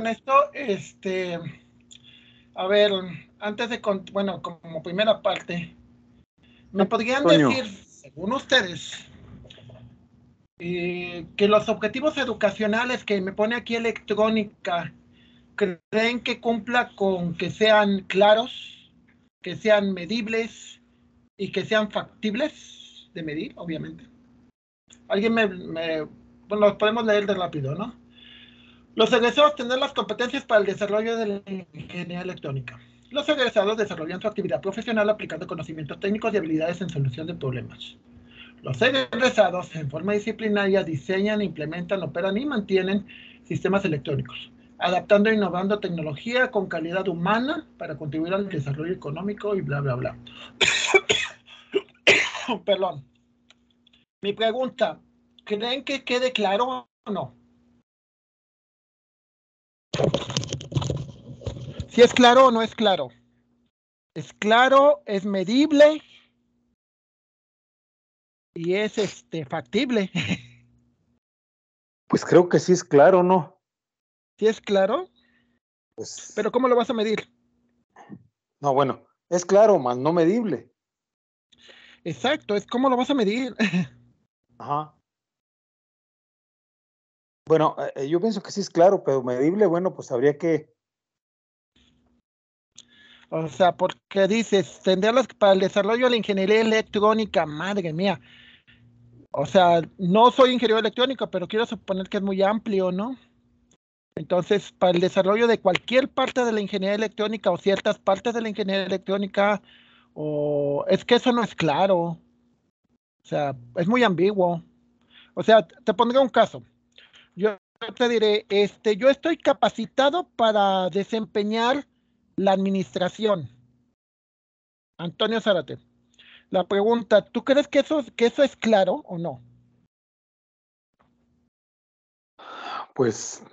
con esto, este, a ver, antes de, bueno, como primera parte, ¿me podrían decir, según ustedes, eh, que los objetivos educacionales que me pone aquí electrónica, creen que cumpla con que sean claros, que sean medibles y que sean factibles de medir, obviamente? Alguien me, bueno, podemos leer de rápido, ¿no? Los egresados tienen las competencias para el desarrollo de la ingeniería electrónica. Los egresados desarrollan su actividad profesional aplicando conocimientos técnicos y habilidades en solución de problemas. Los egresados, en forma disciplinaria, diseñan, implementan, operan y mantienen sistemas electrónicos, adaptando e innovando tecnología con calidad humana para contribuir al desarrollo económico y bla, bla, bla. Perdón. Mi pregunta, ¿creen que quede claro o no? Si es claro o no es claro. Es claro, es medible y es este factible. Pues creo que sí es claro, ¿no? Si es claro? Pues Pero ¿cómo lo vas a medir? No, bueno, es claro, más no medible. Exacto, es cómo lo vas a medir. Ajá. Bueno, eh, eh, yo pienso que sí es claro, pero medible, bueno, pues habría que. O sea, porque dices, tenderlos para el desarrollo de la ingeniería electrónica, madre mía. O sea, no soy ingeniero electrónico, pero quiero suponer que es muy amplio, ¿no? Entonces, para el desarrollo de cualquier parte de la ingeniería electrónica o ciertas partes de la ingeniería electrónica, o es que eso no es claro. O sea, es muy ambiguo. O sea, te pondré un caso yo te diré, este, yo estoy capacitado para desempeñar la administración. Antonio Zárate, la pregunta, ¿tú crees que eso, que eso es claro o no? Pues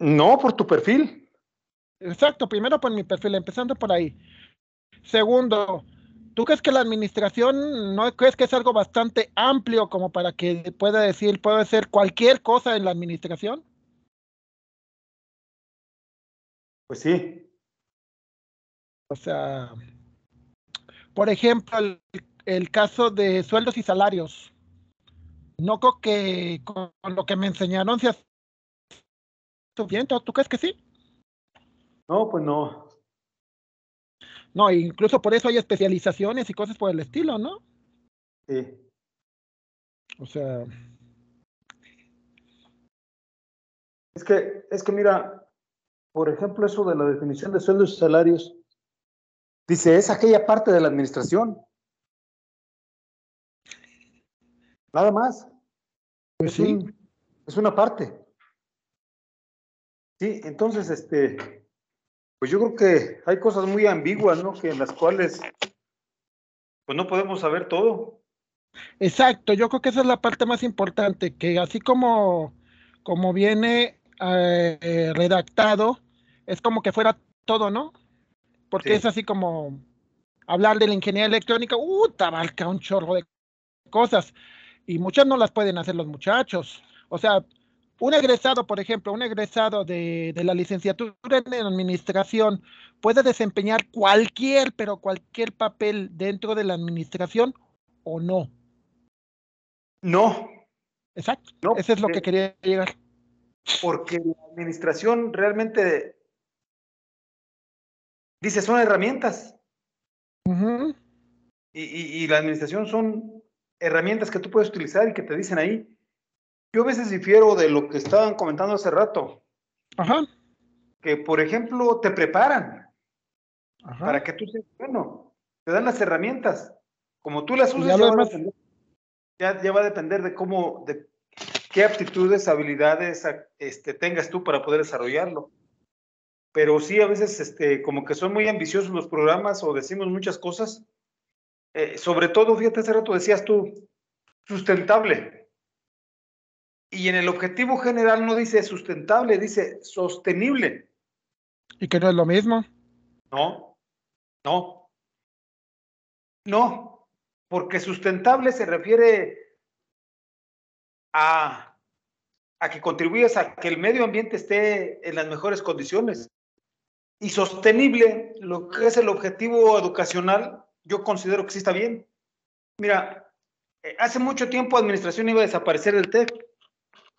no, por tu perfil. Exacto, primero por mi perfil, empezando por ahí. Segundo, ¿Tú crees que la administración, no crees que es algo bastante amplio como para que pueda decir, puede ser cualquier cosa en la administración? Pues sí. O sea, por ejemplo, el, caso de sueldos y salarios. No creo que con, lo que me enseñaron sea bien. ¿Tú crees que sí? No, pues no. No, incluso por eso hay especializaciones y cosas por el estilo, ¿no? Sí. O sea. Es que, es que mira, por ejemplo, eso de la definición de sueldos y salarios, dice, es aquella parte de la administración. Nada más. Pues sí. es una parte. Sí, entonces, este, pues yo creo que hay cosas muy ambiguas, ¿no? Que en las cuales pues no podemos saber todo. Exacto, yo creo que esa es la parte más importante, que así como, como viene eh, redactado, es como que fuera todo, ¿no? Porque es así como hablar de la ingeniería electrónica, ¡uh! Tabarca un chorro de cosas. Y muchas no las pueden hacer los muchachos. O sea, un egresado, por ejemplo, un egresado de, la licenciatura en administración puede desempeñar cualquier, pero cualquier papel dentro de la administración o no. No. Exacto. No, Eso es lo que quería llegar. Porque la administración realmente dice, son herramientas. y la administración son herramientas que tú puedes utilizar y que te dicen ahí, yo a veces difiero de lo que estaban comentando hace rato. Ajá. Que, por ejemplo, te preparan para que tú seas bueno. Te dan las herramientas. Como tú las usas, ya, va, a depender, de cómo, de qué aptitudes, habilidades este, tengas tú para poder desarrollarlo. Pero sí, a veces, este, como que son muy ambiciosos los programas o decimos muchas cosas. Eh, sobre todo, fíjate, hace rato decías tú, sustentable. Y en el objetivo general no dice sustentable, dice sostenible. ¿Y que no es lo mismo? No, no. No, porque sustentable se refiere a, a que contribuyas a que el medio ambiente esté en las mejores condiciones. Y sostenible, lo que es el objetivo educacional, yo considero que sí está bien. Mira, eh, hace mucho tiempo administración iba a desaparecer del TEC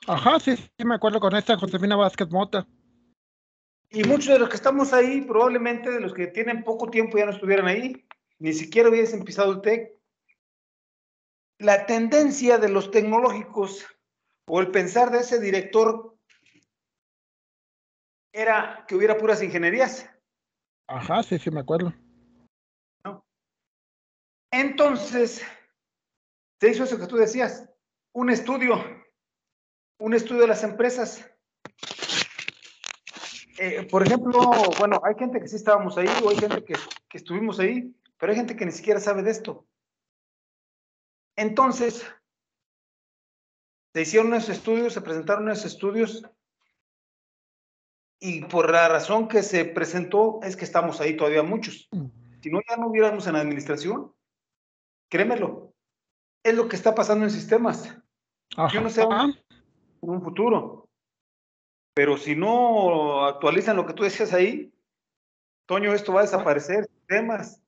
Ajá, sí, sí, me acuerdo con esta Josefina Vázquez Mota. Y muchos de los que estamos ahí, probablemente de los que tienen poco tiempo ya no estuvieran ahí, ni siquiera hubiesen pisado el TEC. La tendencia de los tecnológicos o el pensar de ese director era que hubiera puras ingenierías. Ajá, sí, sí, me acuerdo. Entonces, se hizo eso que tú decías, un estudio un estudio de las empresas. Eh, por ejemplo, bueno, hay gente que sí estábamos ahí o hay gente que, estuvimos ahí, pero hay gente que ni siquiera sabe de esto. Entonces, se hicieron esos estudios, se presentaron esos estudios y por la razón que se presentó es que estamos ahí todavía muchos. Si no, ya no hubiéramos en la administración. Créemelo. Es lo que está pasando en sistemas. Yo no sé un futuro. Pero si no actualizan lo que tú decías ahí, Toño, esto va a desaparecer, temas.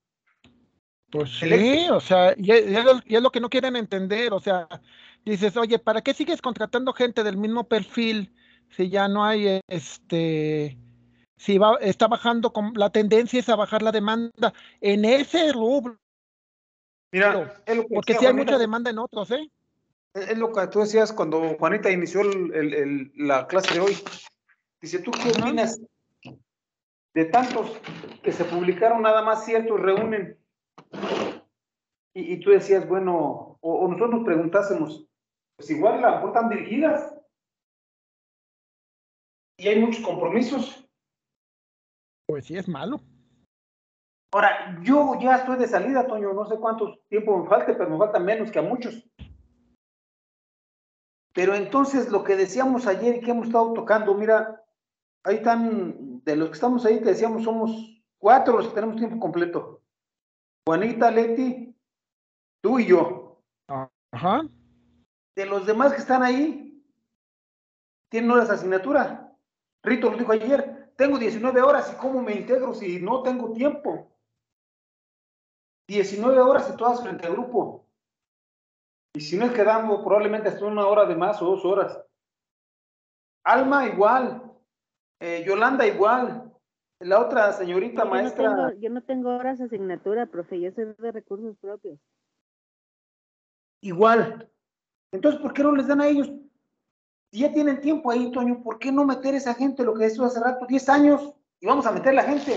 Pues sí, o sea, y es, lo, que no quieren entender, o sea, dices, oye, ¿para qué sigues contratando gente del mismo perfil si ya no hay, este, si va, está bajando, con, la tendencia es a bajar la demanda en ese rubro? Mira, porque si hay mucha demanda en otros, ¿eh? Es lo que tú decías cuando Juanita inició el, la clase de hoy. Dice, ¿tú qué opinas de tantos que se publicaron nada más ciertos reúnen? Y, tú decías, bueno, o, nosotros nos preguntásemos, pues igual la están dirigidas. Y hay muchos compromisos. Pues sí, es malo. Ahora, yo ya estoy de salida, Toño, no sé cuánto tiempo me falte, pero me falta menos que a muchos. Pero entonces lo que decíamos ayer y que hemos estado tocando, mira, ahí están, de los que estamos ahí, te decíamos, somos cuatro los que tenemos tiempo completo. Juanita, Leti, tú y yo. Ajá. De los demás que están ahí, tienen horas de asignatura. Rito lo dijo ayer, tengo 19 horas y cómo me integro si no tengo tiempo. 19 horas y todas frente al grupo. Y si nos quedamos, probablemente hasta una hora de más o dos horas. Alma igual, eh, Yolanda igual, la otra señorita maestra. yo no tengo horas de asignatura, profe, yo soy de recursos propios. Igual. Entonces, ¿por qué no les dan a ellos? Si ya tienen tiempo ahí, Toño, ¿por qué no meter a esa gente, lo que decía hace rato, 10 años, y vamos a meter a la gente?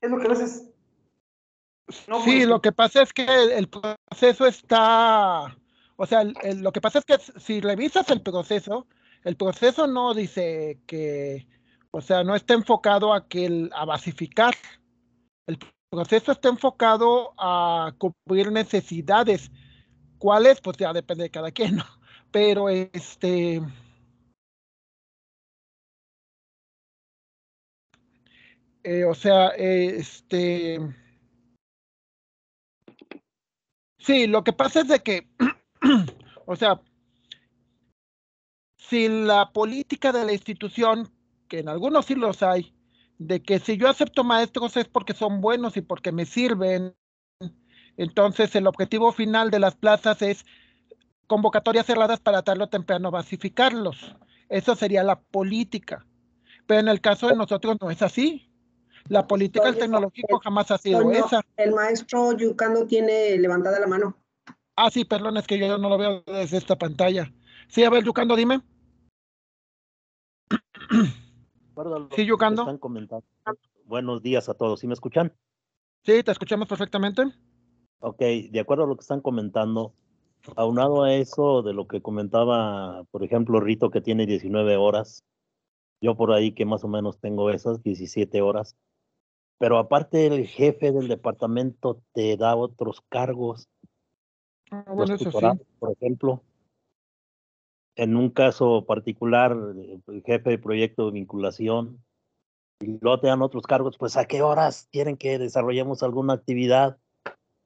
Es lo que no veces sí, pues, lo que pasa es que el, proceso está, o sea, lo que pasa es que si revisas el proceso, el proceso no dice que, o sea, no está enfocado a que a basificar. El proceso está enfocado a cubrir necesidades. ¿Cuáles? Pues ya depende de cada quien, ¿no? Pero este. Eh, o sea, este. Sí, lo que pasa es de que, o sea, si la política de la institución, que en algunos sí los hay, de que si yo acepto maestros es porque son buenos y porque me sirven, entonces el objetivo final de las plazas es convocatorias cerradas para tarde o temprano basificarlos. Eso sería la política. Pero en el caso de nosotros no es así. La política del tecnológico jamás ha sido esa. El maestro Yucando tiene levantada la mano. Ah, sí, perdón, es que yo no lo veo desde esta pantalla. Sí, a ver, Yucando, dime. Sí, Yucando. Buenos días a todos. ¿Sí me escuchan? Sí, te escuchamos perfectamente. Ok, de acuerdo a lo que están comentando, aunado a eso de lo que comentaba, por ejemplo, Rito, que tiene 19 horas, yo por ahí que más o menos tengo esas 17 horas, pero aparte el jefe del departamento te da otros cargos. Ah, bueno, eso sí. por ejemplo. En un caso particular, eh, el jefe de proyecto de vinculación, y luego te dan otros cargos, pues a qué horas quieren que desarrollemos alguna actividad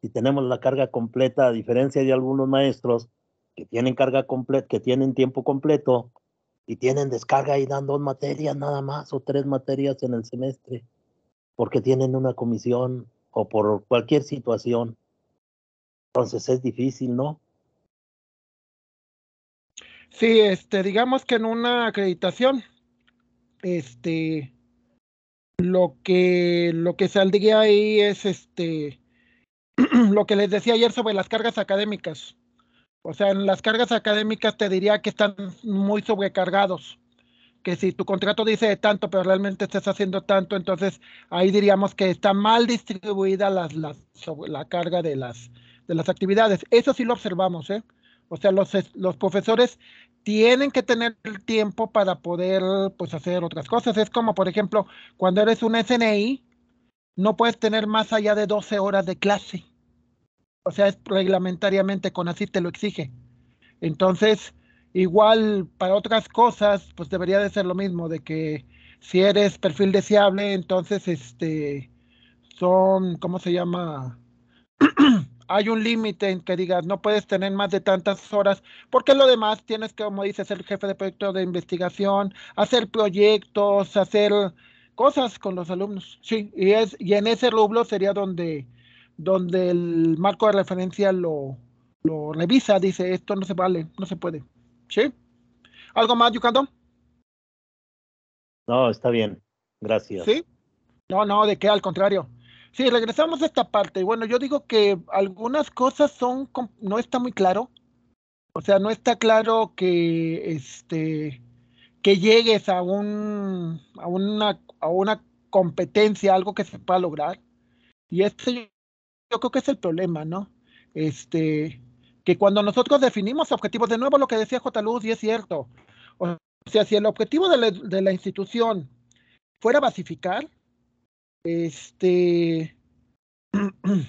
y tenemos la carga completa, a diferencia de algunos maestros que tienen carga completa, que tienen tiempo completo y tienen descarga y dan dos materias nada más o tres materias en el semestre porque tienen una comisión o por cualquier situación. Entonces es difícil, ¿no? Sí, este, digamos que en una acreditación, este, lo que, lo que saldría ahí es este, lo que les decía ayer sobre las cargas académicas. O sea, en las cargas académicas te diría que están muy sobrecargados que si tu contrato dice tanto, pero realmente estás haciendo tanto, entonces ahí diríamos que está mal distribuida las, la carga de las, de las actividades. Eso sí lo observamos, ¿eh? O sea, los, los profesores tienen que tener el tiempo para poder pues, hacer otras cosas. Es como, por ejemplo, cuando eres un SNI, no puedes tener más allá de 12 horas de clase. O sea, es reglamentariamente con así te lo exige. Entonces, Igual para otras cosas, pues debería de ser lo mismo, de que si eres perfil deseable, entonces este son, ¿cómo se llama? Hay un límite en que digas, no puedes tener más de tantas horas, porque lo demás tienes que, como dices, ser jefe de proyecto de investigación, hacer proyectos, hacer cosas con los alumnos. Sí, y es y en ese rublo sería donde donde el marco de referencia lo, lo revisa, dice, esto no se vale, no se puede. ¿Sí? ¿Algo más, Yucando? No, está bien. Gracias. ¿Sí? No, no, de qué, al contrario. Sí, regresamos a esta parte. Bueno, yo digo que algunas cosas son, no está muy claro. O sea, no está claro que, este, que llegues a un, a una, a una competencia, algo que se pueda lograr. Y este, yo creo que es el problema, ¿no? Este, que cuando nosotros definimos objetivos, de nuevo lo que decía J. Luz, y es cierto, o sea, si el objetivo de la, institución fuera basificar, este,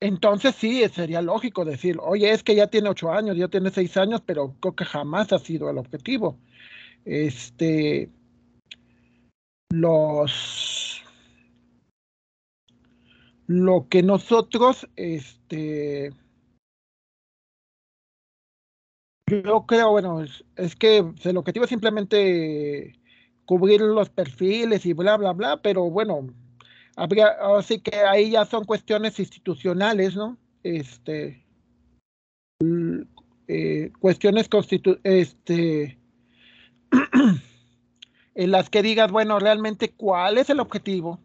entonces sí, sería lógico decir, oye, es que ya tiene ocho años, ya tiene seis años, pero creo que jamás ha sido el objetivo. Este, los lo que nosotros, este, yo creo, bueno, es, que el objetivo es simplemente cubrir los perfiles y bla, bla, bla, pero bueno, así que ahí ya son cuestiones institucionales, ¿no? Este, eh, cuestiones constitu este, en las que digas, bueno, realmente cuál es el objetivo,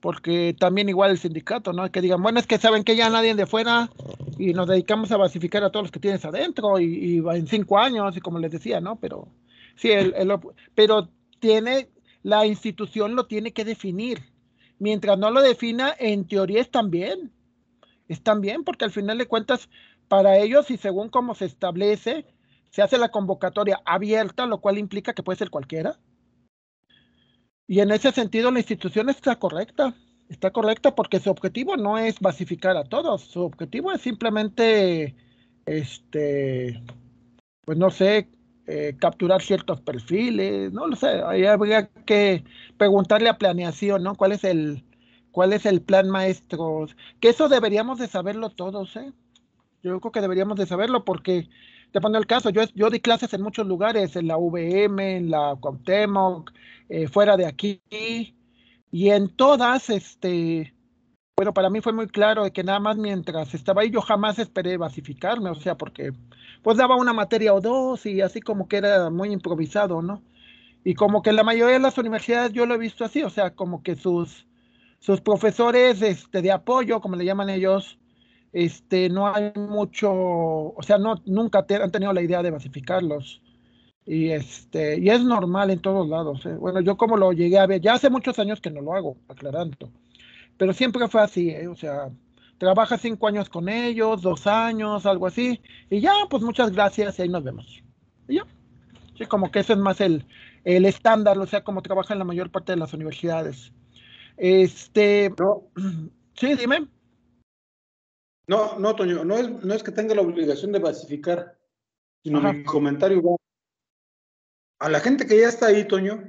porque también igual el sindicato, ¿no? Que digan, bueno, es que saben que ya nadie de fuera y nos dedicamos a basificar a todos los que tienes adentro y, y en cinco años y como les decía, ¿no? Pero sí, el, pero tiene, la institución lo tiene que definir. Mientras no lo defina, en teoría están bien. Están bien porque al final de cuentas, para ellos y según cómo se establece, se hace la convocatoria abierta, lo cual implica que puede ser cualquiera y en ese sentido la institución está correcta, está correcta porque su objetivo no es basificar a todos, su objetivo es simplemente, este, pues no sé, eh, capturar ciertos perfiles, no lo sé, ahí habría que preguntarle a planeación, ¿no? ¿Cuál es el, cuál es el plan maestro? Que eso deberíamos de saberlo todos, ¿eh? Yo creo que deberíamos de saberlo porque te pongo el caso, yo, di clases en muchos lugares, en la VM, en la Cuauhtémoc, eh, fuera de aquí, y en todas, este, bueno, para mí fue muy claro de que nada más mientras estaba ahí yo jamás esperé basificarme, o sea, porque pues daba una materia o dos y así como que era muy improvisado, ¿no? Y como que en la mayoría de las universidades yo lo he visto así, o sea, como que sus, sus profesores este, de apoyo, como le llaman ellos, este, no hay mucho, o sea, no, nunca han tenido la idea de basificarlos. Y, este, y es normal en todos lados. ¿eh? Bueno, yo como lo llegué a ver, ya hace muchos años que no lo hago, aclarando. Pero siempre fue así, ¿eh? o sea, Trabaja cinco años con ellos, dos años, algo así. Y ya, pues muchas gracias y ahí nos vemos. Y ya. como que ese es más el, estándar, o sea, como trabaja en la mayor parte de las universidades. Este. Sí, dime. No, no, Toño, no es, no es que tenga la obligación de basificar, sino mi comentario va a la gente que ya está ahí, Toño,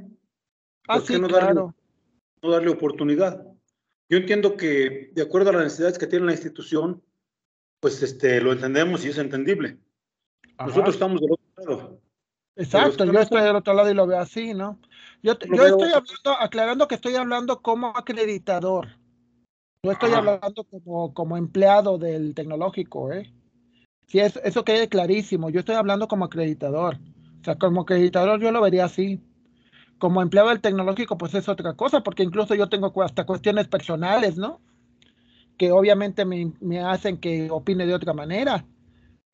ah, ¿por qué no, darle, no darle oportunidad? Yo entiendo que, de acuerdo a las necesidades que tiene la institución, pues este, lo entendemos y es entendible. Nosotros estamos del otro lado. Exacto, yo estoy del otro lado y lo veo así, ¿no? Yo, yo estoy aclarando que estoy hablando como acreditador. No estoy hablando como, como, empleado del tecnológico, ¿eh? Si es, eso quede clarísimo, yo estoy hablando como acreditador. O sea, como acreditador yo lo vería así. Como empleado del tecnológico, pues es otra cosa, porque incluso yo tengo hasta cuestiones personales, ¿no? Que obviamente me, hacen que opine de otra manera.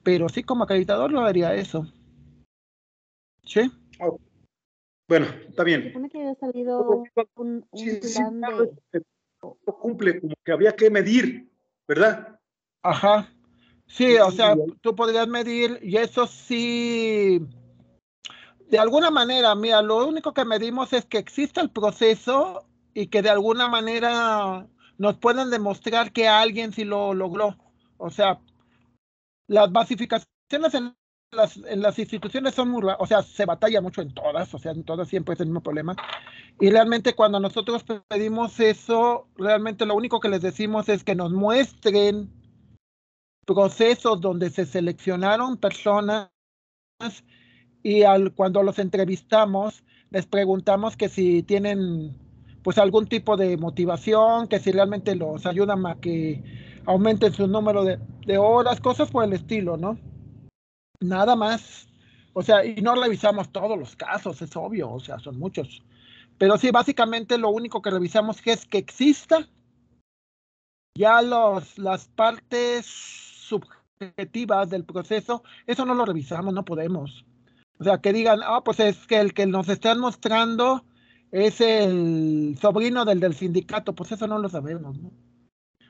Pero sí, como acreditador lo vería eso. ¿Sí? Bueno, está bien. supone que haya salido un, no cumple, como que había que medir, ¿verdad? Ajá. Sí, o sea, tú podrías medir y eso sí, de alguna manera, mira, lo único que medimos es que exista el proceso y que de alguna manera nos puedan demostrar que alguien sí lo logró. O sea, las basificaciones en las, en las instituciones son muy, o sea, se batalla mucho en todas, o sea, en todas siempre es el mismo problema. Y realmente cuando nosotros pedimos eso, realmente lo único que les decimos es que nos muestren procesos donde se seleccionaron personas y al, cuando los entrevistamos les preguntamos que si tienen pues algún tipo de motivación, que si realmente los ayudan a que aumenten su número de, de horas, cosas por el estilo, ¿no? Nada más. O sea, y no revisamos todos los casos, es obvio, o sea, son muchos pero sí, básicamente lo único que revisamos es que exista. Ya los, las partes subjetivas del proceso, eso no lo revisamos, no podemos. O sea, que digan, ah, pues es que el que nos están mostrando es el sobrino del del sindicato, pues eso no lo sabemos, ¿no?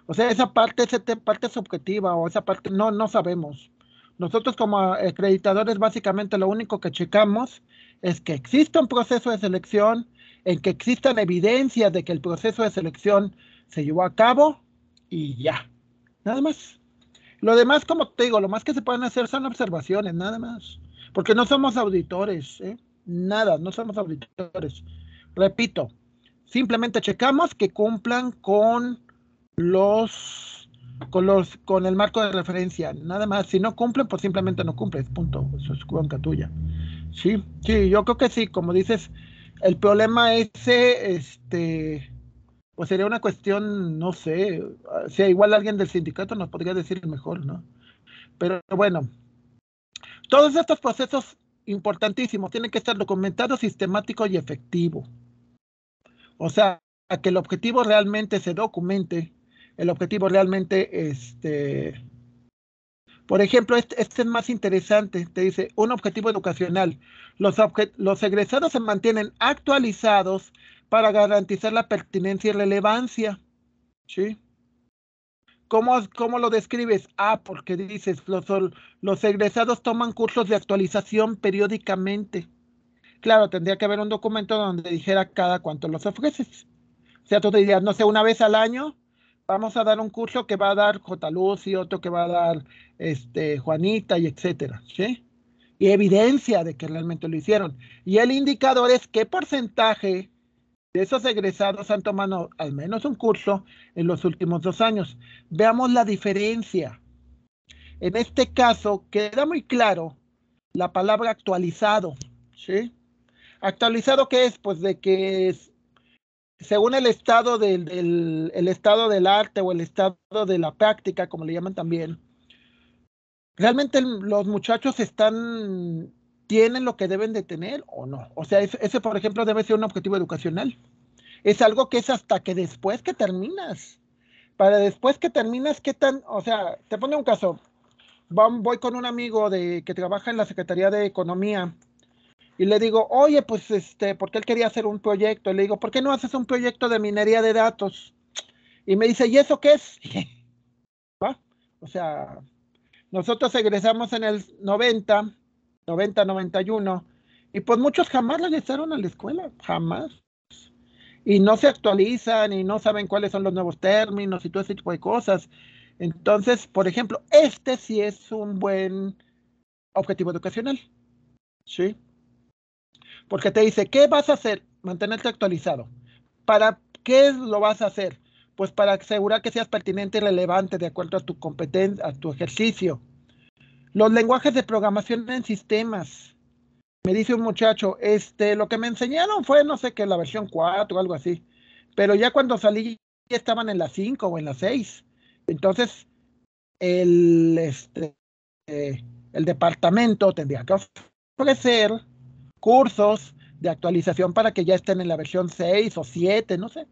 O sea, esa parte, esa parte subjetiva o esa parte no, no sabemos. Nosotros como acreditadores básicamente lo único que checamos es que exista un proceso de selección, en que existan evidencias de que el proceso de selección se llevó a cabo y ya. Nada más. Lo demás, como te digo, lo más que se pueden hacer son observaciones, nada más. Porque no somos auditores, ¿eh? nada, no somos auditores. Repito, simplemente checamos que cumplan con los con el marco de referencia, nada más. Si no cumplen, pues simplemente no cumples, punto. Eso es cuenca tuya. Sí, sí, yo creo que sí, como dices, el problema ese, este, pues sería una cuestión, no sé, si igual alguien del sindicato nos podría decir mejor, ¿no? Pero bueno, todos estos procesos importantísimos tienen que estar documentados, sistemáticos y efectivos. O sea, que el objetivo realmente se documente, el objetivo realmente, este, por ejemplo, este, este, es más interesante, te dice, un objetivo educacional. Los, los egresados se mantienen actualizados para garantizar la pertinencia y relevancia. ¿Sí? ¿Cómo, ¿Cómo, lo describes? Ah, porque dices, los, los egresados toman cursos de actualización periódicamente. Claro, tendría que haber un documento donde dijera cada cuánto los ofreces. O sea, tú te dirías, no sé, una vez al año, vamos a dar un curso que va a dar J. Luz y otro que va a dar este, Juanita y etcétera, ¿sí? Y evidencia de que realmente lo hicieron. Y el indicador es qué porcentaje de esos egresados han tomado al menos un curso en los últimos dos años. Veamos la diferencia. En este caso queda muy claro la palabra actualizado, ¿sí? Actualizado, ¿qué es? Pues de que es según el estado del, estado del arte o el estado de la práctica, como le llaman también, realmente los muchachos están tienen lo que deben de tener o no. O sea, ese, por ejemplo debe ser un objetivo educacional. Es algo que es hasta que después que terminas. Para después que terminas, ¿qué tan? O sea, te pongo un caso. voy con un amigo de, que trabaja en la Secretaría de Economía y le digo, oye, pues este, porque él quería hacer un proyecto, y le digo, ¿por qué no haces un proyecto de minería de datos? Y me dice, ¿y eso qué es? ¿Va? O sea, nosotros egresamos en el 90, 90, 91, y pues muchos jamás regresaron a la escuela, jamás. Y no se actualizan y no saben cuáles son los nuevos términos y todo ese tipo de cosas. Entonces, por ejemplo, este sí es un buen objetivo educacional. Sí porque te dice, ¿qué vas a hacer? Mantenerte actualizado. ¿Para qué lo vas a hacer? Pues para asegurar que seas pertinente y relevante de acuerdo a tu competencia, a tu ejercicio. Los lenguajes de programación en sistemas. Me dice un muchacho, este, lo que me enseñaron fue, no sé qué, la versión 4 o algo así. Pero ya cuando salí ya estaban en la 5 o en la 6. Entonces, el, este, eh, el departamento tendría que ofrecer cursos de actualización para que ya estén en la versión 6 o 7, no sé.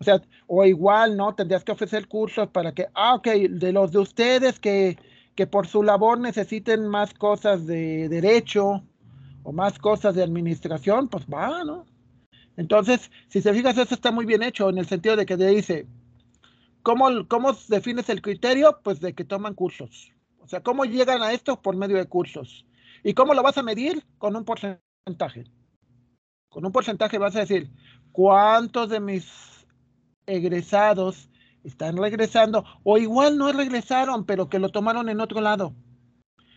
O sea, o igual, ¿no? Tendrías que ofrecer cursos para que, ah, ok, de los de ustedes que, que por su labor necesiten más cosas de derecho o más cosas de administración, pues va, ¿no? Entonces, si se fijas, eso está muy bien hecho en el sentido de que te dice, ¿cómo, cómo defines el criterio? Pues de que toman cursos. O sea, ¿cómo llegan a esto? Por medio de cursos. ¿Y cómo lo vas a medir? Con un porcentaje. Con un porcentaje vas a decir cuántos de mis egresados están regresando o igual no regresaron, pero que lo tomaron en otro lado.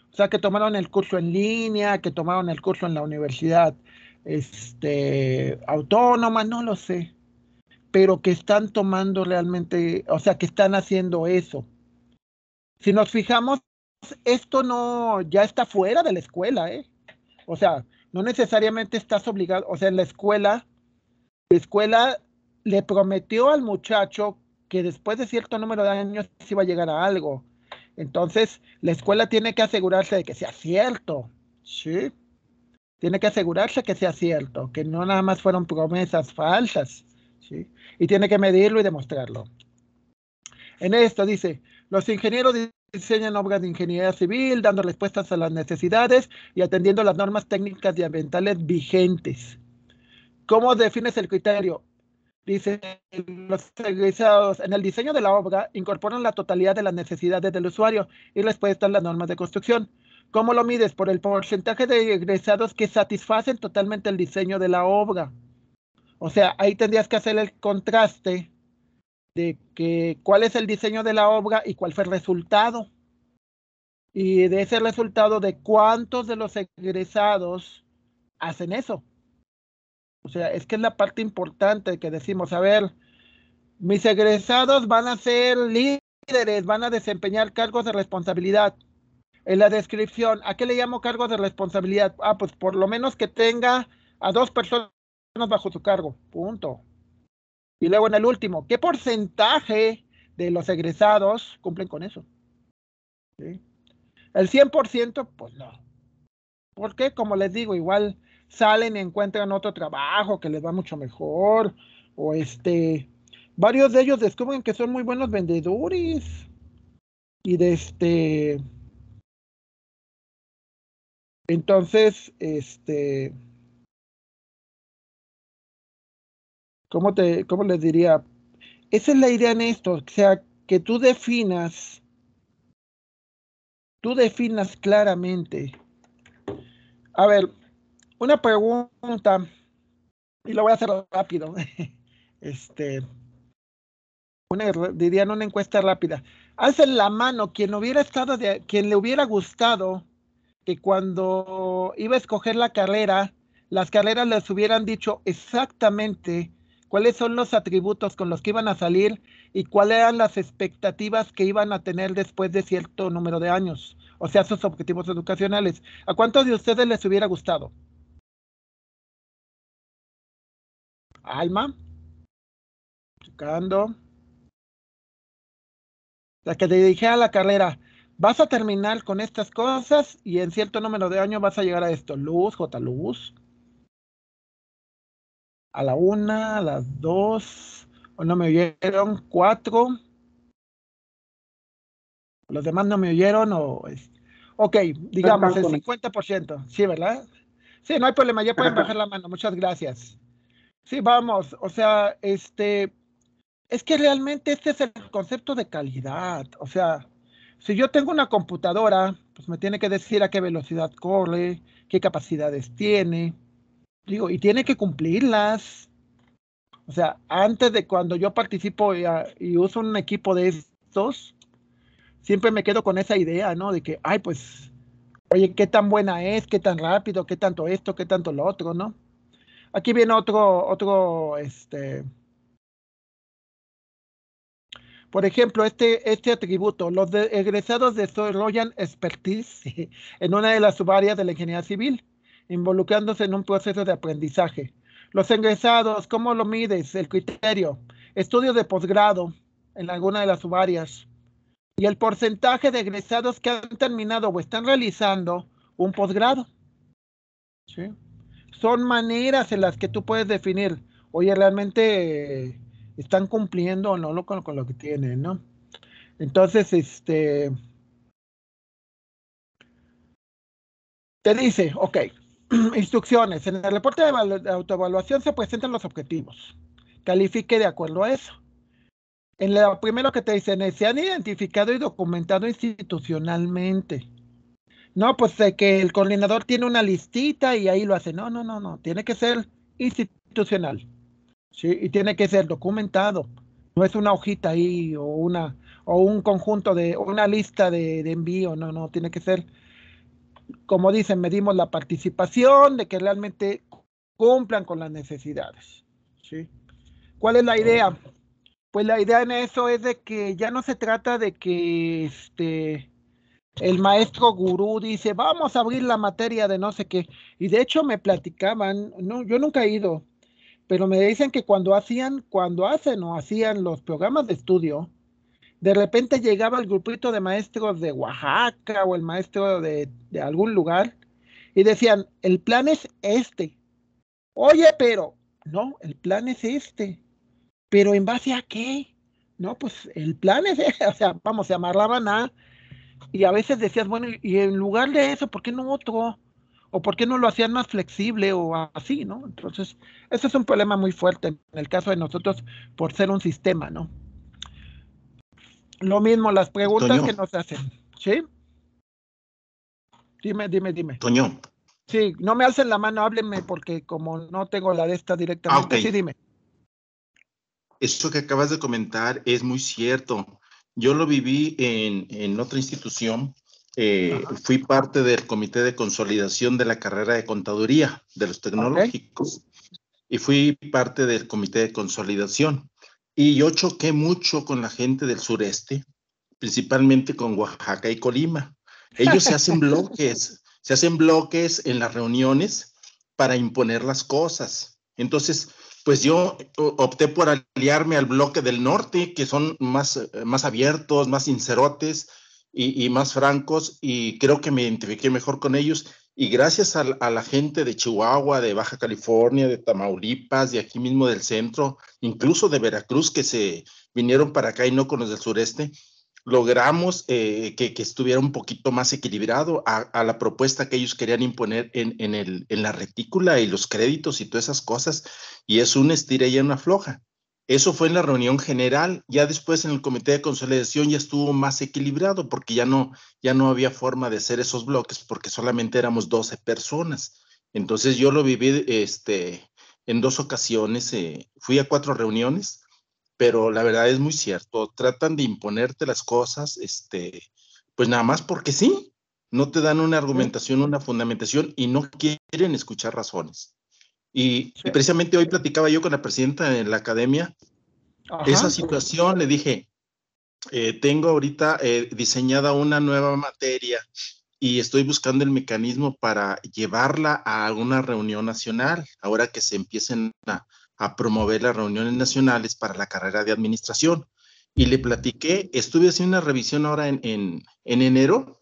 O sea, que tomaron el curso en línea, que tomaron el curso en la universidad este, autónoma, no lo sé. Pero que están tomando realmente, o sea, que están haciendo eso. Si nos fijamos esto no ya está fuera de la escuela, ¿eh? O sea, no necesariamente estás obligado, o sea, en la escuela, la escuela le prometió al muchacho que después de cierto número de años iba a llegar a algo. Entonces, la escuela tiene que asegurarse de que sea cierto, ¿sí? Tiene que asegurarse que sea cierto, que no nada más fueron promesas falsas, ¿sí? Y tiene que medirlo y demostrarlo. En esto dice, los ingenieros diseñan obras de ingeniería civil, dando respuestas a las necesidades y atendiendo las normas técnicas y ambientales vigentes. ¿Cómo defines el criterio? Dice, los egresados en el diseño de la obra incorporan la totalidad de las necesidades del usuario y a las normas de construcción. ¿Cómo lo mides? Por el porcentaje de egresados que satisfacen totalmente el diseño de la obra. O sea, ahí tendrías que hacer el contraste de que cuál es el diseño de la obra y cuál fue el resultado. Y de ese resultado de cuántos de los egresados hacen eso. O sea, es que es la parte importante que decimos, a ver, mis egresados van a ser líderes, van a desempeñar cargos de responsabilidad. En la descripción, ¿a qué le llamo cargos de responsabilidad? Ah, pues por lo menos que tenga a dos personas bajo su cargo, punto. Y luego en el último, ¿qué porcentaje de los egresados cumplen con eso? El 100%, pues no. Porque, como les digo, igual salen y encuentran otro trabajo que les va mucho mejor. O este, varios de ellos descubren que son muy buenos vendedores. Y de este. Entonces, este ¿cómo, te, ¿cómo les diría? Esa es la idea en esto, o sea, que tú definas, tú definas claramente. A ver, una pregunta, y lo voy a hacer rápido. Este, una, dirían una encuesta rápida. Hacen la mano quien hubiera estado de, quien le hubiera gustado que cuando iba a escoger la carrera, las carreras les hubieran dicho exactamente cuáles son los atributos con los que iban a salir y cuáles eran las expectativas que iban a tener después de cierto número de años, o sea, sus objetivos educacionales. ¿A cuántos de ustedes les hubiera gustado? Alma, checando. La que te dije a la carrera, vas a terminar con estas cosas y en cierto número de años vas a llegar a esto. Luz, J. Luz a la una, a las dos, o no me oyeron, cuatro. Los demás no me oyeron o... Es, ok, digamos el 50%, sí, ¿verdad? Sí, no hay problema, ya pueden bajar la mano, muchas gracias. Sí, vamos, o sea, este, es que realmente este es el concepto de calidad, o sea, si yo tengo una computadora, pues me tiene que decir a qué velocidad corre, qué capacidades tiene, digo, y tiene que cumplirlas. O sea, antes de cuando yo participo ah, y, uso un equipo de estos, siempre me quedo con esa idea, ¿no? De que, ay, pues, oye, qué tan buena es, qué tan rápido, qué tanto esto, qué tanto lo otro, ¿no? Aquí viene otro, otro, este, por ejemplo, este, este atributo, los de egresados desarrollan expertise en una de las subáreas de la ingeniería civil involucrándose en un proceso de aprendizaje. Los egresados, ¿cómo lo mides? El criterio, estudios de posgrado en alguna de las varias y el porcentaje de egresados que han terminado o están realizando un posgrado. ¿Sí? Son maneras en las que tú puedes definir, oye, realmente están cumpliendo o no con, con, lo que tienen, ¿no? Entonces, este... Te dice, ok, Instrucciones. En el reporte de autoevaluación se presentan los objetivos. Califique de acuerdo a eso. En lo primero que te dicen es se han identificado y documentado institucionalmente. No, pues de que el coordinador tiene una listita y ahí lo hace. No, no, no, no. Tiene que ser institucional. Sí, y tiene que ser documentado. No es una hojita ahí o una o un conjunto de una lista de envío. No, no, tiene que ser como dicen, medimos la participación, de que realmente cumplan con las necesidades. ¿sí? ¿Cuál es la idea? Pues la idea en eso es de que ya no se trata de que este, el maestro gurú dice, vamos a abrir la materia de no sé qué. Y de hecho me platicaban, no, yo nunca he ido, pero me dicen que cuando hacían, cuando hacen o hacían los programas de estudio, de repente llegaba el grupito de maestros de Oaxaca o el maestro de, algún lugar y decían, el plan es este. Oye, pero, no, el plan es este. Pero en base a qué? No, pues el plan es, o sea, vamos, se amarraban a... Y a veces decías, bueno, y en lugar de eso, ¿por qué no otro? ¿O por qué no lo hacían más flexible o así, no? Entonces, eso es un problema muy fuerte en el caso de nosotros por ser un sistema, ¿no? Lo mismo, las preguntas que nos hacen, ¿sí? Dime, dime, dime. Toño. Sí, no me alcen la mano, háblenme porque como no tengo la de esta directamente, ah, sí, dime. Eso que acabas de comentar es muy cierto. Yo lo viví en, otra institución. Eh, fui parte del comité de consolidación de la carrera de contaduría de los tecnológicos y fui parte del comité de consolidación. Y yo choqué mucho con la gente del sureste, principalmente con Oaxaca y Colima. Ellos se hacen bloques, se hacen bloques en las reuniones para imponer las cosas. Entonces, pues yo opté por aliarme al bloque del norte, que son más, más abiertos, más sincerotes y más francos, y creo que me identifiqué mejor con ellos y gracias a, la gente de Chihuahua, de Baja California, de Tamaulipas, de aquí mismo del centro, incluso de Veracruz, que se vinieron para acá y no con los del sureste, logramos eh, que, estuviera un poquito más equilibrado a, la propuesta que ellos querían imponer en, en, el, en, la retícula y los créditos y todas esas cosas. Y es un estira y una floja. Eso fue en la reunión general, ya después en el comité de consolidación ya estuvo más equilibrado porque ya no, ya no había forma de hacer esos bloques porque solamente éramos 12 personas. Entonces yo lo viví este, en dos ocasiones, eh, fui a cuatro reuniones, pero la verdad es muy cierto, tratan de imponerte las cosas, este, pues nada más porque sí, no te dan una argumentación, una fundamentación y no quieren escuchar razones. Y, precisamente hoy platicaba yo con la presidenta de la academia esa situación, le dije, eh, tengo ahorita eh, diseñada una nueva materia y estoy buscando el mecanismo para llevarla a una reunión nacional, ahora que se empiecen a, promover las reuniones nacionales para la carrera de administración. Y le platiqué, estuve haciendo una revisión ahora en, en, en enero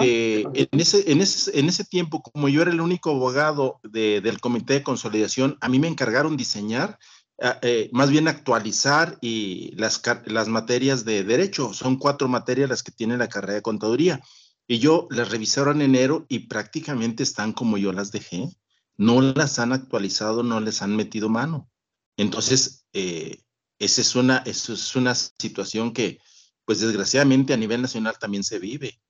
eh, en, ese, tiempo, como yo era el único abogado del comité de consolidación, a mí me encargaron diseñar, ah, eh, más bien actualizar y las, materias de derecho. Son cuatro materias las que tiene la carrera de contaduría. Y yo las revisaron en enero y prácticamente están como yo las dejé. No las han actualizado, no les han metido mano. Entonces, eh, esa es una situación que, pues desgraciadamente a nivel nacional también se vive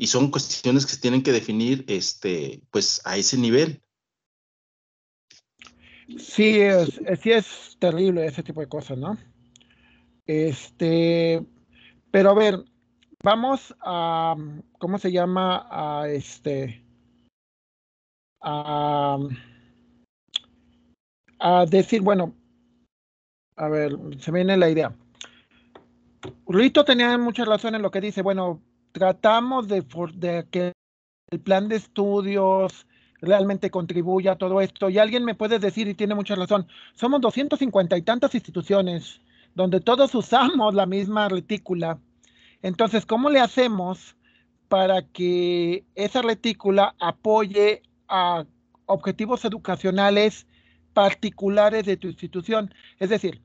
y son cuestiones que se tienen que definir este, pues a ese nivel. Sí es, eh, sí es terrible ese tipo de cosas, ¿no? Este, pero a ver, vamos a, ¿cómo se llama? A este, a, a decir, bueno, a ver, se me viene la idea. Rito tenía mucha razón en lo que dice, bueno, tratamos de, que el plan de estudios realmente contribuya a todo esto. Y alguien me puede decir, y tiene mucha razón, somos 250 y tantas instituciones donde todos usamos la misma retícula. Entonces, ¿cómo le hacemos para que esa retícula apoye a objetivos educacionales particulares de tu institución? Es decir,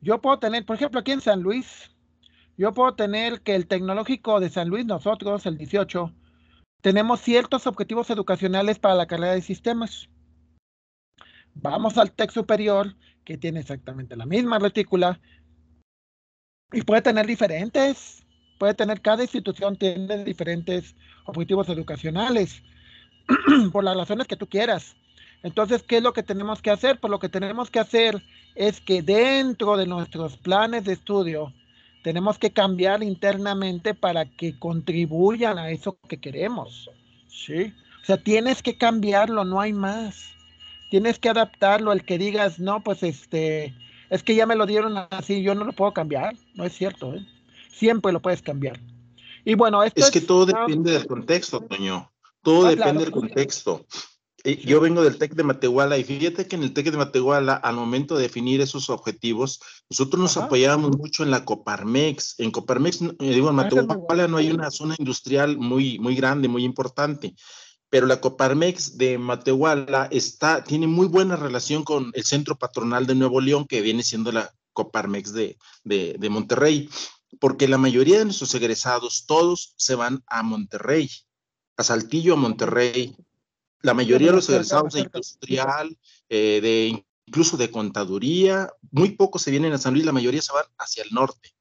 yo puedo tener, por ejemplo, aquí en San Luis, yo puedo tener que el tecnológico de San Luis, nosotros, el 18, tenemos ciertos objetivos educacionales para la carrera de sistemas. Vamos al TEC superior, que tiene exactamente la misma retícula, y puede tener diferentes, puede tener, cada institución tiene diferentes objetivos educacionales, por las razones que tú quieras. Entonces, ¿qué es lo que tenemos que hacer? Pues lo que tenemos que hacer es que dentro de nuestros planes de estudio tenemos que cambiar internamente para que contribuyan a eso que queremos. Sí. O sea, tienes que cambiarlo, no hay más. Tienes que adaptarlo al que digas, no, pues este, es que ya me lo dieron así, yo no lo puedo cambiar. No es cierto, ¿eh? Siempre lo puedes cambiar. Y bueno, esto es que todo depende del contexto, Toño. Todo ah, depende del contexto. Eh, yo vengo del TEC de Matehuala y fíjate que en el TEC de Matehuala, al momento de definir esos objetivos, nosotros nos apoyábamos mucho en la Coparmex. En Coparmex, eh, digo, en ah, Matehuala no hay una zona industrial muy, muy grande, muy importante, pero la Coparmex de Matehuala está, tiene muy buena relación con el Centro Patronal de Nuevo León, que viene siendo la Coparmex de, de, de Monterrey, porque la mayoría de nuestros egresados, todos se van a Monterrey, a Saltillo, a Monterrey la mayoría de los egresados de industrial, eh, de incluso de contaduría, muy pocos se vienen a San Luis, la mayoría se van hacia el norte.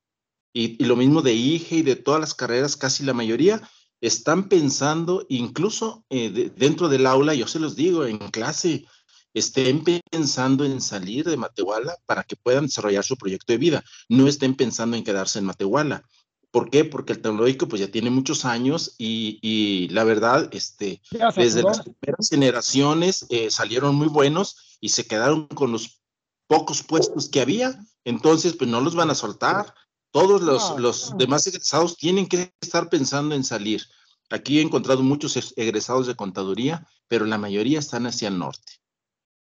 Y, lo mismo de IGE y de todas las carreras, casi la mayoría están pensando, incluso eh, dentro del aula, yo se los digo, en clase, estén pensando en salir de Matehuala para que puedan desarrollar su proyecto de vida. No estén pensando en quedarse en Matehuala. ¿Por qué? Porque el tecnológico pues ya tiene muchos años y, y la verdad, este, desde las primeras generaciones eh, salieron muy buenos y se quedaron con los pocos puestos que había, entonces pues no los van a soltar. Todos los, los demás egresados tienen que estar pensando en salir. Aquí he encontrado muchos egresados de contaduría, pero la mayoría están hacia el norte.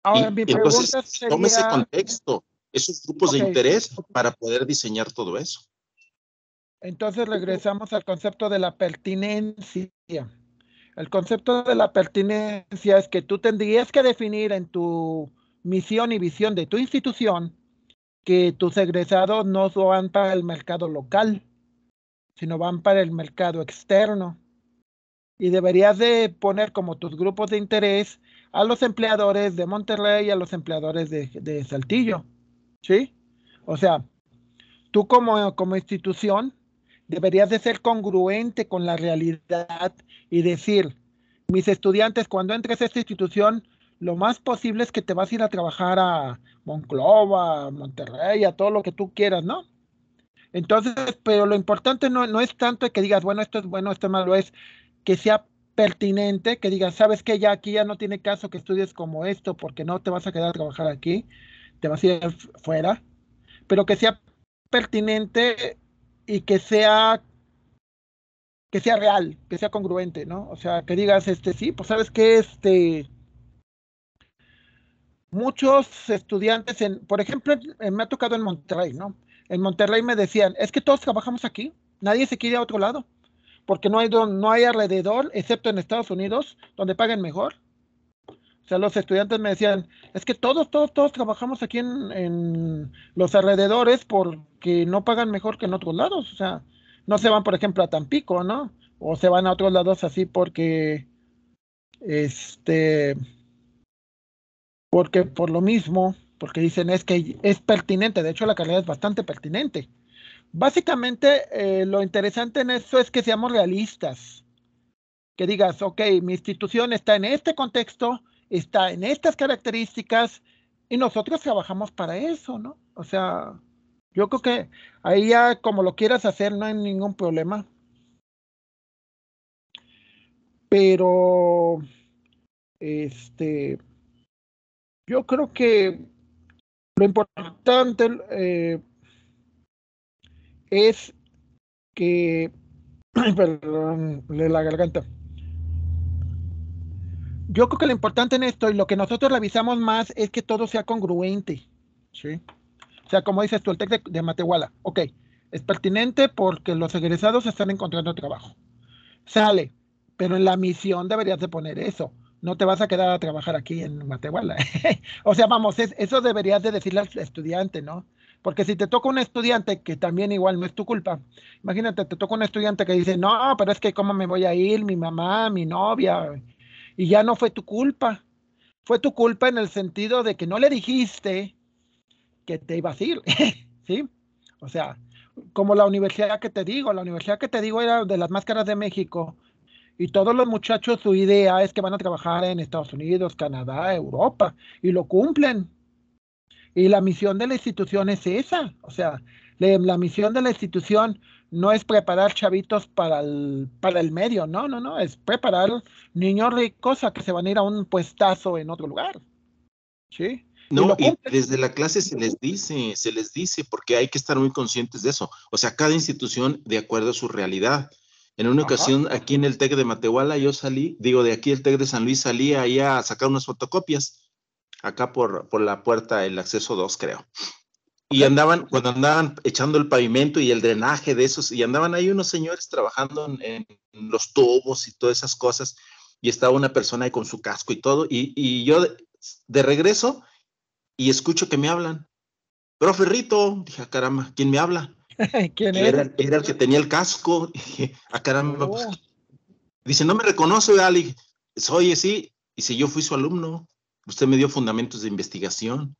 entonces, sería... ese contexto, esos grupos de interés para poder diseñar todo eso. Entonces regresamos al concepto de la pertinencia. El concepto de la pertinencia es que tú tendrías que definir en tu misión y visión de tu institución que tus egresados no van para el mercado local, sino van para el mercado externo. Y deberías de poner como tus grupos de interés a los empleadores de Monterrey y a los empleadores de, Saltillo. ¿Sí? O sea, tú como, como institución Deberías de ser congruente con la realidad y decir, mis estudiantes, cuando entres a esta institución, lo más posible es que te vas a ir a trabajar a Monclova, Monterrey, a todo lo que tú quieras, ¿no? Entonces, pero lo importante no, no es tanto que digas, bueno, esto es bueno, esto es malo, es que sea pertinente, que digas, sabes que ya aquí ya no tiene caso que estudies como esto, porque no te vas a quedar a trabajar aquí, te vas a ir fuera, pero que sea pertinente y que sea que sea real, que sea congruente, ¿no? O sea, que digas, este, sí, pues sabes que este, muchos estudiantes, en, por ejemplo, me ha tocado en Monterrey, ¿no? En Monterrey me decían, es que todos trabajamos aquí, nadie se quiere a otro lado, porque no hay, no hay alrededor, excepto en Estados Unidos, donde paguen mejor, o sea, los estudiantes me decían, es que todos, todos, todos trabajamos aquí en, los alrededores porque no pagan mejor que en otros lados. O sea, no se van, por ejemplo, a Tampico, ¿no? O se van a otros lados así porque, este, porque por lo mismo, porque dicen es que es pertinente. De hecho, la carrera es bastante pertinente. Básicamente, eh, lo interesante en eso es que seamos realistas. Que digas, ok, mi institución está en este contexto, está en estas características y nosotros trabajamos para eso, ¿no? O sea, yo creo que ahí ya como lo quieras hacer no hay ningún problema. Pero, este, yo creo que lo importante eh, es que, perdón, la garganta yo creo que lo importante en esto y lo que nosotros revisamos más es que todo sea congruente. ¿sí? O sea, como dices tú, el TEC de, Matehuala, ok, es pertinente porque los egresados están encontrando trabajo. Sale, pero en la misión deberías de poner eso. No te vas a quedar a trabajar aquí en Matehuala. o sea, vamos, eso deberías de decirle al estudiante, ¿no? Porque si te toca un estudiante, que también igual no es tu culpa, imagínate, te toca un estudiante que dice, no, pero es que cómo me voy a ir, mi mamá, mi novia, y ya no fue tu culpa. Fue tu culpa en el sentido de que no le dijiste que te ibas a ir, ¿sí? O sea, como la universidad que te digo, la universidad que te digo era de las máscaras de México, y todos los muchachos su idea es que van a trabajar en Estados Unidos, Canadá, Europa, y lo cumplen. Y la misión de la institución es esa, o sea, la misión de la institución no es preparar chavitos para el, para el medio, no, no, no, es preparar niños de a que se van a ir a un puestazo en otro lugar. ¿Sí? No, y, desde la clase se les dice, se les dice, porque hay que estar muy conscientes de eso. O sea, cada institución de acuerdo a su realidad. En una ocasión, aquí en el TEC de Matehuala, yo salí, digo, de aquí el TEC de San Luis, salí ahí a sacar unas fotocopias, acá por, por la puerta, el acceso 2, creo. Y andaban, cuando andaban echando el pavimento y el drenaje de esos, y andaban ahí unos señores trabajando en, los tubos y todas esas cosas, y estaba una persona ahí con su casco y todo, y, yo de, regreso y escucho que me hablan. Profe Rito, dije, ah, caramba, ¿quién me habla? era? era? el que tenía el casco, ah, oh. pues". dice, no me reconoce, Ali. Oye, sí, y si yo fui su alumno, usted me dio fundamentos de investigación.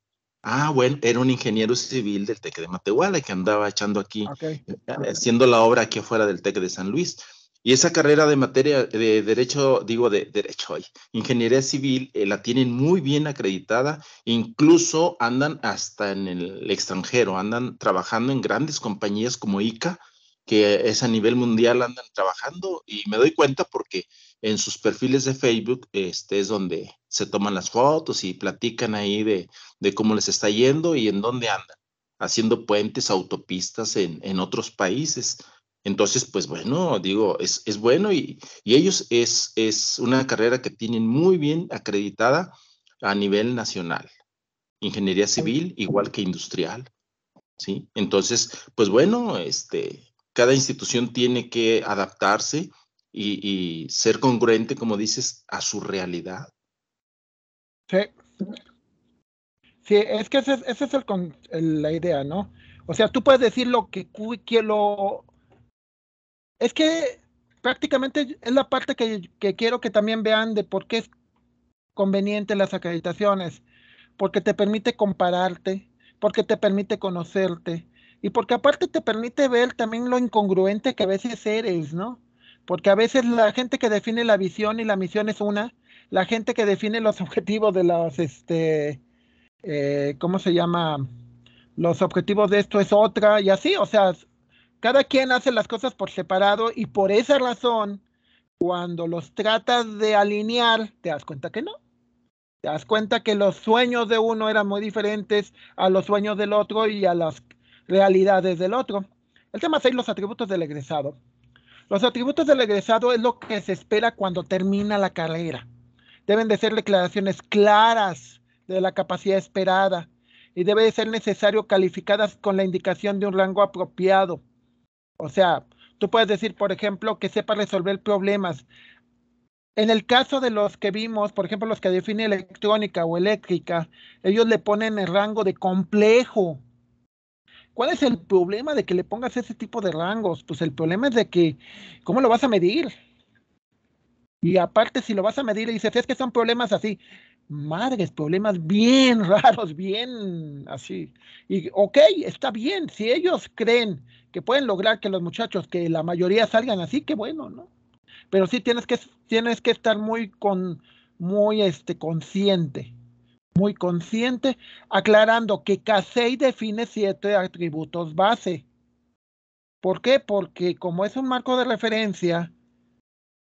Ah, bueno, era un ingeniero civil del TEC de Matehuala que andaba echando aquí, eh, eh, haciendo la obra aquí afuera del TEC de San Luis. Y esa carrera de materia de derecho, digo de derecho, hoy, ingeniería civil, eh, la tienen muy bien acreditada, incluso andan hasta en el extranjero, andan trabajando en grandes compañías como ICA, que es a nivel mundial, andan trabajando y me doy cuenta porque en sus perfiles de Facebook este, es donde se toman las fotos y platican ahí de, cómo les está yendo y en dónde andan, haciendo puentes, autopistas en, otros países. Entonces, pues bueno, digo, es, bueno y, ellos es, una carrera que tienen muy bien acreditada a nivel nacional. Ingeniería civil, igual que industrial. ¿sí? Entonces, pues bueno, este, cada institución tiene que adaptarse y, y, ser congruente, como dices, a su realidad. Sí. Sí, es que esa ese es el, la idea, ¿no? O sea, tú puedes decir lo que, quiero. Es que prácticamente es la parte que, que quiero que también vean de por qué es conveniente las acreditaciones, porque te permite compararte, porque te permite conocerte, y porque aparte te permite ver también lo incongruente que a veces eres, ¿no? porque a veces la gente que define la visión y la misión es una, la gente que define los objetivos de los, este, eh, ¿cómo se llama? Los objetivos de esto es otra y así, o sea, cada quien hace las cosas por separado y por esa razón, cuando los tratas de alinear, te das cuenta que no. Te das cuenta que los sueños de uno eran muy diferentes a los sueños del otro y a las realidades del otro. El tema 6, los atributos del egresado. Los atributos del egresado es lo que se espera cuando termina la carrera. Deben de ser declaraciones claras de la capacidad esperada y debe de ser necesario calificadas con la indicación de un rango apropiado. O sea, tú puedes decir, por ejemplo, que sepa resolver problemas. En el caso de los que vimos, por ejemplo, los que definen electrónica o eléctrica, ellos le ponen el rango de complejo ¿Cuál es el problema de que le pongas ese tipo de rangos? Pues el problema es de que, ¿cómo lo vas a medir? Y aparte, si lo vas a medir y dices, es que son problemas así, madres, problemas bien raros, bien así. Y ok, está bien, si ellos creen que pueden lograr que los muchachos, que la mayoría salgan así, qué bueno, ¿no? Pero sí tienes que, tienes que estar muy con muy este consciente muy consciente, aclarando que Casey define siete atributos base. ¿Por qué? Porque como es un marco de referencia,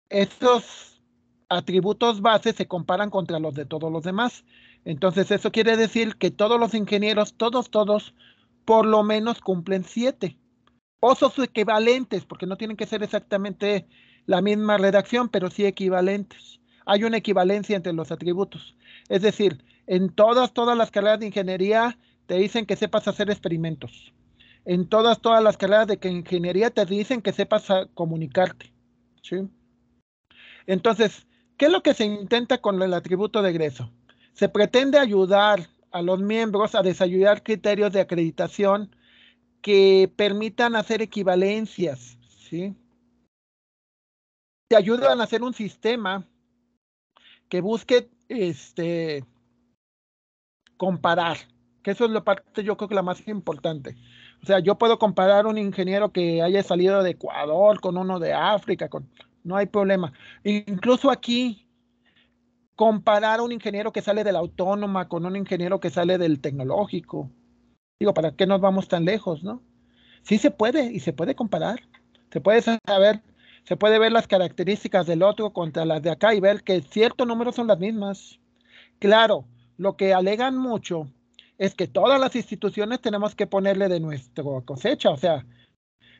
estos atributos base se comparan contra los de todos los demás. Entonces eso quiere decir que todos los ingenieros, todos, todos, por lo menos cumplen siete. O son equivalentes, porque no tienen que ser exactamente la misma redacción, pero sí equivalentes. Hay una equivalencia entre los atributos. Es decir, en todas, todas las carreras de ingeniería te dicen que sepas hacer experimentos. En todas, todas las carreras de ingeniería te dicen que sepas comunicarte. ¿sí? Entonces, ¿qué es lo que se intenta con el atributo de egreso? Se pretende ayudar a los miembros a desarrollar criterios de acreditación que permitan hacer equivalencias. ¿sí? Te ayudan a hacer un sistema que busque este, comparar, que eso es la parte yo creo que la más importante. O sea, yo puedo comparar un ingeniero que haya salido de Ecuador con uno de África, con, no hay problema. Incluso aquí, comparar un ingeniero que sale de la autónoma con un ingeniero que sale del tecnológico. Digo, ¿para qué nos vamos tan lejos, no? Sí se puede y se puede comparar. Se puede saber, se puede ver las características del otro contra las de acá y ver que cierto número son las mismas. Claro, lo que alegan mucho es que todas las instituciones tenemos que ponerle de nuestra cosecha, o sea,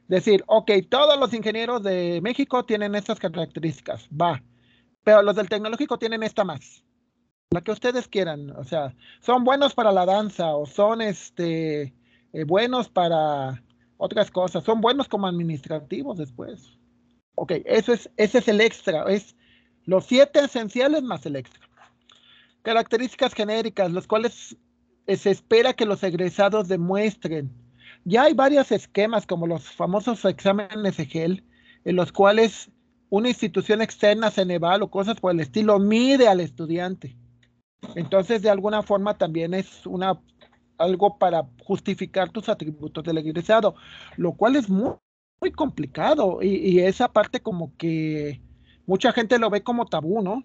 decir, ok, todos los ingenieros de México tienen estas características, va, pero los del tecnológico tienen esta más, la que ustedes quieran, o sea, son buenos para la danza o son este, eh, buenos para otras cosas, son buenos como administrativos después. Ok, eso es, ese es el extra, es los siete esenciales más el extra. Características genéricas, las cuales eh, se espera que los egresados demuestren. Ya hay varios esquemas, como los famosos exámenes EGEL, en los cuales una institución externa, Ceneval o cosas por el estilo, mide al estudiante. Entonces, de alguna forma también es una algo para justificar tus atributos del egresado, lo cual es muy, complicado y, y, esa parte como que mucha gente lo ve como tabú, ¿no?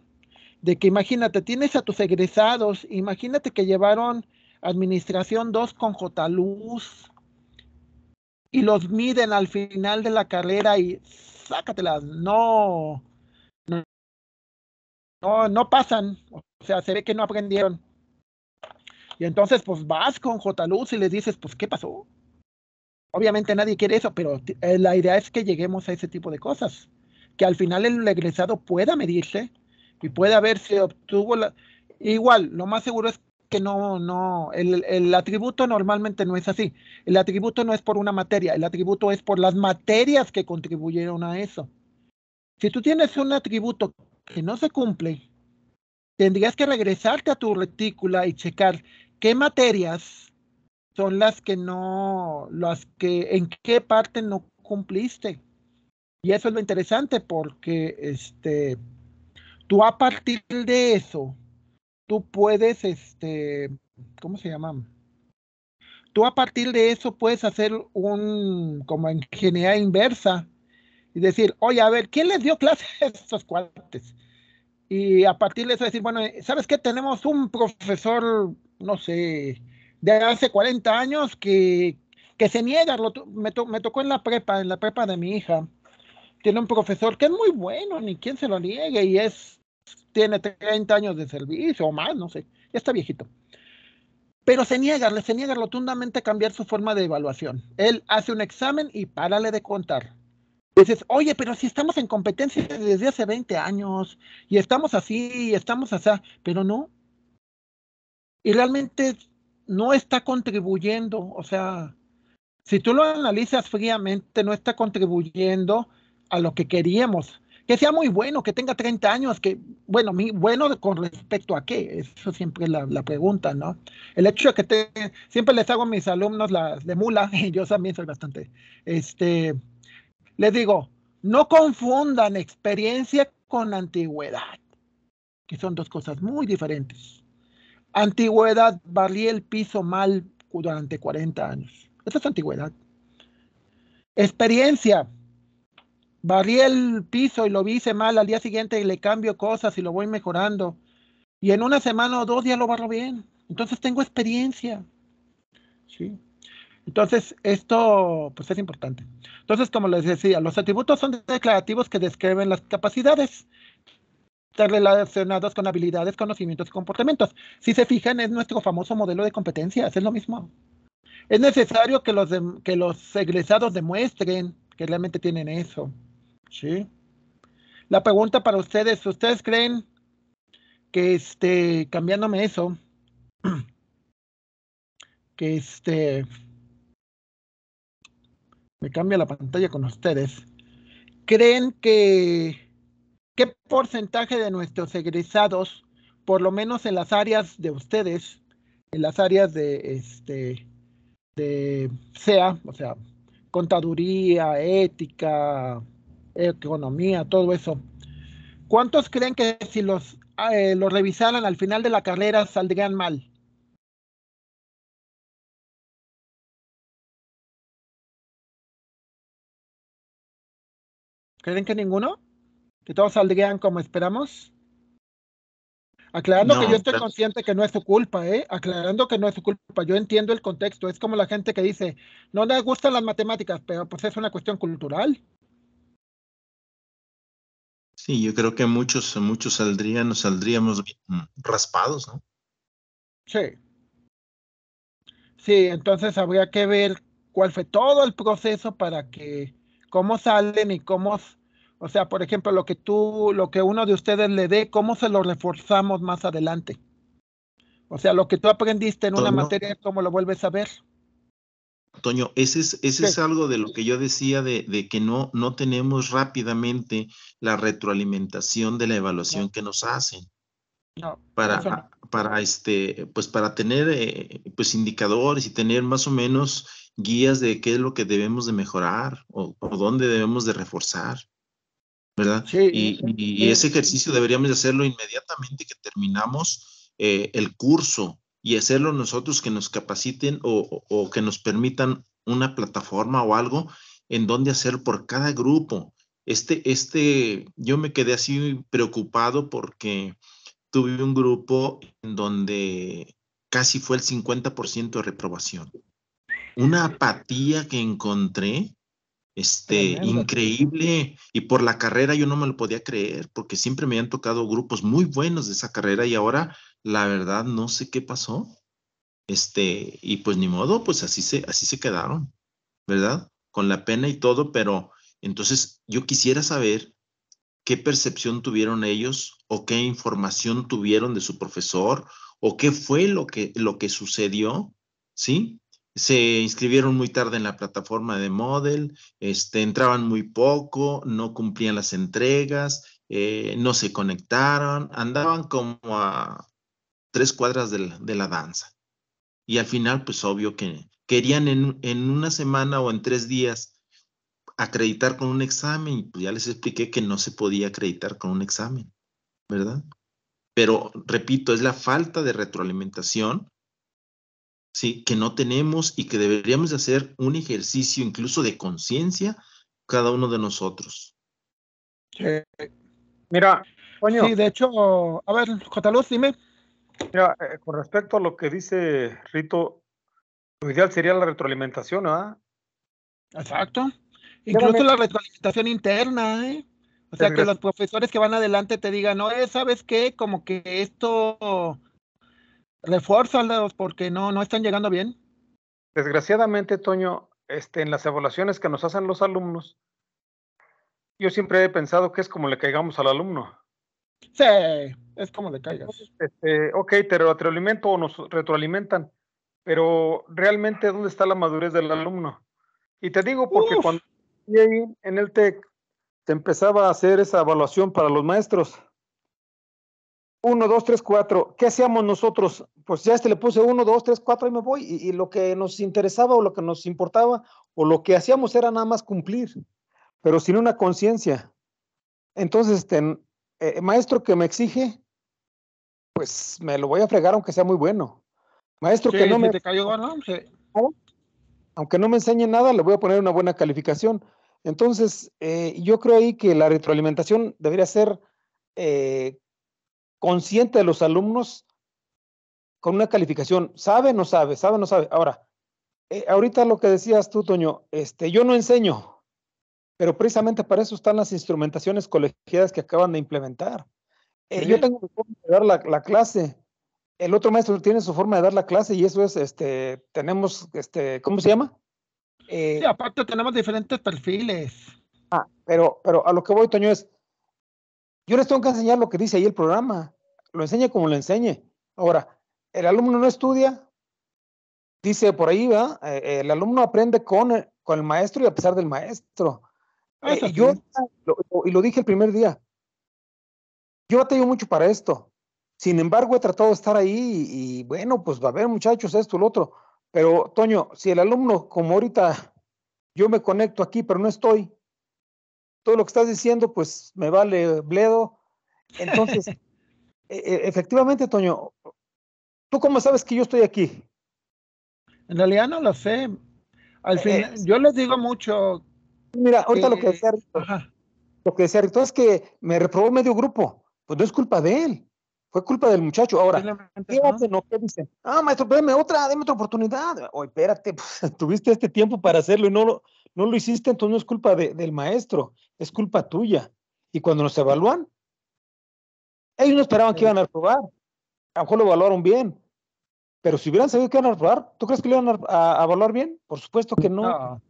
de que imagínate, tienes a tus egresados, imagínate que llevaron administración 2 con J. Luz y los miden al final de la carrera y sácatelas, no, no, no, pasan, o sea, se ve que no aprendieron. Y entonces, pues vas con J. Luz y les dices, pues, ¿qué pasó? Obviamente nadie quiere eso, pero eh, la idea es que lleguemos a ese tipo de cosas, que al final el egresado pueda medirse y puede haberse obtuvo la... Igual, lo más seguro es que no, no, el, el, atributo normalmente no es así. El atributo no es por una materia, el atributo es por las materias que contribuyeron a eso. Si tú tienes un atributo que no se cumple, tendrías que regresarte a tu retícula y checar qué materias son las que no, las que, en qué parte no cumpliste. Y eso es lo interesante porque, este, Tú a partir de eso, tú puedes, este, ¿cómo se llama? Tú a partir de eso puedes hacer un, como ingeniería inversa y decir, oye, a ver, ¿quién les dio clases a estos cuates? Y a partir de eso decir, bueno, ¿sabes qué? Tenemos un profesor, no sé, de hace 40 años que, se niega, me, me, tocó en la prepa, en la prepa de mi hija, tiene un profesor que es muy bueno, ni quien se lo niegue, y es tiene 30 años de servicio o más, no sé, ya está viejito. Pero se niega, le se niega rotundamente a cambiar su forma de evaluación. Él hace un examen y párale de contar. Dices, oye, pero si estamos en competencia desde hace 20 años y estamos así y estamos así, pero no. Y realmente no está contribuyendo, o sea, si tú lo analizas fríamente, no está contribuyendo a lo que queríamos que sea muy bueno, que tenga 30 años, que, bueno, bueno con respecto a qué, eso siempre es la, pregunta, ¿no? El hecho de que siempre les hago a mis alumnos las de mula, y yo también soy bastante, este, les digo, no confundan experiencia con antigüedad, que son dos cosas muy diferentes. Antigüedad, barrí el piso mal durante 40 años. Esa es antigüedad. Experiencia, barrí el piso y lo hice mal, al día siguiente y le cambio cosas y lo voy mejorando. Y en una semana o dos días lo barro bien. Entonces tengo experiencia. ¿Sí? Entonces, esto pues es importante. Entonces, como les decía, los atributos son declarativos que describen las capacidades relacionados con habilidades, conocimientos y comportamientos. Si se fijan, es nuestro famoso modelo de competencias, es lo mismo. Es necesario que los, que los egresados demuestren que realmente tienen eso. Sí. La pregunta para ustedes, ¿ustedes creen que este, cambiándome eso, que este, me cambia la pantalla con ustedes, ¿creen que qué porcentaje de nuestros egresados, por lo menos en las áreas de ustedes, en las áreas de este, de SEA, o sea, contaduría, ética, economía, todo eso. ¿Cuántos creen que si eh, los, revisaran al final de la carrera saldrían mal? ¿Creen que ninguno? ¿Que todos saldrían como esperamos? Aclarando que yo estoy pues consciente que no es su culpa, ¿eh? Aclarando que no es su culpa. Yo entiendo el contexto. Es como la gente que dice, no les gustan las matemáticas, pero pues es una cuestión cultural. Sí, yo creo que muchos, muchos saldrían, nos saldríamos mm, raspados, ¿no? Sí. Sí, entonces habría que ver cuál fue todo el proceso para que, cómo salen y cómo, o sea, por ejemplo, lo que tú, lo que uno de ustedes le dé, cómo se lo reforzamos más adelante. O sea, lo que tú aprendiste en una materia, ¿cómo lo vuelves a ver? Toño, ese es, ese es algo de lo que yo decía de, que no, no tenemos rápidamente la retroalimentación de la evaluación que nos hacen. No, para, para este, pues para tener eh, pues indicadores y tener más o menos guías de qué es lo que debemos de mejorar o, dónde debemos de reforzar. ¿Verdad? y, ese ejercicio deberíamos hacerlo inmediatamente que terminamos eh, el curso, y hacerlo nosotros que nos capaciten o, que nos permitan una plataforma o algo en donde hacer por cada grupo. Este, este, yo me quedé así preocupado porque tuve un grupo en donde casi fue el 50% de reprobación. Una apatía que encontré, este, increíble, y por la carrera yo no me lo podía creer, porque siempre me han tocado grupos muy buenos de esa carrera y ahora la verdad no sé qué pasó. Este, y pues ni modo, pues así se, así se quedaron, ¿verdad? Con la pena y todo, pero entonces yo quisiera saber qué percepción tuvieron ellos o qué información tuvieron de su profesor o qué fue lo que, lo que sucedió, ¿sí? se inscribieron muy tarde en la plataforma de Model, este, entraban muy poco, no cumplían las entregas, eh, no se conectaron, andaban como a, tres cuadras de la, danza. Y al final, pues obvio que querían en, una semana o en tres días acreditar con un examen, y pues ya les expliqué que no se podía acreditar con un examen, ¿verdad? Pero repito, es la falta de retroalimentación, ¿sí? Que no tenemos y que deberíamos hacer un ejercicio incluso de conciencia cada uno de nosotros. Mira, Sí, de hecho, a ver, Jotaluz, dime. Eh, eh, con respecto a lo que dice Rito, lo ideal sería la retroalimentación, ¿verdad? ¿ah? Exacto. Incluso la retroalimentación interna, ¿eh? O sea, que los profesores que van adelante te digan, oye, eh, ¿sabes qué? Como que esto los porque no, no están llegando bien. Desgraciadamente, Toño, este, en las evaluaciones que nos hacen los alumnos, yo siempre he pensado que es como le caigamos al alumno. Sí es como le caigas. Este, ok, te retroalimento o nos retroalimentan, pero realmente dónde está la madurez del alumno. Y te digo porque cuando en el TEC se empezaba a hacer esa evaluación para los maestros. Uno, dos, tres, cuatro. ¿Qué hacíamos nosotros? Pues ya este le puse uno, dos, tres, cuatro y me voy. Y, lo que nos interesaba o lo que nos importaba o lo que hacíamos era nada más cumplir, pero sin una conciencia. Entonces, este, eh, maestro que me exige, pues me lo voy a fregar aunque sea muy bueno. Maestro, que no me... Pues, aunque no me enseñe nada, le voy a poner una buena calificación. Entonces, eh, yo creo ahí que la retroalimentación debería ser eh, consciente de los alumnos con una calificación. ¿Sabe? No sabe, sabe, no sabe. Ahora, eh, ahorita lo que decías tú, Toño, este, yo no enseño, pero precisamente para eso están las instrumentaciones colegiadas que acaban de implementar. Eh, yo tengo forma de dar la, clase. El otro maestro tiene su forma de dar la clase y eso es, este, tenemos, este, ¿cómo se llama? Eh, sí, aparte tenemos diferentes perfiles. Ah, pero, pero a lo que voy, Toño, es, yo les tengo que enseñar lo que dice ahí el programa. Lo enseñe como lo enseñe. Ahora, el alumno no estudia, dice por ahí, va eh, el alumno aprende con el, con el maestro y a pesar del maestro. Y ah, yo, y lo dije el primer día, yo tengo mucho para esto. Sin embargo, he tratado de estar ahí y, bueno, pues va a haber muchachos, esto, lo otro. Pero, Toño, si el alumno, como ahorita yo me conecto aquí, pero no estoy, todo lo que estás diciendo, pues me vale bledo. Entonces, e, e, efectivamente, Toño, ¿tú cómo sabes que yo estoy aquí? En realidad no lo sé. Al eh, final, yo les digo mucho. Mira, ahorita lo que decía lo que decía es que me reprobó medio grupo pues no es culpa de él, fue culpa del muchacho. Ahora, ¿no? ¿Qué dicen? Ah, maestro, déme otra, déme otra oportunidad. Oye, espérate, pues, tuviste este tiempo para hacerlo y no lo, no lo hiciste, entonces no es culpa del maestro, es culpa tuya. Y cuando nos evalúan, ellos no esperaban que iban a aprobar. A lo mejor lo evaluaron bien. Pero si hubieran sabido que iban a aprobar, ¿tú crees que lo iban a, evaluar bien? Por supuesto que no. no.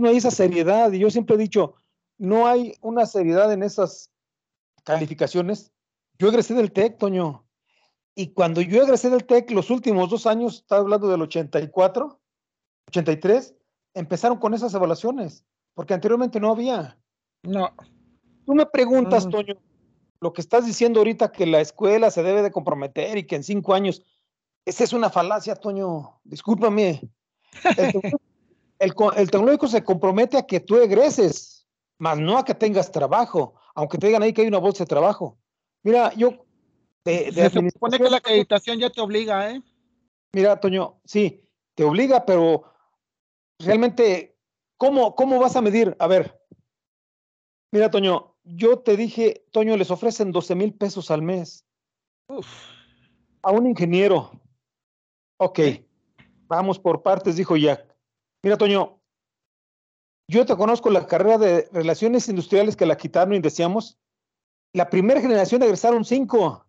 no hay esa seriedad. Y yo siempre he dicho, no hay una seriedad en esas calificaciones, yo egresé del TEC, Toño. Y cuando yo egresé del TEC, los últimos dos años, estaba hablando del 84, 83, empezaron con esas evaluaciones, porque anteriormente no había. No. Tú me preguntas, mm. Toño, lo que estás diciendo ahorita que la escuela se debe de comprometer y que en cinco años, esa es una falacia, Toño, discúlpame. El, el tecnológico se compromete a que tú egreses, más no a que tengas trabajo aunque te digan ahí que hay una bolsa de trabajo. Mira, yo... Se supone que la pues. acreditación ya te obliga, ¿eh? Mira, Toño, sí, te obliga, pero realmente, ¿cómo, cómo vas a medir? A ver, mira, Toño, yo te dije, Toño, les ofrecen 12 mil pesos al mes. Uf. A un ingeniero. Ok, vamos por partes, dijo Jack. Mira, Toño, yo te conozco la carrera de relaciones industriales que la quitaron y decíamos, La primera generación egresaron cinco,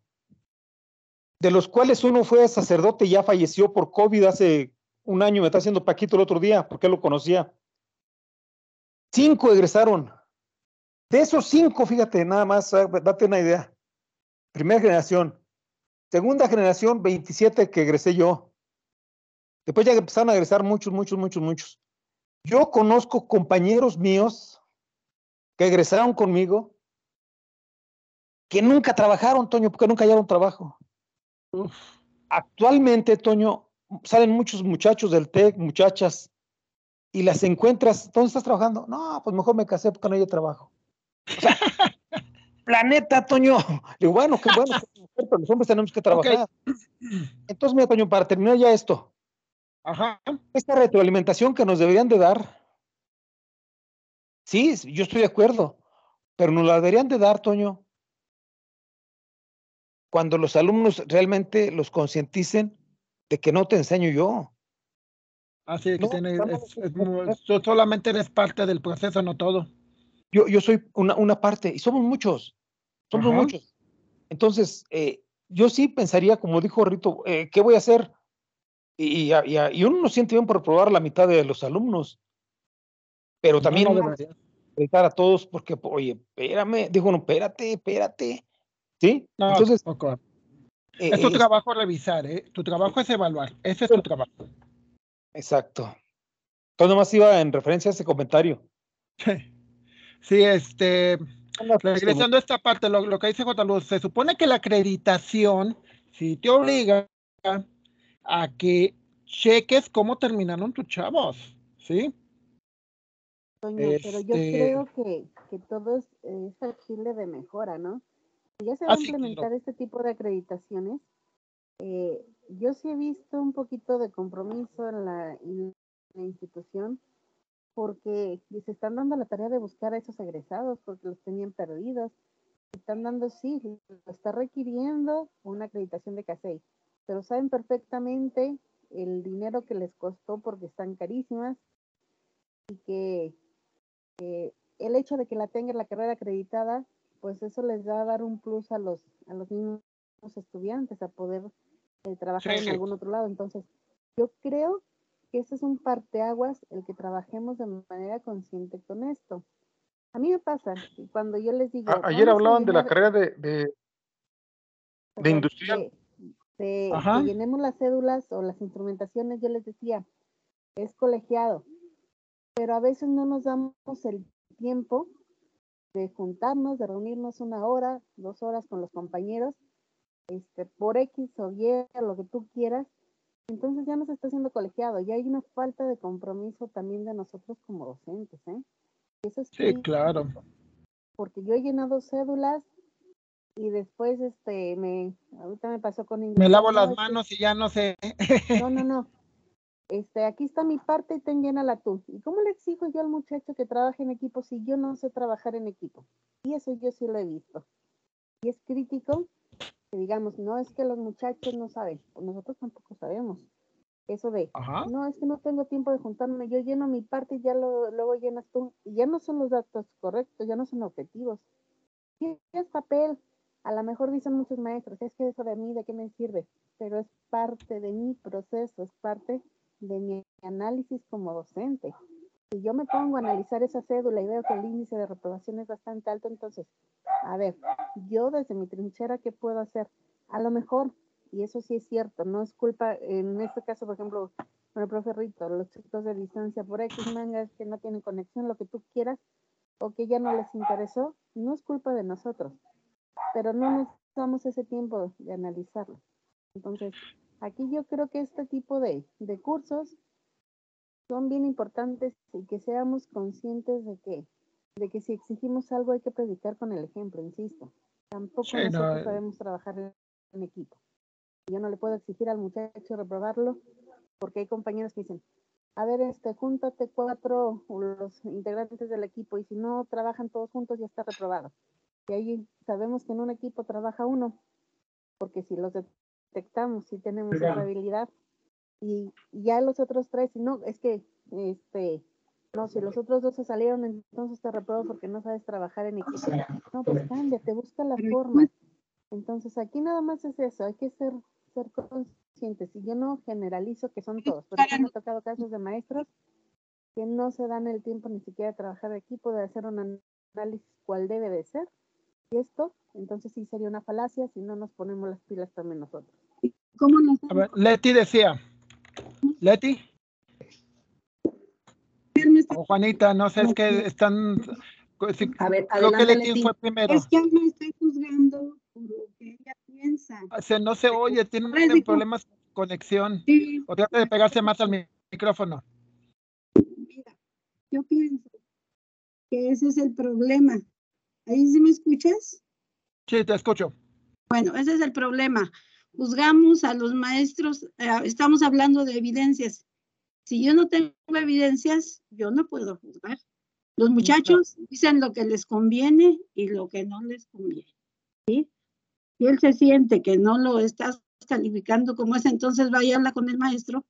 de los cuales uno fue sacerdote y ya falleció por COVID hace un año. Me está haciendo Paquito el otro día porque lo conocía. Cinco egresaron. De esos cinco, fíjate, nada más, ah, date una idea. Primera generación. Segunda generación, 27 que egresé yo. Después ya empezaron a egresar muchos, muchos, muchos, muchos. Yo conozco compañeros míos que egresaron conmigo que nunca trabajaron, Toño, porque nunca hallaron trabajo. Actualmente, Toño, salen muchos muchachos del TEC, muchachas, y las encuentras, ¿dónde estás trabajando? No, pues mejor me casé porque no hay trabajo. planeta, Toño. Digo, bueno, qué bueno, los hombres tenemos que trabajar. Entonces, mira, Toño, para terminar ya esto, Ajá. Esta retroalimentación que nos deberían de dar. Sí, yo estoy de acuerdo, pero nos la deberían de dar, Toño. Cuando los alumnos realmente los concienticen de que no te enseño yo. Así ah, que es, solamente eres parte del proceso, no todo. Yo, yo soy una, una parte y somos muchos, somos muchos. Entonces, eh, yo sí pensaría, como dijo Rito, eh, ¿qué voy a hacer? y, uno no siente bien por probar la mitad de los alumnos, pero también no, a todos porque, oye, espérame, dijo uno, espérate, espérate, ¿sí? Entonces, eh, es tu trabajo revisar, ¿eh? Tu trabajo es evaluar, ese es tu trabajo. Exacto. Todo nomás iba en referencia a ese comentario. Sí, este... Regresando a esta parte, lo, lo que dice J. Luz, se supone que la acreditación, si te obliga a que cheques cómo terminaron tus chavos, ¿sí? Doña, pero yo este creo que, que todo es, es, factible de mejora, ¿no? ya se va a ah, implementar este tipo de acreditaciones, eh, yo sí he visto un poquito de compromiso en la, institución porque se están dando la tarea de buscar a esos egresados porque los tenían perdidos. Están dando, sí, lo está requiriendo una acreditación de CASEI pero saben perfectamente el dinero que les costó porque están carísimas y que el hecho de que la tengan la carrera acreditada, pues eso les va a dar un plus a los, a los mismos estudiantes a poder eh, trabajar en algún otro lado. Entonces, yo creo que ese es un parteaguas el que trabajemos de manera consciente con esto. A mí me pasa, cuando yo les digo... ayer hablaban de la carrera de, de, industrial. Si este, llenemos las cédulas o las instrumentaciones, yo les decía, es colegiado, pero a veces no nos damos el tiempo de juntarnos, de reunirnos una hora, dos horas con los compañeros, este, por X o Y, lo que tú quieras, entonces ya nos está haciendo colegiado y hay una falta de compromiso también de nosotros como docentes, ¿eh? Eso sí, claro. Porque yo he llenado cédulas, y después este me ahorita me pasó con Me lavo las manos y ya no sé. No, no, no. Este, aquí está mi parte y te llena la tú. ¿Y cómo le exijo yo al muchacho que trabaje en equipo si yo no sé trabajar en equipo? Y eso yo sí lo he visto. Y es crítico que digamos, no es que los muchachos no saben, nosotros tampoco sabemos. Eso de, no, es que no tengo tiempo de juntarme, yo lleno mi parte y ya lo, luego llenas tú. Y ya no son los datos correctos, ya no son objetivos. es papel, a lo mejor dicen muchos maestros, es que eso de mí, ¿de qué me sirve? Pero es parte de mi proceso, es parte de mi análisis como docente. Si yo me pongo a analizar esa cédula y veo que el índice de reprobación es bastante alto, entonces, a ver, yo desde mi trinchera, ¿qué puedo hacer? A lo mejor, y eso sí es cierto, no es culpa, en este caso, por ejemplo, con el profe Rito, los chicos de distancia por X mangas que no tienen conexión, lo que tú quieras, o que ya no les interesó, no es culpa de nosotros pero no nos ese tiempo de analizarlo. Entonces, aquí yo creo que este tipo de, cursos son bien importantes y que seamos conscientes de que, de que si exigimos algo hay que predicar con el ejemplo, insisto. Tampoco nosotros sabemos eh. trabajar en equipo. Yo no le puedo exigir al muchacho reprobarlo porque hay compañeros que dicen, a ver, este, júntate cuatro los integrantes del equipo y si no trabajan todos juntos ya está reprobado. Y ahí sabemos que en un equipo trabaja uno, porque si los detectamos, si tenemos la habilidad, y, ya los otros tres, si no, es que, este, no, si los otros dos se salieron, entonces te reprobo porque no sabes trabajar en equipo. No, pues te busca la forma. Pues entonces aquí nada más es eso, hay que ser, ser conscientes. Y yo no generalizo que son todos, porque me han tocado casos de maestros que no se dan el tiempo ni siquiera de trabajar de equipo, de hacer un análisis cuál debe de ser esto, entonces sí sería una falacia si no nos ponemos las pilas también nosotros. ¿Cómo nos... A ver, Leti decía. Leti. Juanita, no sé, es que están... a ver, creo que Leti, fue primero. Es que no estoy juzgando por lo que ella piensa. O sea, no se oye, tiene un problemas de conexión. O trata de pegarse más al micrófono. Mira, yo pienso que ese es el problema, ¿Ahí sí me escuchas? Sí, te escucho. Bueno, ese es el problema. Juzgamos a los maestros, eh, estamos hablando de evidencias. Si yo no tengo evidencias, yo no puedo juzgar. Los muchachos dicen lo que les conviene y lo que no les conviene. ¿sí? Si él se siente que no lo estás calificando como es, entonces va y hablar con el maestro.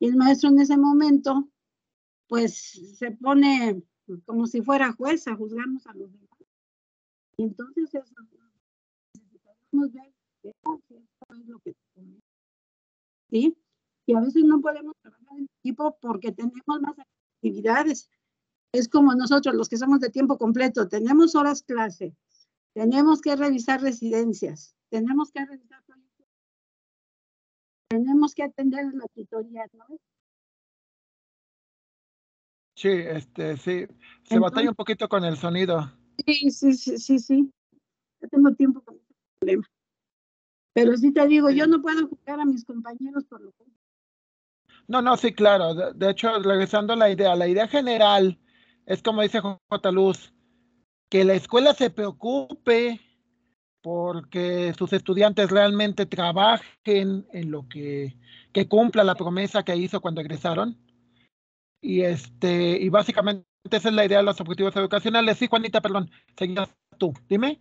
Y el maestro en ese momento, pues se pone como si fuera jueza, juzgamos a los y Entonces, eso, necesitamos ver qué es lo que ¿Sí? Y a veces no podemos trabajar en equipo porque tenemos más actividades. Es como nosotros, los que somos de tiempo completo, tenemos horas clase, tenemos que revisar residencias, tenemos que revisar proyectos, tenemos que atender la tutoría, ¿no? Sí, este, sí. Se batalla un poquito con el sonido. Sí, sí, sí, sí, sí. Yo tengo tiempo para el problema. Pero sí te digo, yo no puedo jugar a mis compañeros por lo que... No, no, sí, claro. De, hecho, regresando a la idea, la idea general es como dice J. Luz, que la escuela se preocupe porque sus estudiantes realmente trabajen en lo que, que cumpla la promesa que hizo cuando egresaron. Y este, y básicamente esa es la idea de los objetivos educacionales. Sí, Juanita, perdón, seguías tú. Dime.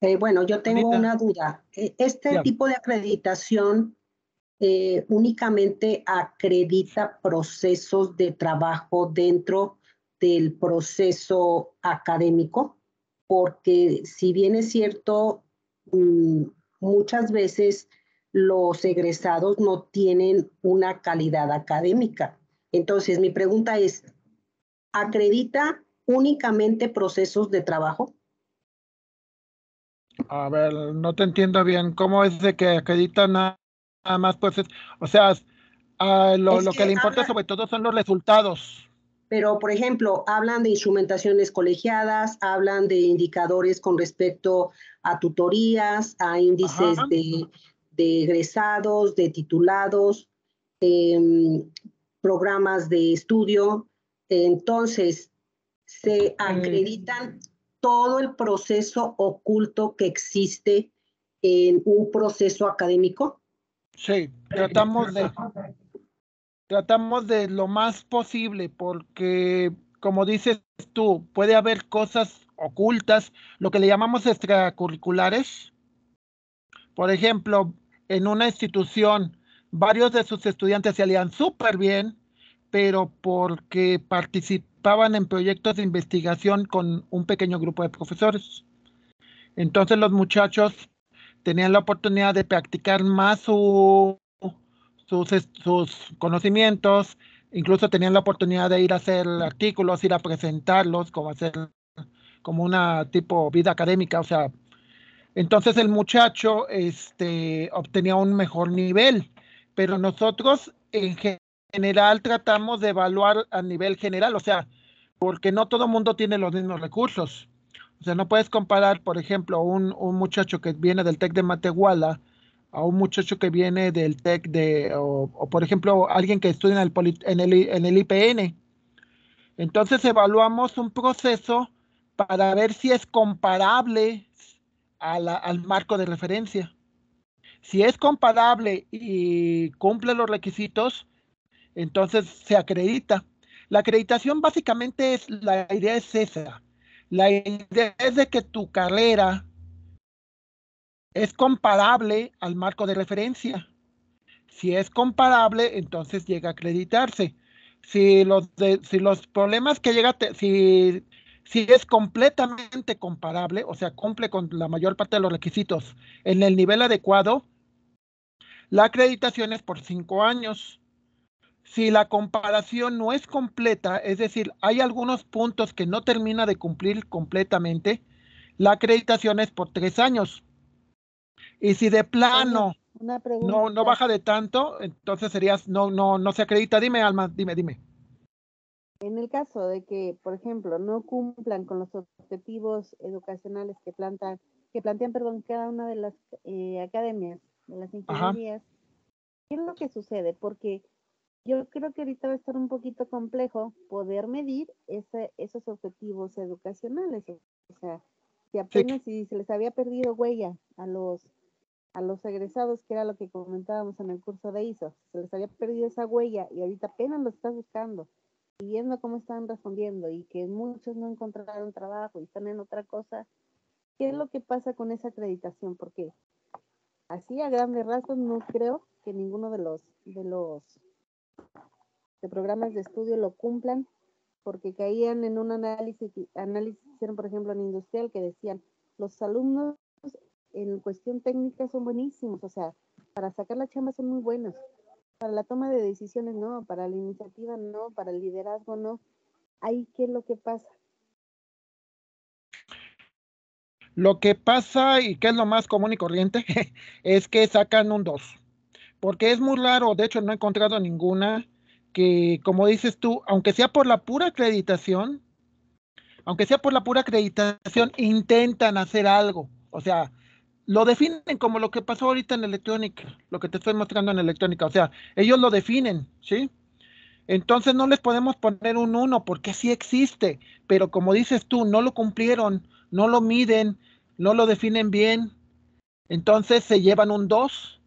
Eh, bueno, yo tengo una duda. E, ¿Este tipo de acreditación eh, únicamente acredita procesos de trabajo dentro del proceso académico? Porque si bien es cierto, mm, muchas veces los egresados no tienen una calidad académica. Entonces, mi pregunta es, ¿acredita únicamente procesos de trabajo? A ver, no te entiendo bien. ¿Cómo es de que acreditan nada más? Pues, o sea, ah, lo, que, le importa sobre todo son los resultados. Pero, por ejemplo, hablan de instrumentaciones colegiadas, hablan de indicadores con respecto a tutorías, a índices de de egresados, de titulados, em, programas de estudio. Entonces, se acreditan todo el proceso oculto que existe en un proceso académico. Sí, tratamos de tratamos de lo más posible porque como dices tú, puede haber cosas ocultas, lo que le llamamos extracurriculares. Por ejemplo, en una institución, varios de sus estudiantes se alían súper bien, pero porque participaban en proyectos de investigación con un pequeño grupo de profesores. Entonces los muchachos tenían la oportunidad de practicar más sus, sus conocimientos, incluso tenían la oportunidad de ir a hacer artículos, ir a presentarlos, como hacer como una tipo vida académica, o sea, entonces el muchacho este, obtenía un mejor nivel, pero nosotros en general tratamos de evaluar a nivel general, o sea, porque no todo mundo tiene los mismos recursos. O sea, no puedes comparar, por ejemplo, un, un muchacho que viene del TEC de Matehuala a un muchacho que viene del TEC de, o, por ejemplo, alguien que estudia en el, en el, en el IPN. Entonces evaluamos un proceso para ver si es comparable al marco de referencia. Si es comparable y cumple los requisitos, entonces se acredita. La acreditación básicamente es, la idea es esa. La idea es de que tu carrera es comparable al marco de referencia. Si es comparable, entonces llega a acreditarse. Si los, los problemas que llega, si si es completamente comparable, o sea, cumple con la mayor parte de los requisitos en el nivel adecuado, la acreditación es por cinco años. Si la comparación no es completa, es decir, hay algunos puntos que no termina de cumplir completamente, la acreditación es por tres años. Y si de plano no, no baja de tanto, entonces serías, no, no, no se acredita. Dime, Alma, dime, dime. En el caso de que, por ejemplo, no cumplan con los objetivos educacionales que plantan, que plantean, perdón, cada una de las eh, academias, de las ingenierías, ¿qué es lo que sucede? Porque yo creo que ahorita va a estar un poquito complejo poder medir esos objetivos educacionales. O sea, si apenas si se les había perdido huella a los a los egresados, que era lo que comentábamos en el curso de ISO, se les había perdido esa huella y ahorita apenas lo estás buscando y viendo cómo están respondiendo y que muchos no encontraron trabajo y están en otra cosa, ¿qué es lo que pasa con esa acreditación? Porque así a grandes rasgos no creo que ninguno de los de los de programas de estudio lo cumplan porque caían en un análisis que hicieron por ejemplo en industrial que decían los alumnos en cuestión técnica son buenísimos, o sea, para sacar la chamba son muy buenos, para la toma de decisiones no, para la iniciativa no, para el liderazgo no. Ahí, ¿qué es lo que pasa? Lo que pasa y que es lo más común y corriente es que sacan un 2. Porque es muy raro, de hecho no he encontrado ninguna que, como dices tú, aunque sea por la pura acreditación, aunque sea por la pura acreditación, intentan hacer algo. O sea, lo definen como lo que pasó ahorita en electrónica, lo que te estoy mostrando en electrónica, o sea, ellos lo definen, ¿sí? Entonces no les podemos poner un 1 porque sí existe, pero como dices tú, no lo cumplieron, no lo miden, no lo definen bien, entonces se llevan un 2,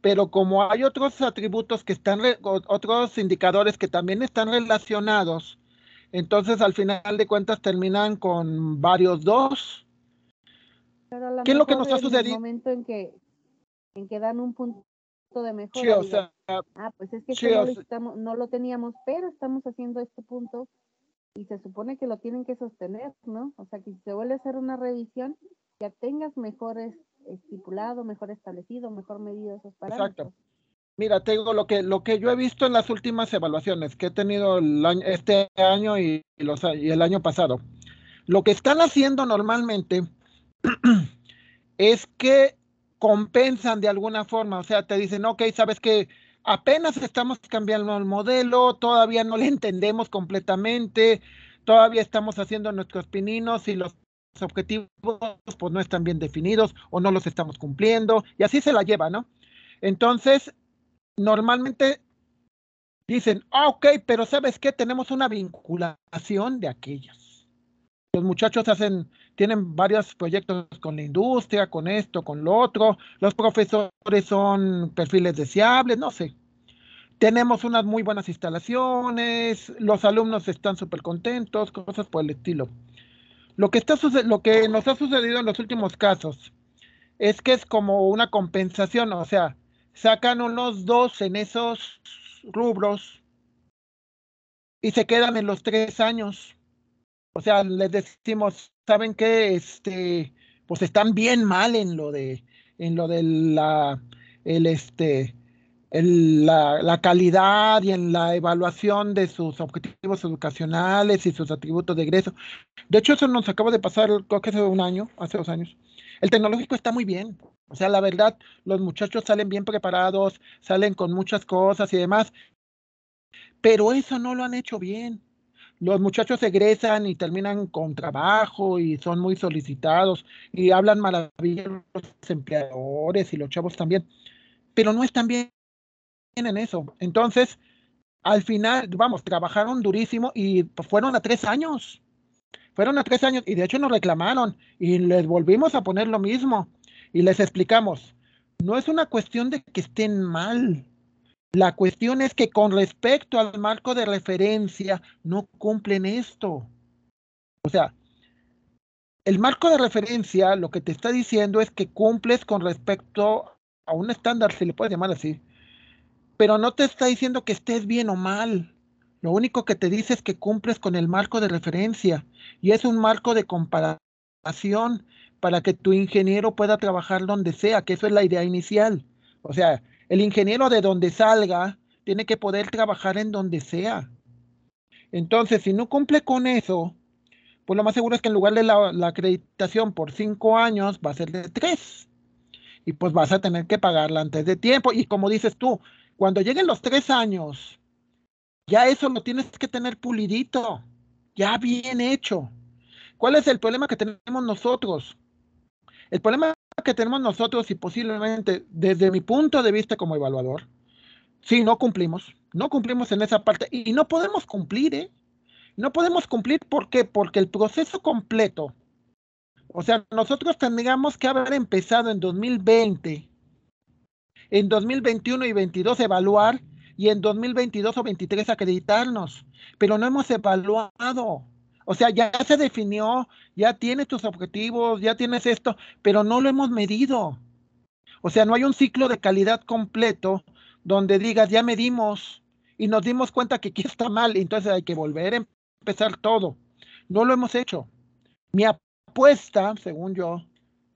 pero como hay otros atributos que están, otros indicadores que también están relacionados, entonces al final de cuentas terminan con varios 2 ¿Qué es lo que nos ha sucedido? En el momento en que, en que dan un punto de mejora. ah, pues es que no, lo teníamos, pero estamos haciendo este punto y se supone que lo tienen que sostener, ¿no? O sea, que si se vuelve a hacer una revisión, ya tengas mejores estipulado, mejor establecido, mejor medido esos parámetros. Exacto. Mira, tengo lo que lo que yo he visto en las últimas evaluaciones que he tenido este año y el año pasado. Lo que están haciendo normalmente es que compensan de alguna forma, o sea, te dicen, ok, sabes que apenas estamos cambiando el modelo, todavía no le entendemos completamente, todavía estamos haciendo nuestros pininos y los objetivos pues no están bien definidos o no los estamos cumpliendo y así se la lleva, ¿no? Entonces, normalmente dicen, ah, ok, pero ¿sabes que Tenemos una vinculación de aquellos los muchachos hacen, tienen varios proyectos con la industria, con esto, con lo otro. Los profesores son perfiles deseables, no sé. Tenemos unas muy buenas instalaciones, los alumnos están súper contentos, cosas por el estilo. Lo que, está lo que nos ha sucedido en los últimos casos es que es como una compensación, o sea, sacan unos dos en esos rubros y se quedan en los tres años o sea, les decimos, ¿saben qué? Este, pues están bien mal en lo de, en lo de la, el este, la, calidad y en la evaluación de sus objetivos educacionales y sus atributos de egreso. De hecho, eso nos acaba de pasar, creo que hace un año, hace dos años. El tecnológico está muy bien. O sea, la verdad, los muchachos salen bien preparados, salen con muchas cosas y demás. Pero eso no lo han hecho bien los muchachos egresan y terminan con trabajo y son muy solicitados y hablan maravillas los empleadores y los chavos también, pero no están bien en eso. Entonces, al final, vamos, trabajaron durísimo y fueron a tres años. Fueron a tres años y de hecho nos reclamaron y les volvimos a poner lo mismo y les explicamos, no es una cuestión de que estén mal, la cuestión es que con respecto al marco de referencia no cumplen esto. O sea, el marco de referencia lo que te está diciendo es que cumples con respecto a un estándar, si le puedes llamar así, pero no te está diciendo que estés bien o mal. Lo único que te dice es que cumples con el marco de referencia y es un marco de comparación para que tu ingeniero pueda trabajar donde sea, que eso es la idea inicial. O sea, el ingeniero de donde salga tiene que poder trabajar en donde sea. Entonces, si no cumple con eso, pues lo más seguro es que en lugar de la, acreditación por cinco años va a ser de tres. Y pues vas a tener que pagarla antes de tiempo. Y como dices tú, cuando lleguen los tres años, ya eso lo tienes que tener pulidito, ya bien hecho. ¿Cuál es el problema que tenemos nosotros? El problema que tenemos nosotros y posiblemente desde mi punto de vista como evaluador, si no cumplimos, no cumplimos en esa parte y no podemos cumplir, ¿eh? No podemos cumplir, ¿por qué? Porque el proceso completo, o sea, nosotros tendríamos que haber empezado en 2020, en 2021 y 2022 evaluar y en 2022 o 2023 acreditarnos, pero no hemos evaluado. O sea, ya se definió ya tienes tus objetivos, ya tienes esto, pero no lo hemos medido. O sea, no hay un ciclo de calidad completo donde digas, ya medimos y nos dimos cuenta que aquí está mal, entonces hay que volver a empezar todo. No lo hemos hecho. Mi apuesta, según yo,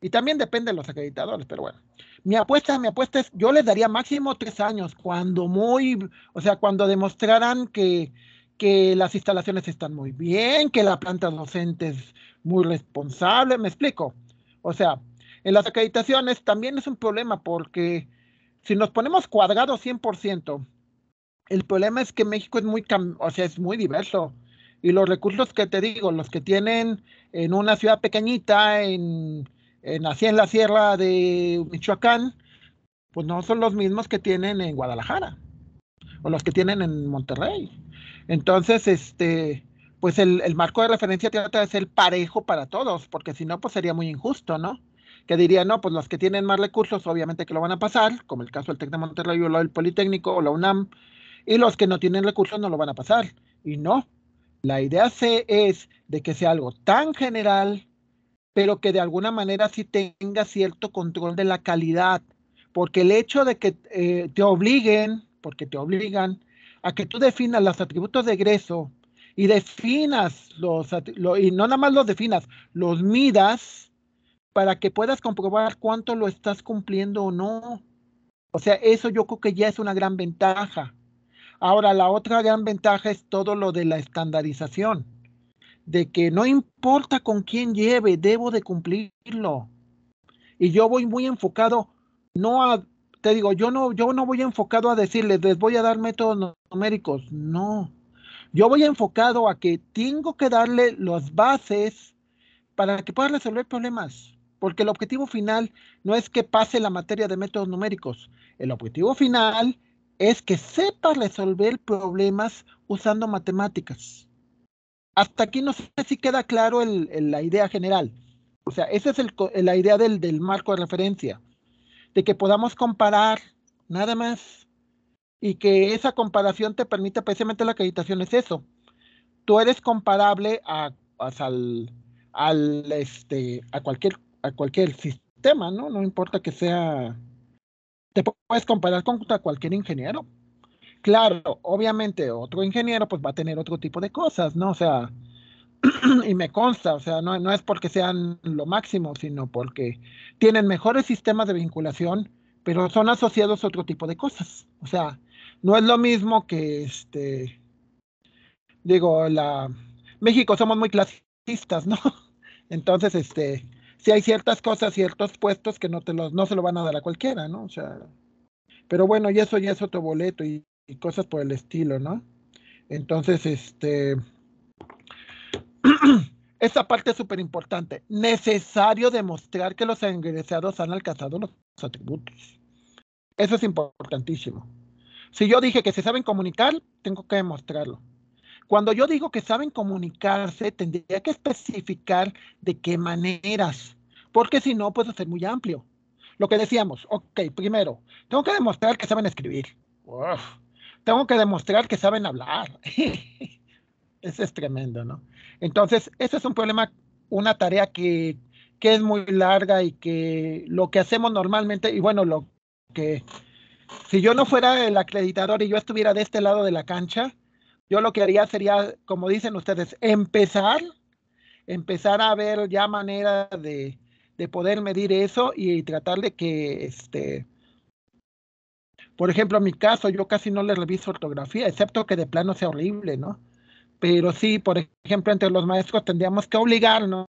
y también depende de los acreditadores, pero bueno, mi apuesta, mi apuesta es, yo les daría máximo tres años, cuando muy, o sea, cuando demostraran que que las instalaciones están muy bien, que la planta docente es muy responsable, me explico. O sea, en las acreditaciones también es un problema porque si nos ponemos cuadrados 100%, el problema es que México es muy, o sea, es muy diverso. Y los recursos que te digo, los que tienen en una ciudad pequeñita, en, en así en la sierra de Michoacán, pues no son los mismos que tienen en Guadalajara o los que tienen en Monterrey. Entonces, este, pues el, el, marco de referencia trata de ser parejo para todos, porque si no, pues sería muy injusto, ¿no? Que diría, no, pues los que tienen más recursos, obviamente que lo van a pasar, como el caso del TEC de Monterrey o el Politécnico o la UNAM, y los que no tienen recursos no lo van a pasar. Y no, la idea C es de que sea algo tan general, pero que de alguna manera sí tenga cierto control de la calidad, porque el hecho de que eh, te obliguen, porque te obligan a que tú definas los atributos de egreso y definas los, y no nada más los definas, los midas para que puedas comprobar cuánto lo estás cumpliendo o no. O sea, eso yo creo que ya es una gran ventaja. Ahora, la otra gran ventaja es todo lo de la estandarización, de que no importa con quién lleve, debo de cumplirlo. Y yo voy muy enfocado no a te digo, yo no, yo no voy enfocado a decirles, les voy a dar métodos numéricos, no. Yo voy enfocado a que tengo que darle las bases para que pueda resolver problemas, porque el objetivo final no es que pase la materia de métodos numéricos, el objetivo final es que sepa resolver problemas usando matemáticas. Hasta aquí no sé si queda claro la idea general. O sea, esa es la idea del marco de referencia de que podamos comparar, nada más. Y que esa comparación te permita, precisamente la acreditación es eso. Tú eres comparable a, pues, al, al, este, a cualquier, a cualquier sistema, ¿no? No importa que sea. Te puedes comparar con cualquier ingeniero. Claro, obviamente otro ingeniero pues va a tener otro tipo de cosas, ¿no? O sea, y me consta, o sea, no, es porque sean lo máximo, sino porque tienen mejores sistemas de vinculación, pero son asociados a otro tipo de cosas. O sea, no es lo mismo que este, digo, la México somos muy clasistas, ¿no? Entonces, este, si hay ciertas cosas, ciertos puestos que no te los, no se lo van a dar a cualquiera, ¿no? O sea, pero bueno, y eso ya es otro boleto y cosas por el estilo, ¿no? Entonces, este, Esa parte es súper importante. Necesario demostrar que los egresados han alcanzado los atributos. Eso es importantísimo. Si yo dije que se saben comunicar, tengo que demostrarlo. Cuando yo digo que saben comunicarse, tendría que especificar de qué maneras, porque si no, puede ser muy amplio. Lo que decíamos, ok, primero, tengo que demostrar que saben escribir. tengo que demostrar que saben hablar. Eso es tremendo, ¿no? Entonces, ese es un problema, una tarea que, que es muy larga y que lo que hacemos normalmente, y bueno, lo que si yo no fuera el acreditador y yo estuviera de este lado de la cancha, yo lo que haría sería, como dicen ustedes, empezar, empezar a ver ya manera de, de poder medir eso y, tratar de que, este, por ejemplo, en mi caso, yo casi no le reviso ortografía, excepto que de plano sea horrible, ¿no? Pero sí, por ejemplo, entre los maestros tendríamos que obligarnos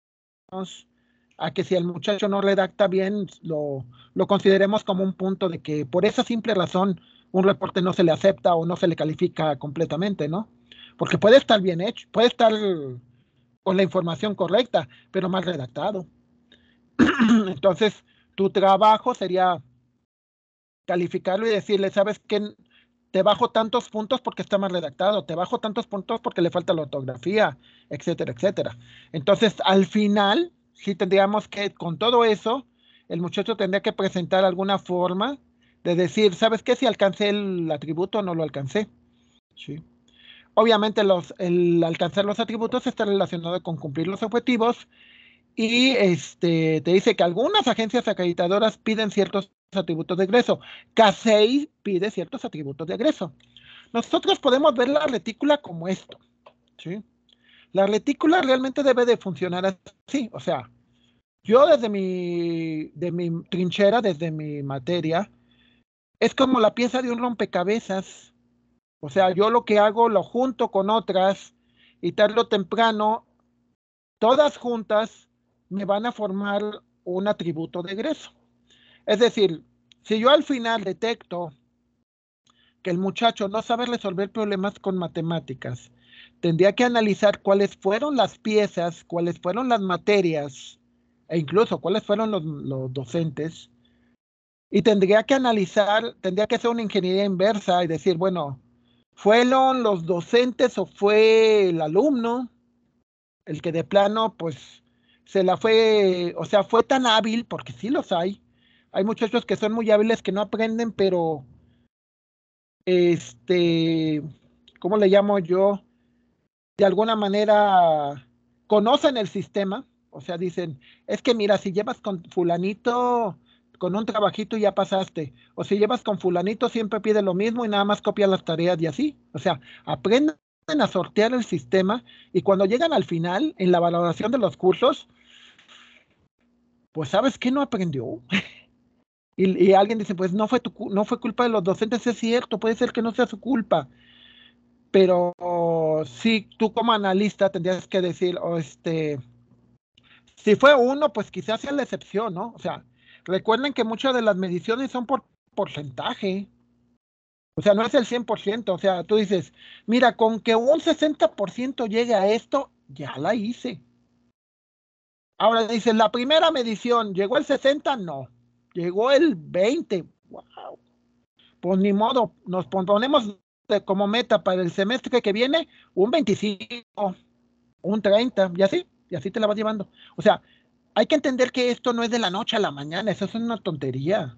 a que si el muchacho no redacta bien, lo, lo consideremos como un punto de que por esa simple razón un reporte no se le acepta o no se le califica completamente, ¿no? Porque puede estar bien hecho, puede estar con la información correcta, pero mal redactado. Entonces, tu trabajo sería calificarlo y decirle, ¿sabes qué? te bajo tantos puntos porque está mal redactado, te bajo tantos puntos porque le falta la ortografía, etcétera, etcétera. Entonces, al final, sí tendríamos que, con todo eso, el muchacho tendría que presentar alguna forma de decir, ¿sabes qué? Si alcancé el atributo o no lo alcancé. Obviamente, el alcanzar los atributos está relacionado con cumplir los objetivos. Y este, te dice que algunas agencias acreditadoras piden ciertos atributos de egreso. K6 pide ciertos atributos de egreso. Nosotros podemos ver la retícula como esto. La retícula realmente debe de funcionar así. O sea, yo desde mi, mi trinchera, desde mi materia, es como la pieza de un rompecabezas. O sea, yo lo que hago lo junto con otras y tarde o temprano, todas juntas me van a formar un atributo de egreso. Es decir, si yo al final detecto que el muchacho no sabe resolver problemas con matemáticas, tendría que analizar cuáles fueron las piezas, cuáles fueron las materias e incluso cuáles fueron los, docentes. Y tendría que analizar, tendría que hacer una ingeniería inversa y decir, bueno, ¿fueron los docentes o fue el alumno el que de plano, pues, se la fue, o sea, fue tan hábil, porque sí los hay, hay muchachos que son muy hábiles que no aprenden, pero este, ¿cómo le llamo yo? De alguna manera conocen el sistema, o sea, dicen, es que mira, si llevas con fulanito con un trabajito ya pasaste, o si llevas con fulanito siempre pide lo mismo y nada más copia las tareas y así, o sea, aprenden a sortear el sistema y cuando llegan al final en la valoración de los cursos, pues sabes que no aprendió. Y, alguien dice, pues no fue, tu, no fue culpa de los docentes, es cierto, puede ser que no sea su culpa. Pero sí, tú como analista tendrías que decir, o oh, este, si fue uno, pues quizás sea la excepción, ¿no? O sea, recuerden que muchas de las mediciones son por porcentaje. O sea, no es el 100%. O sea, tú dices, mira, con que un 60% llegue a esto, ya la hice. Ahora dices, la primera medición, ¿llegó el 60? No llegó el 20. Wow. Pues ni modo, nos ponemos como meta para el semestre que viene un 25, un 30, y así, y así te la vas llevando. O sea, hay que entender que esto no es de la noche a la mañana, eso es una tontería.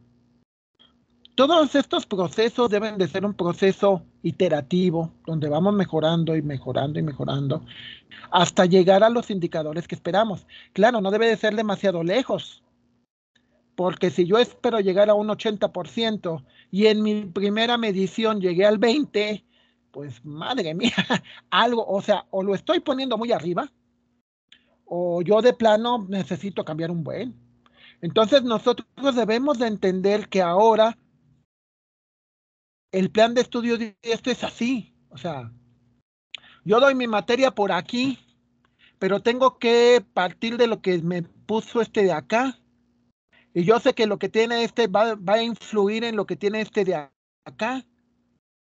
Todos estos procesos deben de ser un proceso iterativo, donde vamos mejorando y mejorando y mejorando, hasta llegar a los indicadores que esperamos. Claro, no debe de ser demasiado lejos, porque si yo espero llegar a un 80% y en mi primera medición llegué al 20%, pues madre mía, algo, o sea, o lo estoy poniendo muy arriba, o yo de plano necesito cambiar un buen. Entonces nosotros debemos de entender que ahora el plan de estudio de esto es así, o sea, yo doy mi materia por aquí, pero tengo que partir de lo que me puso este de acá y yo sé que lo que tiene este va, a influir en lo que tiene este de acá.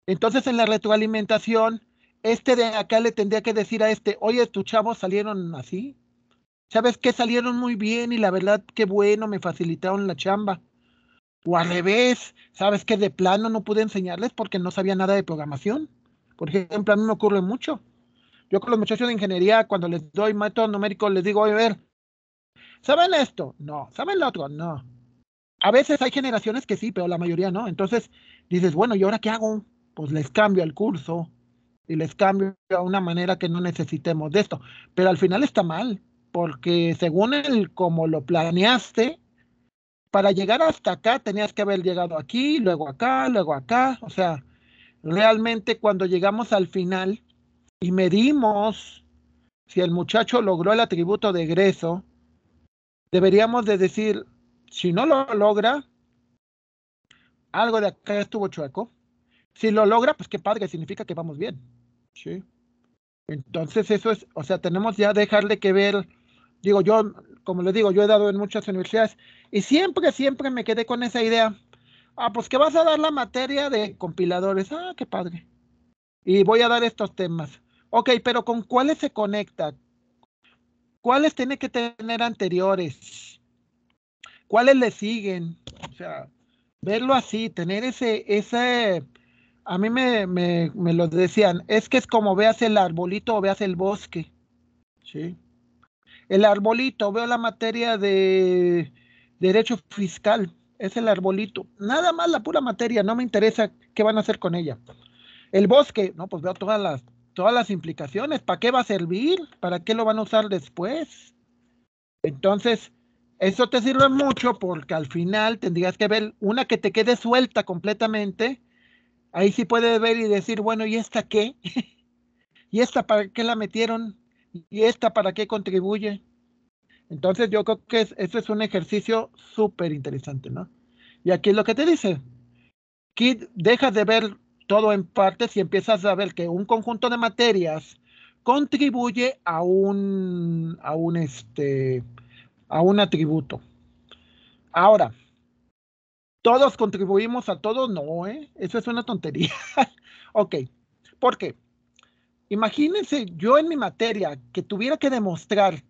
Entonces en la retroalimentación, este de acá le tendría que decir a este, oye, tus chavos salieron así. ¿Sabes qué? Salieron muy bien y la verdad, qué bueno, me facilitaron la chamba. O al revés, ¿sabes qué? De plano no pude enseñarles porque no sabía nada de programación. Por ejemplo, a mí me ocurre mucho. Yo con los muchachos de ingeniería, cuando les doy método numérico, les digo, oye, a ver, ¿Saben esto? No. ¿Saben lo otro? No. A veces hay generaciones que sí, pero la mayoría no. Entonces dices, bueno, ¿y ahora qué hago? Pues les cambio el curso y les cambio a una manera que no necesitemos de esto. Pero al final está mal, porque según el como lo planeaste, para llegar hasta acá tenías que haber llegado aquí, luego acá, luego acá. O sea, realmente cuando llegamos al final y medimos si el muchacho logró el atributo de egreso, deberíamos de decir, si no lo logra, algo de acá estuvo chueco. Si lo logra, pues qué padre, significa que vamos bien. Sí. Entonces eso es, o sea, tenemos ya dejarle que ver, digo yo, como les digo, yo he dado en muchas universidades y siempre, siempre me quedé con esa idea. Ah, pues que vas a dar la materia de compiladores. Ah, qué padre. Y voy a dar estos temas. Ok, pero ¿con cuáles se conecta? ¿Cuáles tiene que tener anteriores? ¿Cuáles le siguen? O sea, verlo así, tener ese, ese, a mí me, me, me lo decían, es que es como veas el arbolito o veas el bosque. ¿sí? El arbolito, veo la materia de derecho fiscal, es el arbolito. Nada más la pura materia, no me interesa qué van a hacer con ella. El bosque, no, pues veo todas las todas las implicaciones. ¿Para qué va a servir? ¿Para qué lo van a usar después? Entonces, eso te sirve mucho porque al final tendrías que ver una que te quede suelta completamente. Ahí sí puedes ver y decir, bueno, ¿y esta qué? ¿Y esta para qué la metieron? ¿Y esta para qué contribuye? Entonces yo creo que eso es un ejercicio súper interesante, ¿no? Y aquí es lo que te dice. que dejas de ver todo en parte, si empiezas a ver que un conjunto de materias contribuye a un, a un, este, a un atributo. Ahora, ¿todos contribuimos a todo? No, ¿eh? Eso es una tontería. ok, ¿por qué? Imagínense yo en mi materia que tuviera que demostrar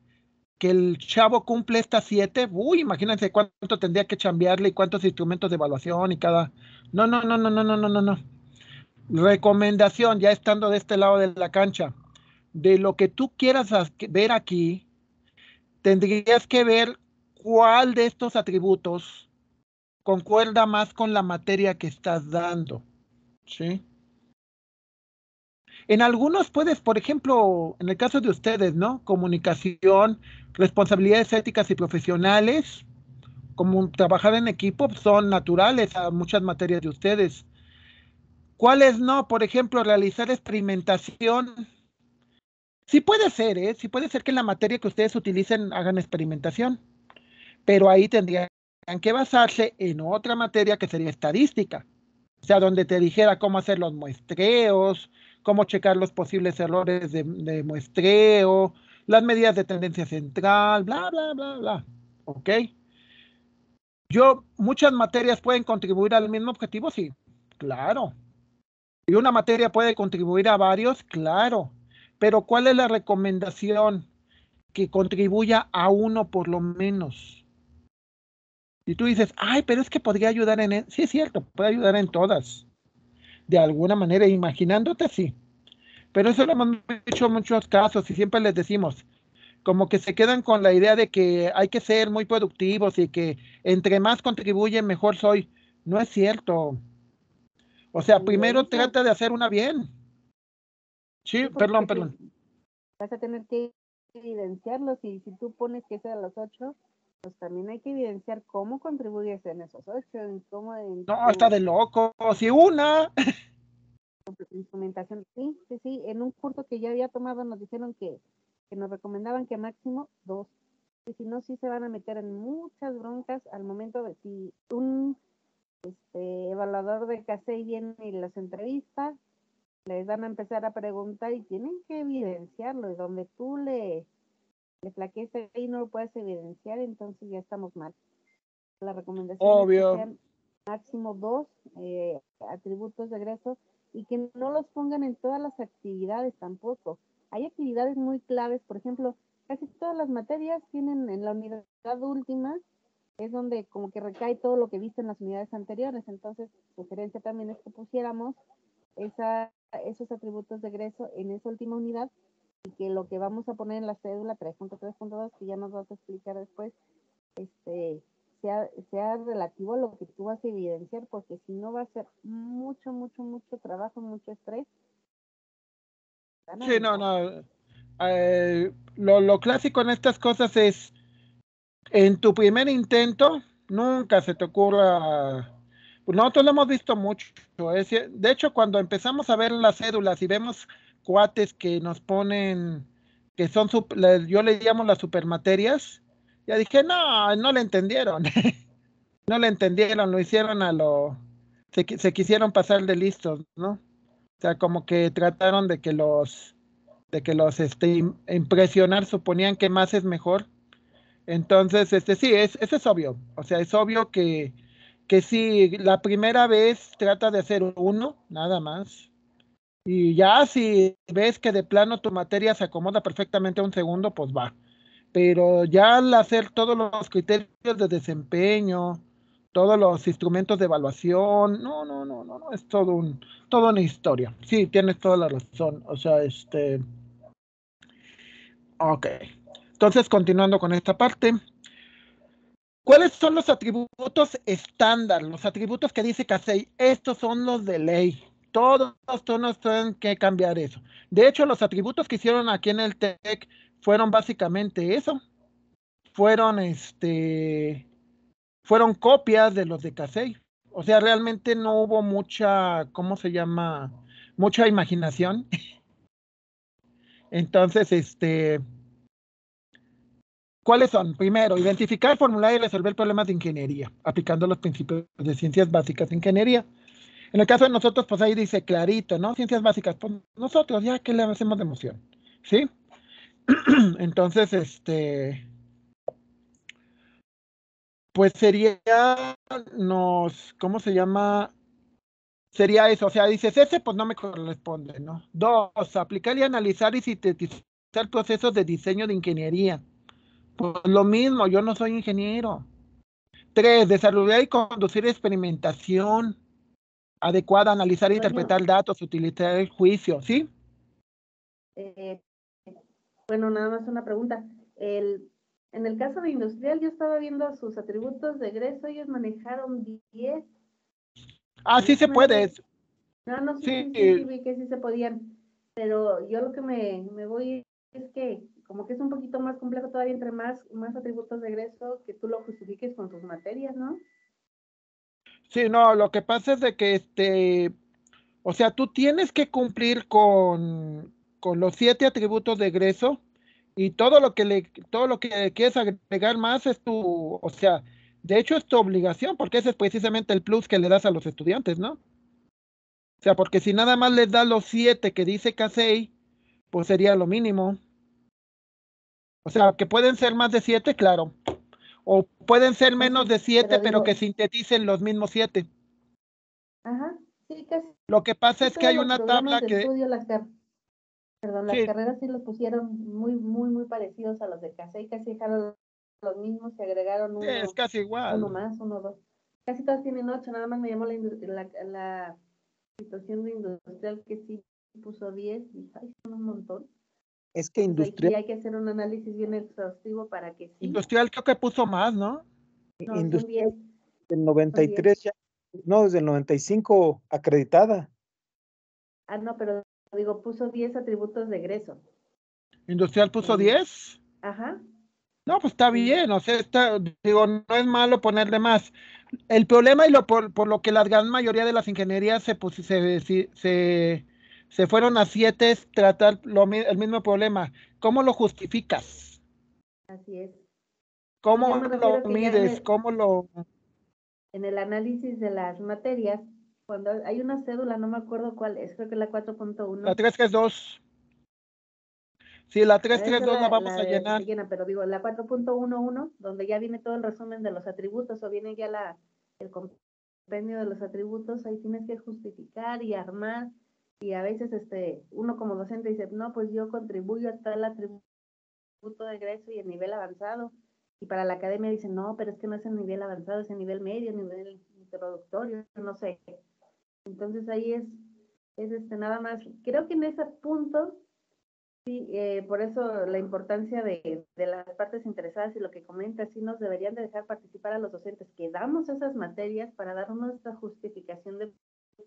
que el chavo cumple estas siete, uy, imagínense cuánto tendría que chambearle y cuántos instrumentos de evaluación y cada... no, no, no, no, no, no, no, no. Recomendación, ya estando de este lado de la cancha, de lo que tú quieras ver aquí, tendrías que ver cuál de estos atributos concuerda más con la materia que estás dando. ¿Sí? En algunos puedes, por ejemplo, en el caso de ustedes, ¿no? Comunicación, responsabilidades éticas y profesionales, como trabajar en equipo, son naturales a muchas materias de ustedes. ¿Cuáles no? Por ejemplo, realizar experimentación. Sí puede ser, ¿eh? Sí puede ser que en la materia que ustedes utilicen hagan experimentación, pero ahí tendrían que basarse en otra materia que sería estadística. O sea, donde te dijera cómo hacer los muestreos, cómo checar los posibles errores de, de muestreo, las medidas de tendencia central, bla, bla, bla, bla. ¿Ok? Yo, muchas materias pueden contribuir al mismo objetivo, sí, claro. Y una materia puede contribuir a varios, claro, pero ¿cuál es la recomendación? Que contribuya a uno por lo menos. Y tú dices, ay, pero es que podría ayudar en... E-". Sí, es cierto, puede ayudar en todas. De alguna manera, imaginándote, sí. Pero eso lo hemos hecho en muchos casos y siempre les decimos, como que se quedan con la idea de que hay que ser muy productivos y que entre más contribuye mejor soy. No es cierto. O sea, primero trata de hacer una bien. Sí, perdón, perdón. Vas a tener que evidenciarlos y si tú pones que sea a los ocho, pues también hay que evidenciar cómo contribuyes en esos ocho. en cómo... no, está de loco, si una. Instrumentación, sí, sí, sí, en un curso que ya había tomado nos dijeron que, nos recomendaban que máximo dos, y si no, sí se van a meter en muchas broncas al momento de si un este, evaluador de CASEI viene y las entrevistas, les van a empezar a preguntar y tienen que evidenciarlo. Y donde tú le, le flaqueces y no lo puedes evidenciar, entonces ya estamos mal. La recomendación es que sean máximo dos eh, atributos de egreso y que no los pongan en todas las actividades tampoco. Hay actividades muy claves, por ejemplo, casi todas las materias tienen en la unidad última es donde como que recae todo lo que viste en las unidades anteriores. Entonces, sugerencia también es que pusiéramos esa, esos atributos de egreso en esa última unidad y que lo que vamos a poner en la cédula 3.3.2, que ya nos vas a explicar después, este, sea, sea relativo a lo que tú vas a evidenciar, porque si no va a ser mucho, mucho, mucho trabajo, mucho estrés. Sí, no, no. Eh, lo, lo clásico en estas cosas es en tu primer intento, nunca se te ocurra. Pues nosotros lo hemos visto mucho. De hecho, cuando empezamos a ver las cédulas y vemos cuates que nos ponen, que son, yo le llamo las supermaterias, ya dije, no, no le entendieron. no le entendieron, lo hicieron a lo. Se, se quisieron pasar de listos, ¿no? O sea, como que trataron de que los. de que los este, impresionar, suponían que más es mejor entonces, este sí, es, eso es obvio. O sea, es obvio que, que si la primera vez trata de hacer uno, nada más. Y ya si ves que de plano tu materia se acomoda perfectamente a un segundo, pues va. Pero ya al hacer todos los criterios de desempeño, todos los instrumentos de evaluación, no, no, no, no, no, es todo un, toda una historia. Sí, tienes toda la razón. O sea, este. Ok. Entonces, continuando con esta parte, ¿cuáles son los atributos estándar? Los atributos que dice Casey, estos son los de ley. Todos, todos tienen que cambiar eso. De hecho, los atributos que hicieron aquí en el TEC fueron básicamente eso. Fueron este fueron copias de los de Casey. O sea, realmente no hubo mucha, ¿cómo se llama? Mucha imaginación. Entonces, este, ¿Cuáles son? Primero, identificar, formular y resolver problemas de ingeniería, aplicando los principios de ciencias básicas de ingeniería. En el caso de nosotros, pues ahí dice clarito, ¿no? Ciencias básicas, pues nosotros, ya que le hacemos de emoción, ¿sí? Entonces, este, pues sería, nos, ¿cómo se llama? Sería eso, o sea, dices, ese pues no me corresponde, ¿no? Dos, aplicar y analizar y sintetizar procesos de diseño de ingeniería pues lo mismo, yo no soy ingeniero. Tres, desarrollar y conducir experimentación adecuada, analizar e interpretar datos, utilizar el juicio, ¿sí? Eh, bueno, nada más una pregunta. El, en el caso de industrial, yo estaba viendo sus atributos de egreso, ellos manejaron 10. Ah, sí se puede. No, ah, no, sí, sí, eh, vi que sí se podían, pero yo lo que me, me voy es que como que es un poquito más complejo todavía entre más, más atributos de egreso que tú lo justifiques con tus materias, ¿no? Sí, no, lo que pasa es de que este, o sea, tú tienes que cumplir con, con los siete atributos de egreso y todo lo que le, todo lo que quieres agregar más es tu, o sea, de hecho es tu obligación, porque ese es precisamente el plus que le das a los estudiantes, ¿no? O sea, porque si nada más les das los siete que dice Casey, pues sería lo mínimo. O sea, que pueden ser más de siete, claro. O pueden ser ah, menos de siete, pero, que sinteticen los mismos siete. Ajá, sí, casi. Lo que pasa es que hay una tabla que... Perdón, las carreras sí los pusieron muy, muy, muy parecidos a los de casa. y casi dejaron los mismos, se agregaron uno. es casi igual. Uno más, uno, dos. Casi todas tienen ocho, nada más me llamó la, situación de industrial que sí puso diez, y ay, son un montón es que pues industrial. hay que hacer un análisis bien exhaustivo para que Industrial creo que puso más, ¿no? no eh, industrial del 93 no, desde el 95 acreditada. Ah, no, pero digo, puso 10 atributos de egreso. Industrial puso 10. Ajá. No, pues está bien, o sea, está, digo, no es malo ponerle más. El problema y lo por, por lo que la gran mayoría de las ingenierías se, se, se se fueron a siete tratar el mismo problema. ¿Cómo lo justificas? Así es. ¿Cómo lo mides? ¿Cómo lo...? En el análisis de las materias, cuando hay una cédula, no me acuerdo cuál es, creo que la 4.1. La 332. Sí, la 332 la, vamos a llenar. pero digo, la 4.11, donde ya viene todo el resumen de los atributos o viene ya la, el convenio de los atributos, ahí tienes que justificar y armar y a veces este, uno como docente dice, no, pues yo contribuyo a tal atributo de egreso y el nivel avanzado. Y para la academia dicen, no, pero es que no es el nivel avanzado, es el nivel medio, el nivel introductorio, no sé. Entonces ahí es, es este, nada más. Creo que en ese punto, eh, por eso la importancia de, las partes interesadas y lo que comenta, sí nos deberían de dejar participar a los docentes que damos esas materias para darnos nuestra justificación de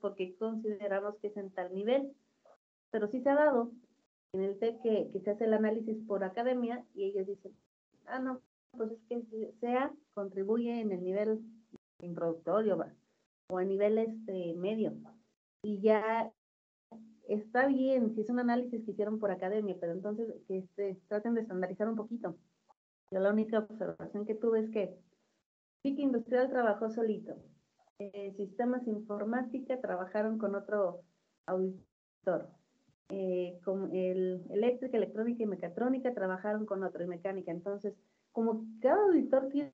porque consideramos que es en tal nivel. Pero sí se ha dado en el TEC que, se hace el análisis por academia y ellos dicen, ah, no, pues es que sea, contribuye en el nivel introductorio o a nivel este, medio. Y ya está bien, si es un análisis que hicieron por academia, pero entonces que este, traten de estandarizar un poquito. Yo la única observación que tuve es que PIC Industrial trabajó solito, eh, sistemas informática trabajaron con otro auditor. Eh, con el eléctrica, electrónica y mecatrónica trabajaron con otro y mecánica. Entonces, como cada auditor tiene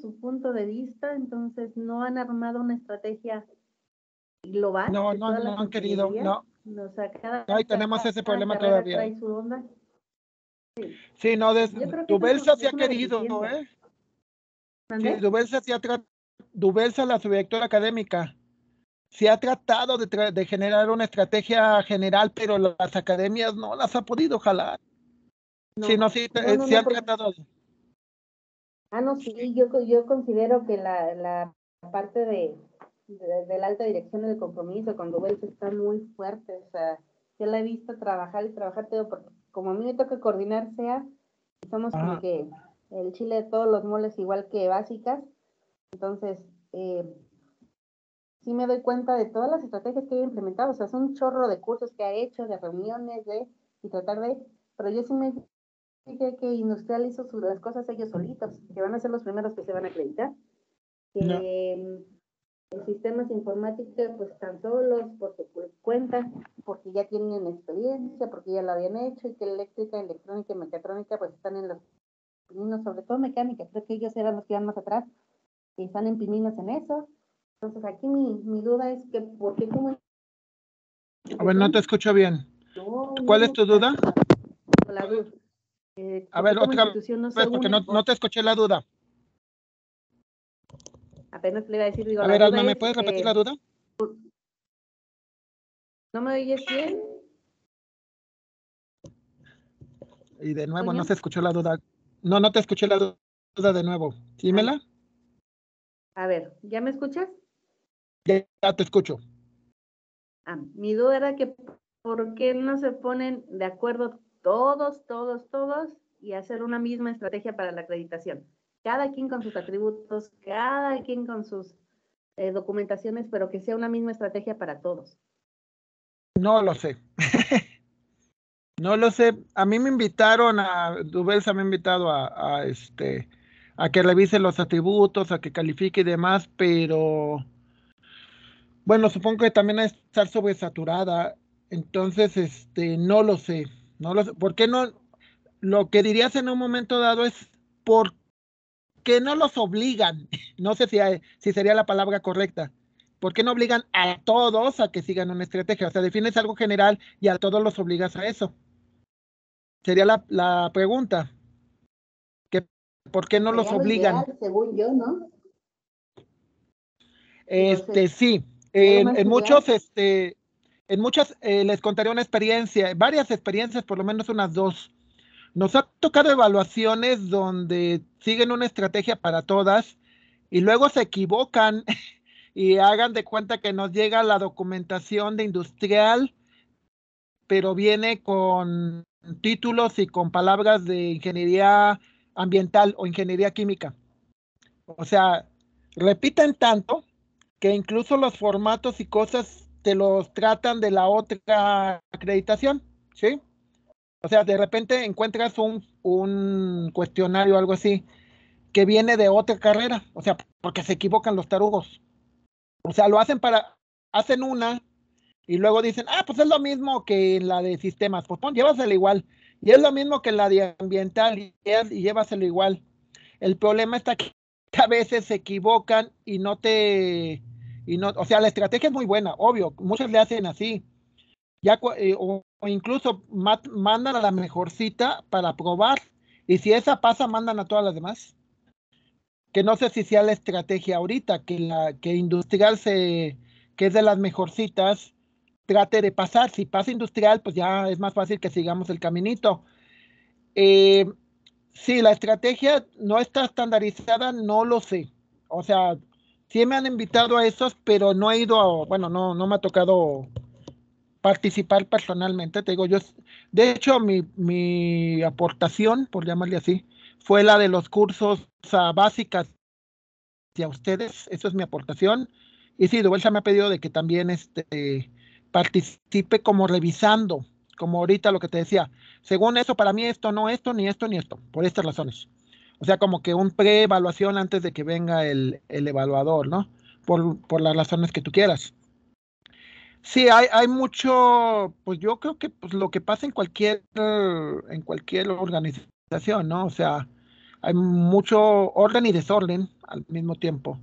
su punto de vista, entonces no han armado una estrategia global. No, no, no, han querido, no. O sea, cada, tenemos ese problema todavía. Trae su onda. Sí. Eh? sí, no, tu Belsa se ha querido, ¿no? ¿eh? Sí, tu se ha tratado Dubelsa, la subdirectora académica, se ha tratado de, generar una estrategia general, pero las academias no las ha podido jalar. si no, si, eh, tratado. Ah, no, sí, yo, considero que la, parte de, la alta dirección del compromiso con Dubelsa está muy fuerte. O sea, yo la he visto trabajar y trabajar, todo porque como a mí me toca coordinar SEA, somos como que el chile de todos los moles igual que básicas, entonces, eh, sí me doy cuenta de todas las estrategias que he implementado, o sea, es un chorro de cursos que ha hecho, de reuniones, de, y tratar de, pero yo sí me dije que Industrial hizo las cosas ellos solitos, que van a ser los primeros que se van a acreditar. Que, sistemas informáticos pues tan solos porque su cuentan, porque ya tienen experiencia, porque ya lo habían hecho y que eléctrica, electrónica y mecatrónica pues están en los primeros, sobre todo mecánica, creo que ellos eran los que iban más atrás que están imprimidos en eso. Entonces aquí mi, mi duda es que por qué como... A ver, no te escucho bien. ¿Cuál es tu duda? Eh, a ver, otra vez, no pues, porque no, te escuché la duda. Apenas le iba a decir, digo, A ver, Alma, ¿me puedes repetir eh, la duda? ¿No me oyes bien? Y de nuevo, no se escuchó la duda. No, no te escuché la duda de nuevo. Dímela. Ah. A ver, ¿ya me escuchas? Ya, te escucho. Ah, mi duda era que por qué no se ponen de acuerdo todos, todos, todos y hacer una misma estrategia para la acreditación. Cada quien con sus atributos, cada quien con sus eh, documentaciones, pero que sea una misma estrategia para todos. No lo sé. no lo sé. A mí me invitaron a, Dubelsa me ha invitado a, a este, a que revise los atributos, a que califique y demás, pero bueno, supongo que también es estar sobresaturada. Entonces, este, no lo sé. No lo sé. ¿Por qué no? Lo que dirías en un momento dado es por qué no los obligan. No sé si, si sería la palabra correcta. ¿Por qué no obligan a todos a que sigan una estrategia? O sea, defines algo general y a todos los obligas a eso. Sería la, la pregunta. ¿Por qué no pues los obligan? según yo, ¿no? Este, sí. En, muchos, este, en muchas, eh, les contaré una experiencia, varias experiencias, por lo menos unas dos. Nos ha tocado evaluaciones donde siguen una estrategia para todas y luego se equivocan y hagan de cuenta que nos llega la documentación de industrial, pero viene con títulos y con palabras de ingeniería ambiental o ingeniería química. O sea, repiten tanto que incluso los formatos y cosas te los tratan de la otra acreditación, ¿sí? O sea, de repente encuentras un, un cuestionario o algo así que viene de otra carrera, o sea, porque se equivocan los tarugos. O sea, lo hacen para, hacen una y luego dicen, ah, pues es lo mismo que la de sistemas, pues pon, llévasela igual. Y es lo mismo que la de ambiental y, llévaselo igual. El problema está que a veces se equivocan y no te... Y no, o sea, la estrategia es muy buena, obvio, muchos le hacen así. Ya, eh, o, incluso mandan a la mejor cita para probar y si esa pasa, mandan a todas las demás. Que no sé si sea la estrategia ahorita, que la que industrial se, que es de las mejorcitas, trate de pasar. Si pasa industrial, pues ya es más fácil que sigamos el caminito. Eh, si la estrategia no está estandarizada, no lo sé. O sea, sí me han invitado a esos, pero no he ido, a, bueno, no, no me ha tocado participar personalmente. Te digo, yo, de hecho, mi, aportación, por llamarle así, fue la de los cursos básicas a ustedes. Eso es mi aportación. Y sí, vuelta me ha pedido de que también este, participe como revisando, como ahorita lo que te decía, según eso, para mí esto, no esto, ni esto, ni esto, por estas razones. O sea, como que un pre-evaluación antes de que venga el, evaluador, ¿no? Por, las razones que tú quieras. Sí, hay, mucho, pues yo creo que pues, lo que pasa en cualquier, en cualquier organización, ¿no? O sea, hay mucho orden y desorden al mismo tiempo.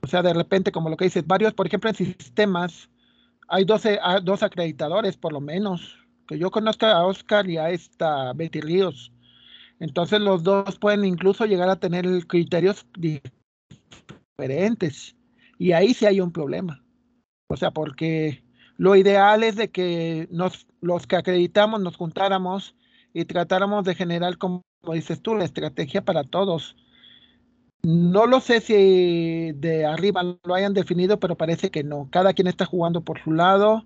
O sea, de repente, como lo que dices, varios, por ejemplo, en sistemas, hay dos acreditadores por lo menos. Que yo conozca a Oscar y a esta Betty Ríos. Entonces los dos pueden incluso llegar a tener criterios diferentes. Y ahí sí hay un problema. O sea, porque lo ideal es de que nos, los que acreditamos nos juntáramos y tratáramos de generar, como dices tú, la estrategia para todos no lo sé si de arriba lo hayan definido, pero parece que no. Cada quien está jugando por su lado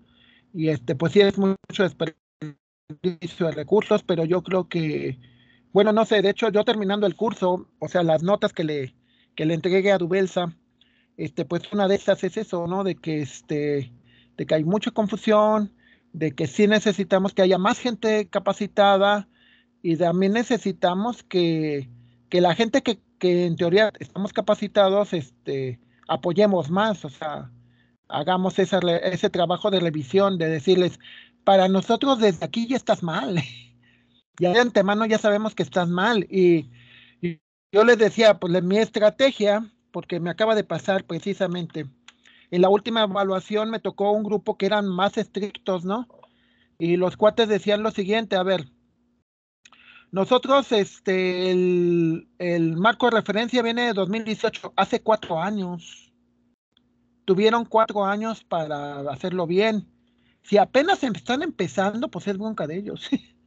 y este, pues sí es mucho desperdicio de recursos, pero yo creo que, bueno, no sé, de hecho yo terminando el curso, o sea, las notas que le, que le entregué a Dubelsa, este, pues una de esas es eso, ¿no? De que, este, de que hay mucha confusión, de que sí necesitamos que haya más gente capacitada y también necesitamos que, que la gente que que en teoría estamos capacitados, este, apoyemos más, o sea, hagamos ese trabajo de revisión, de decirles, para nosotros desde aquí ya estás mal, ya de antemano ya sabemos que estás mal. Y, y yo les decía, pues mi estrategia, porque me acaba de pasar precisamente, en la última evaluación me tocó un grupo que eran más estrictos, ¿no? Y los cuates decían lo siguiente, a ver, nosotros, este, el, marco de referencia viene de 2018, hace cuatro años. Tuvieron cuatro años para hacerlo bien. Si apenas em-, están empezando, pues es bronca de ellos.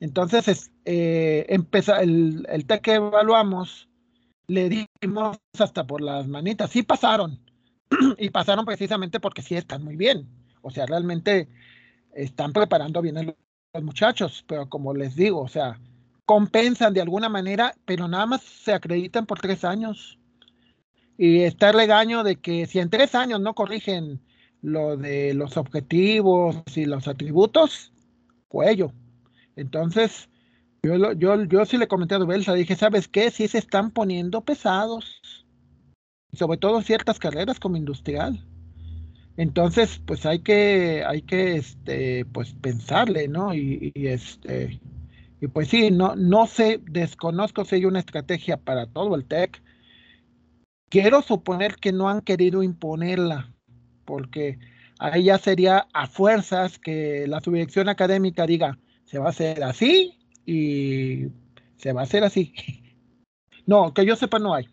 Entonces, eh, el, el TEC que evaluamos, le dimos hasta por las manitas. Sí pasaron. y pasaron precisamente porque sí están muy bien. O sea, realmente están preparando bien a los muchachos, pero como les digo, o sea, compensan de alguna manera, pero nada más se acreditan por tres años. Y estarle daño de que si en tres años no corrigen lo de los objetivos y los atributos, cuello. Entonces, yo, yo, yo sí le comenté a Dubelsa, dije, ¿sabes qué? Sí se están poniendo pesados, sobre todo ciertas carreras como industrial. Entonces, pues hay que, hay que, este, pues pensarle, ¿no? Y, y este, y pues sí, no, no sé, desconozco si hay una estrategia para todo el TEC. Quiero suponer que no han querido imponerla, porque ahí ya sería a fuerzas que la subdirección académica diga, se va a hacer así y se va a hacer así. No, que yo sepa no hay.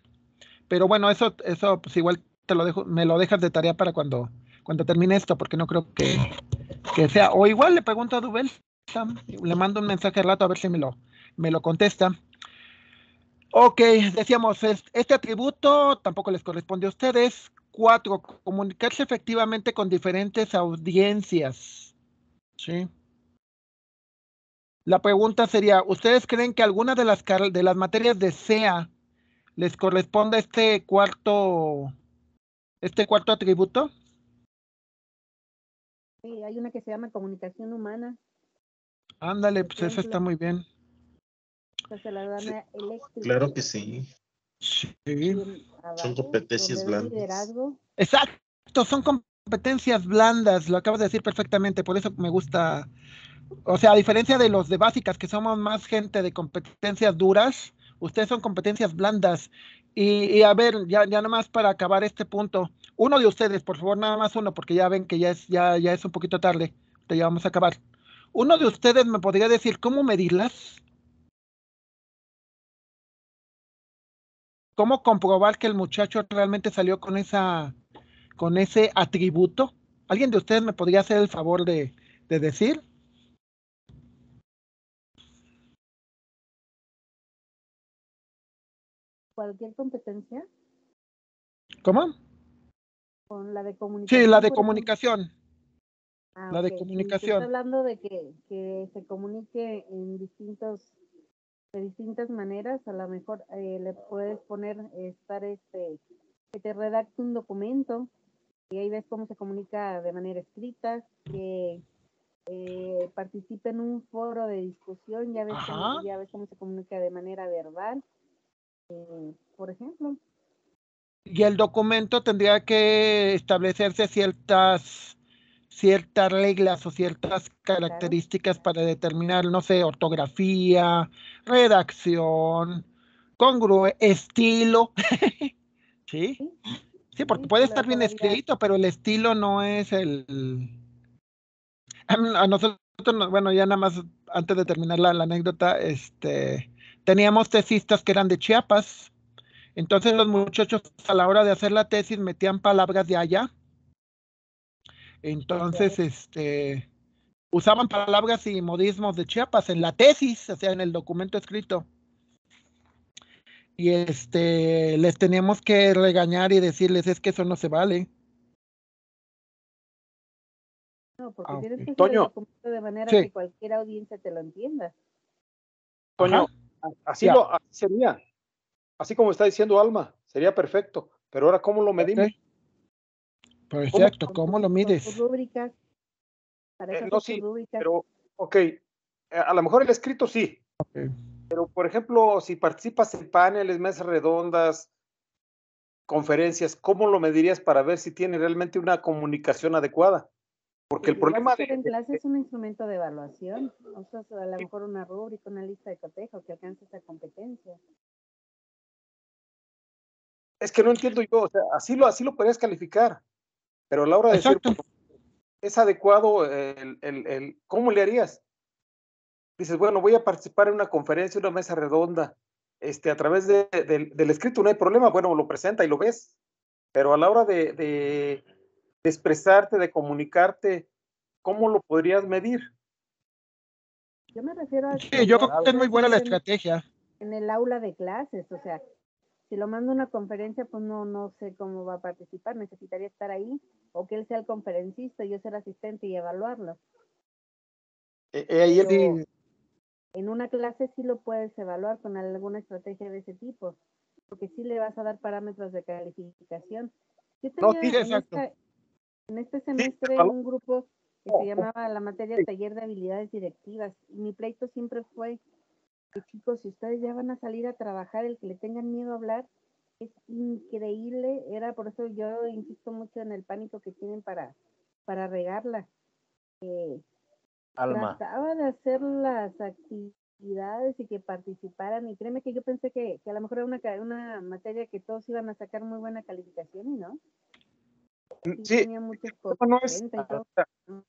Pero bueno, eso, eso pues igual te lo dejo, me lo dejas de tarea para cuando, cuando termine esto, porque no creo que, que sea. O igual le pregunto a Dubel le mando un mensaje al rato a ver si me lo, me lo contesta. Ok, decíamos, este atributo tampoco les corresponde a ustedes. Cuatro, comunicarse efectivamente con diferentes audiencias. ¿Sí? La pregunta sería, ¿ustedes creen que alguna de las, de las materias de SEA les corresponde este cuarto, este cuarto atributo? Sí, hay una que se llama comunicación humana. Ándale, pues eso está muy bien. Pues, claro que sí. Son competencias blandas. Exacto, son competencias blandas, lo acabas de decir perfectamente, por eso me gusta. O sea, a diferencia de los de básicas, que somos más gente de competencias duras, ustedes son competencias blandas. Y, a ver, ya, ya nomás para acabar este punto, uno de ustedes, por favor, nada más uno, porque ya ven que ya es, ya, ya es un poquito tarde, te ya vamos a acabar. ¿Uno de ustedes me podría decir cómo medirlas? ¿Cómo comprobar que el muchacho realmente salió con esa con ese atributo? ¿Alguien de ustedes me podría hacer el favor de, de decir? ¿Cualquier competencia? ¿Cómo? Con la de comunicación. Sí, la de comunicación. Ah, la de comunicación. hablando de que, se comunique en distintos, de distintas maneras. A lo mejor eh, le puedes poner, estar este, que te redacte un documento y ahí ves cómo se comunica de manera escrita, que eh, participe en un foro de discusión, ya ves, cómo, ya se comunica de manera verbal, eh, por ejemplo. Y el documento tendría que establecerse ciertas ciertas reglas o ciertas características para determinar, no sé, ortografía, redacción, congrue, estilo. ¿Sí? porque puede estar bien escrito, pero el estilo no es el... A nosotros, bueno, ya nada más antes de terminar la, anécdota, este, teníamos tesistas que eran de Chiapas, entonces los muchachos a la hora de hacer la tesis metían palabras de allá entonces, este, usaban palabras y modismos de Chiapas en la tesis, o sea, en el documento escrito. Y este, les teníamos que regañar y decirles, es que eso no se vale. No, porque ah, tienes que Toño, el de manera que cualquier audiencia te lo entienda. Toño, así, lo, sería. Así como está diciendo Alma, sería perfecto. Pero ahora, ¿cómo lo medimos? Pues, exacto, ¿cómo lo mides? Eh, no, sí, pero, ok, eh, a lo mejor el escrito sí. Pero, por ejemplo, si participas en paneles, mesas redondas, conferencias, ¿cómo lo medirías para ver si tiene realmente una comunicación adecuada? Porque el problema de... En es un instrumento de evaluación, o sea, a lo mejor una rúbrica, una lista de cotejo que alcance esa competencia. Es que no entiendo yo, o sea, así lo, así lo podrías calificar. Pero a la hora de Exacto. decir, es adecuado el, ¿cómo le harías? Dices, bueno, voy a participar en una conferencia, una mesa redonda, este, a través del, escrito no hay problema, bueno, lo presenta y lo ves, pero a la hora de, de, de expresarte, de comunicarte, ¿cómo lo podrías medir? Yo me refiero a... Sí, yo creo que es muy buena la estrategia. En el aula de clases, o sea, si lo mando a una conferencia, pues no, no sé cómo va a participar, necesitaría estar ahí o que él sea el conferencista, y yo ser asistente y evaluarlo. Eh, eh, en una clase sí lo puedes evaluar con alguna estrategia de ese tipo, porque sí le vas a dar parámetros de calificación. en, este semestre un grupo que se llamaba la materia Taller de Habilidades Directivas y mi pleito siempre fue chicos, si ustedes ya van a salir a trabajar, el que le tengan miedo a hablar, es increíble. Era por eso yo insisto mucho en el pánico que tienen para, para regarla. Eh, Alma. Trataba de hacer las actividades y que participaran. Y créeme que yo pensé que, que a lo mejor era una, una materia que todos iban a sacar muy buena calificación y no. Mm, sí. Tenía muchas cosas. Mm.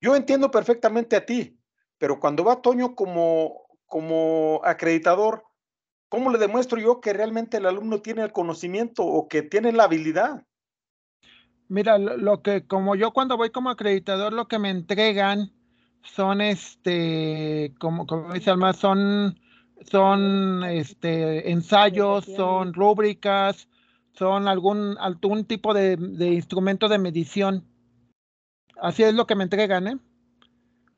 yo entiendo perfectamente a ti, pero cuando va Toño como como acreditador, ¿cómo le demuestro yo que realmente el alumno tiene el conocimiento o que tiene la habilidad? Mira, lo que como yo cuando voy como acreditador, lo que me entregan son este, como, como dice Alma, son, son este, ensayos, son rúbricas, son algún, algún tipo de, de instrumento de medición. Así es lo que me entregan, ¿eh?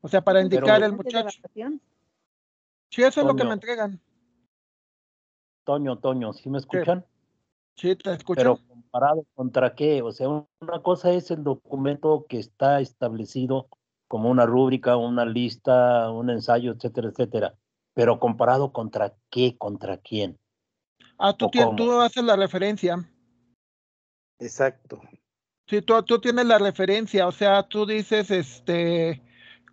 O sea, para indicar el muchacho. Sí, eso es lo que me entregan. Toño, Toño, ¿sí me escuchan? Sí, te escucho. Pero comparado contra qué, o sea, una cosa es el documento que está establecido como una rúbrica, una lista, un ensayo, etcétera, etcétera. Pero comparado contra qué, contra quién. Ah, tú, tienes, tú haces la referencia. Exacto. Sí, tú, tú, tienes la referencia, o sea, tú dices, este,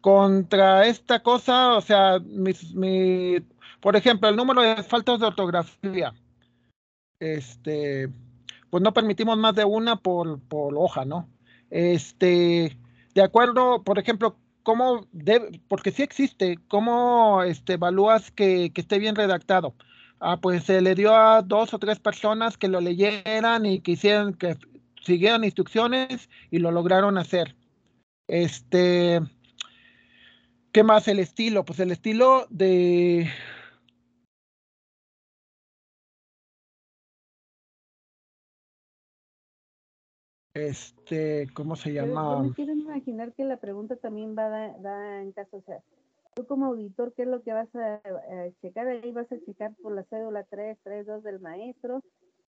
contra esta cosa, o sea, mi, por ejemplo, el número de faltas de ortografía. Este, pues no permitimos más de una por, hoja, ¿no? Este, de acuerdo, por ejemplo, cómo porque sí existe, cómo este, evalúas que, que, esté bien redactado. Ah, pues se le dio a dos o tres personas que lo leyeran y que hicieran, que siguieran instrucciones y lo lograron hacer. Este, ¿Qué más el estilo? Pues el estilo de... Este, ¿cómo se llama? quiero imaginar que la pregunta también va en caso, o sea, tú como auditor, ¿qué es lo que vas a, a, checar? Ahí vas a checar por la cédula 332 del maestro,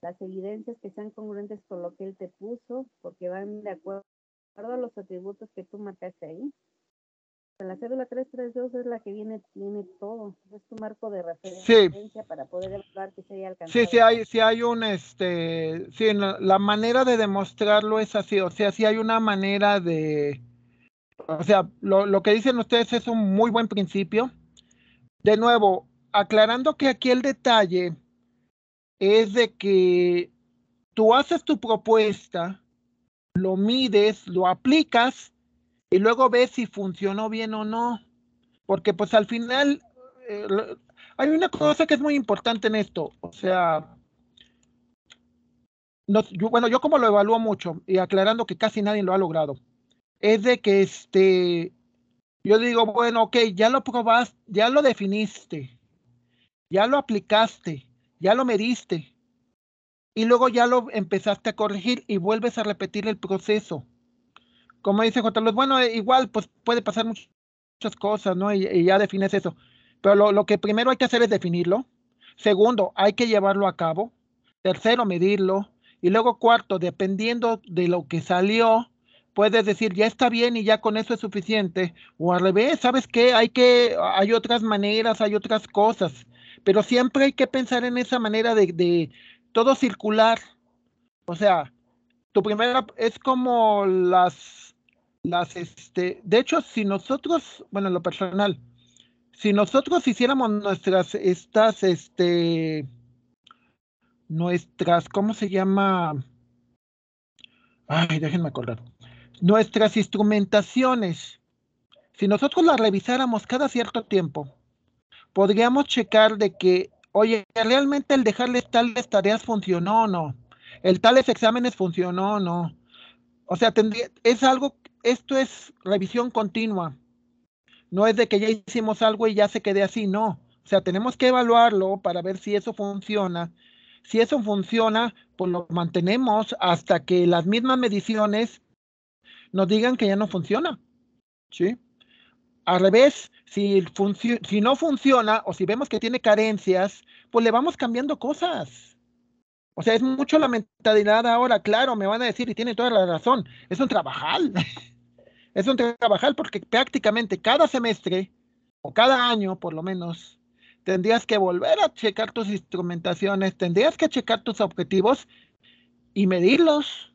las evidencias que sean congruentes con lo que él te puso, porque van de acuerdo a los atributos que tú marcaste ahí la cédula 332 es la que viene, tiene todo, es tu marco de referencia para poder evaluar que se haya alcanzado. Sí, sí hay, si hay un, este, sí, la, manera de demostrarlo es así, o sea, si hay una manera de, o sea, lo, lo que dicen ustedes es un muy buen principio. De nuevo, aclarando que aquí el detalle es de que tú haces tu propuesta, lo mides, lo aplicas y luego ves si funcionó bien o no. Porque pues al final eh, hay una cosa que es muy importante en esto. O sea, bueno, yo como lo evalúo mucho y aclarando que casi nadie lo ha logrado, es de que este, yo digo, bueno, ok, ya lo probaste, ya lo definiste, ya lo aplicaste, ya lo mediste. Y luego ya lo empezaste a corregir y vuelves a repetir el proceso como dice J. Luis, bueno, eh, igual pues puede pasar muchas, cosas, ¿no? Y, ya defines eso. Pero lo, lo, que primero hay que hacer es definirlo. Segundo, hay que llevarlo a cabo. Tercero, medirlo. Y luego cuarto, dependiendo de lo que salió, puedes decir, ya está bien y ya con eso es suficiente. O al revés, ¿sabes qué? Hay, que, hay otras maneras, hay otras cosas. Pero siempre hay que pensar en esa manera de, de todo circular. O sea, tu primera es como las las, este, de hecho, si nosotros, bueno, lo personal, si nosotros hiciéramos nuestras, estas, este, nuestras, ¿cómo se llama? Ay, déjenme acordar. Nuestras instrumentaciones, si nosotros las revisáramos cada cierto tiempo, podríamos checar de que, oye, realmente el dejarles tales tareas funcionó o no, el tales exámenes funcionó o no. O sea, tendría, es algo esto es revisión continua. No es de que ya hicimos algo y ya se quede así, no. O sea, tenemos que evaluarlo para ver si eso funciona. Si eso funciona, pues lo mantenemos hasta que las mismas mediciones nos digan que ya no funciona. ¿Sí? Al revés, si, si no funciona o si vemos que tiene carencias, pues le vamos cambiando cosas. O sea, es mucho la mentalidad ahora, claro, me van a decir y tiene toda la razón, es un trabajal. es un trabajo porque prácticamente cada semestre o cada año por lo menos tendrías que volver a checar tus instrumentaciones, tendrías que checar tus objetivos y medirlos.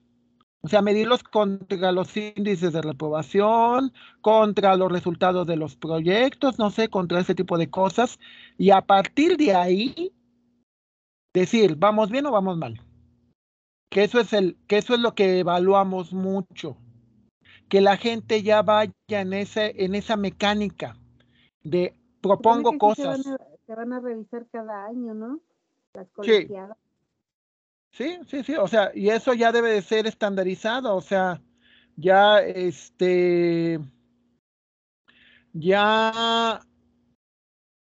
O sea, medirlos contra los índices de reprobación, contra los resultados de los proyectos, no sé, contra ese tipo de cosas. Y a partir de ahí, decir, ¿vamos bien o vamos mal? Que eso es, el, que eso es lo que evaluamos mucho que la gente ya vaya en, ese, en esa mecánica de propongo cosas. Se van, a, revisar cada año, ¿no? Las colegiadas. Sí. sí, sí, sí, o sea, y eso ya debe de ser estandarizado, o sea, ya este, ya,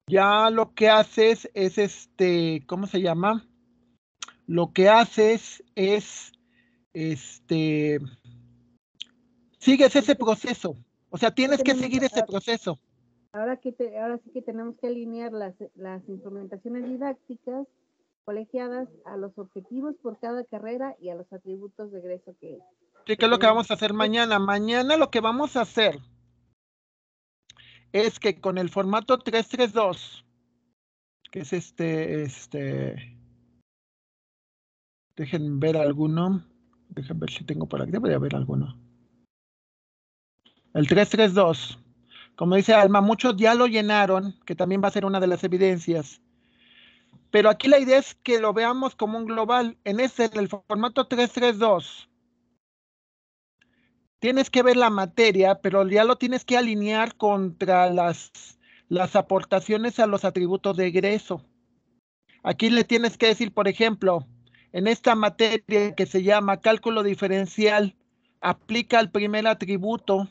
ya lo que haces es este, ¿cómo se llama? Lo que haces es, este, sigues ese proceso. O sea, tienes que seguir ese proceso. Ahora, que te, ahora sí que tenemos que alinear las, las instrumentaciones didácticas colegiadas a los objetivos por cada carrera y a los atributos de egreso que... Sí, ¿qué es lo que vamos a hacer mañana. Mañana lo que vamos a hacer es que con el formato 332, que es este, este, dejen ver alguno, dejen ver si tengo por aquí, a ver alguno. El 332. Como dice Alma, muchos ya lo llenaron, que también va a ser una de las evidencias. Pero aquí la idea es que lo veamos como un global. En ese, en el formato 332, tienes que ver la materia, pero ya lo tienes que alinear contra las, las aportaciones a los atributos de egreso. Aquí le tienes que decir, por ejemplo, en esta materia que se llama cálculo diferencial, aplica el primer atributo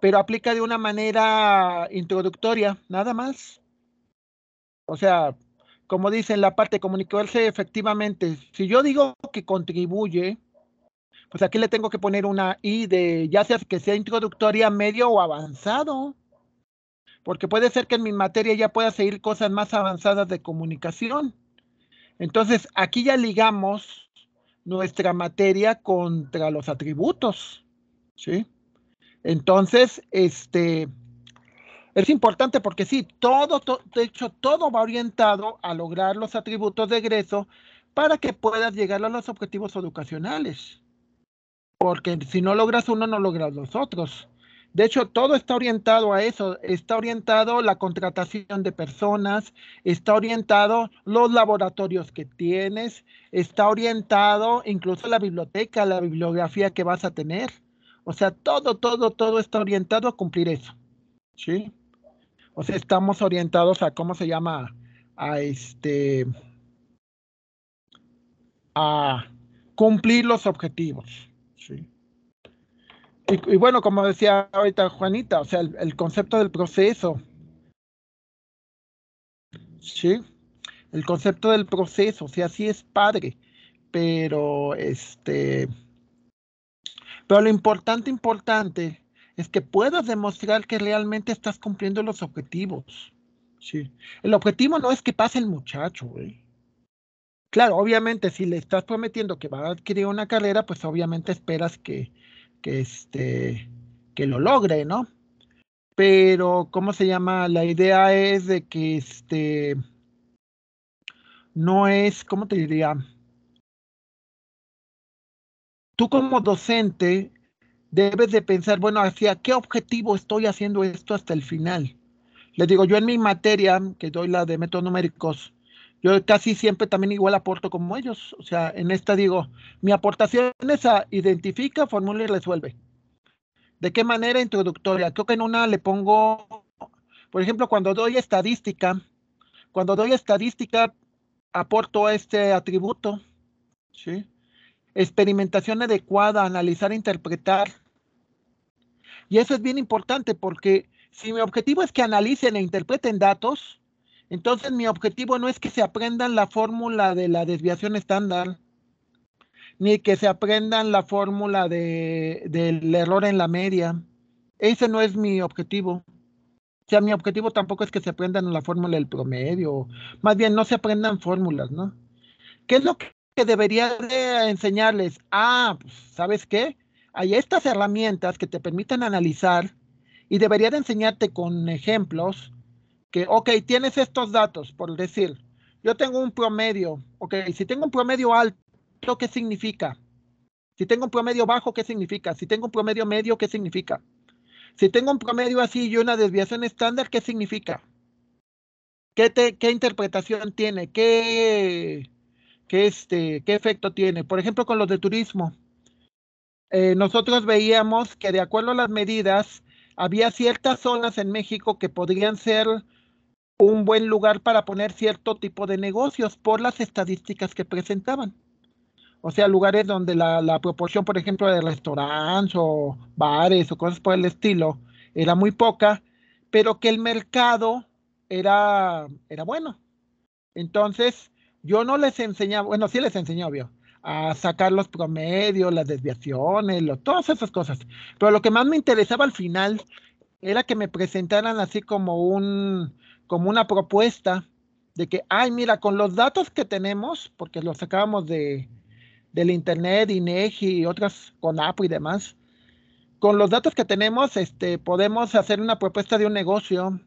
pero aplica de una manera introductoria, nada más. O sea, como dice en la parte de comunicarse efectivamente, si yo digo que contribuye, pues aquí le tengo que poner una I de ya sea que sea introductoria, medio o avanzado. Porque puede ser que en mi materia ya pueda seguir cosas más avanzadas de comunicación. Entonces, aquí ya ligamos nuestra materia contra los atributos. ¿Sí? Entonces, este, es importante porque sí, todo, de hecho, todo va orientado a lograr los atributos de egreso para que puedas llegar a los objetivos educacionales. Porque si no logras uno, no logras los otros. De hecho, todo está orientado a eso. Está orientado la contratación de personas, está orientado los laboratorios que tienes, está orientado incluso la biblioteca, la bibliografía que vas a tener. O sea, todo, todo, todo está orientado a cumplir eso. ¿Sí? O sea, estamos orientados a, ¿cómo se llama? A este, a cumplir los objetivos. ¿sí? Y, bueno, como decía ahorita Juanita, o sea, el, el, concepto del proceso. ¿Sí? El concepto del proceso, o sea, sí es padre, pero este pero lo importante, importante, es que puedas demostrar que realmente estás cumpliendo los objetivos. Sí. El objetivo no es que pase el muchacho, güey. Claro, obviamente, si le estás prometiendo que va a adquirir una carrera, pues obviamente esperas que, este, que lo logre, ¿no? Pero, ¿cómo se llama? La idea es de que este. No es, ¿cómo te diría? tú como docente debes de pensar, bueno, hacia qué objetivo estoy haciendo esto hasta el final. Les digo, yo en mi materia, que doy la de métodos numéricos, yo casi siempre también igual aporto como ellos. O sea, en esta digo, mi aportación es a identifica, formula y resuelve. ¿De qué manera introductoria? Creo que en una le pongo, por ejemplo, cuando doy estadística, cuando doy estadística, aporto este atributo, ¿sí? experimentación adecuada, analizar, interpretar. Y eso es bien importante porque si mi objetivo es que analicen e interpreten datos, entonces mi objetivo no es que se aprendan la fórmula de la desviación estándar, ni que se aprendan la fórmula del error en la media. Ese no es mi objetivo. O sea, mi objetivo tampoco es que se aprendan la fórmula del promedio, más bien no se aprendan fórmulas, ¿no? ¿Qué es lo que debería de enseñarles, ah, pues, ¿sabes qué? Hay estas herramientas que te permiten analizar y debería de enseñarte con ejemplos que, ok, tienes estos datos, por decir, yo tengo un promedio, ok, si tengo un promedio alto, ¿qué significa? Si tengo un promedio bajo, ¿qué significa? Si tengo un promedio medio, ¿qué significa? Si tengo un promedio así y una desviación estándar, ¿qué significa? ¿Qué, qué interpretación tiene? ¿Qué, qué, este, qué efecto tiene. Por ejemplo, con los de turismo, eh, nosotros veíamos que de acuerdo a las medidas, había ciertas zonas en México que podrían ser un buen lugar para poner cierto tipo de negocios por las estadísticas que presentaban. O sea, lugares donde la, proporción, por ejemplo, de restaurantes o bares o cosas por el estilo era muy poca, pero que el mercado era, era bueno. Entonces, yo no les enseñaba, bueno, sí les enseñó, obvio, a sacar los promedios, las desviaciones, todas esas cosas. Pero lo que más me interesaba al final era que me presentaran así como un como una propuesta de que, ay, mira, con los datos que tenemos, porque los sacábamos de, del internet, INEGI y otras con Apple y demás, con los datos que tenemos, este, podemos hacer una propuesta de un negocio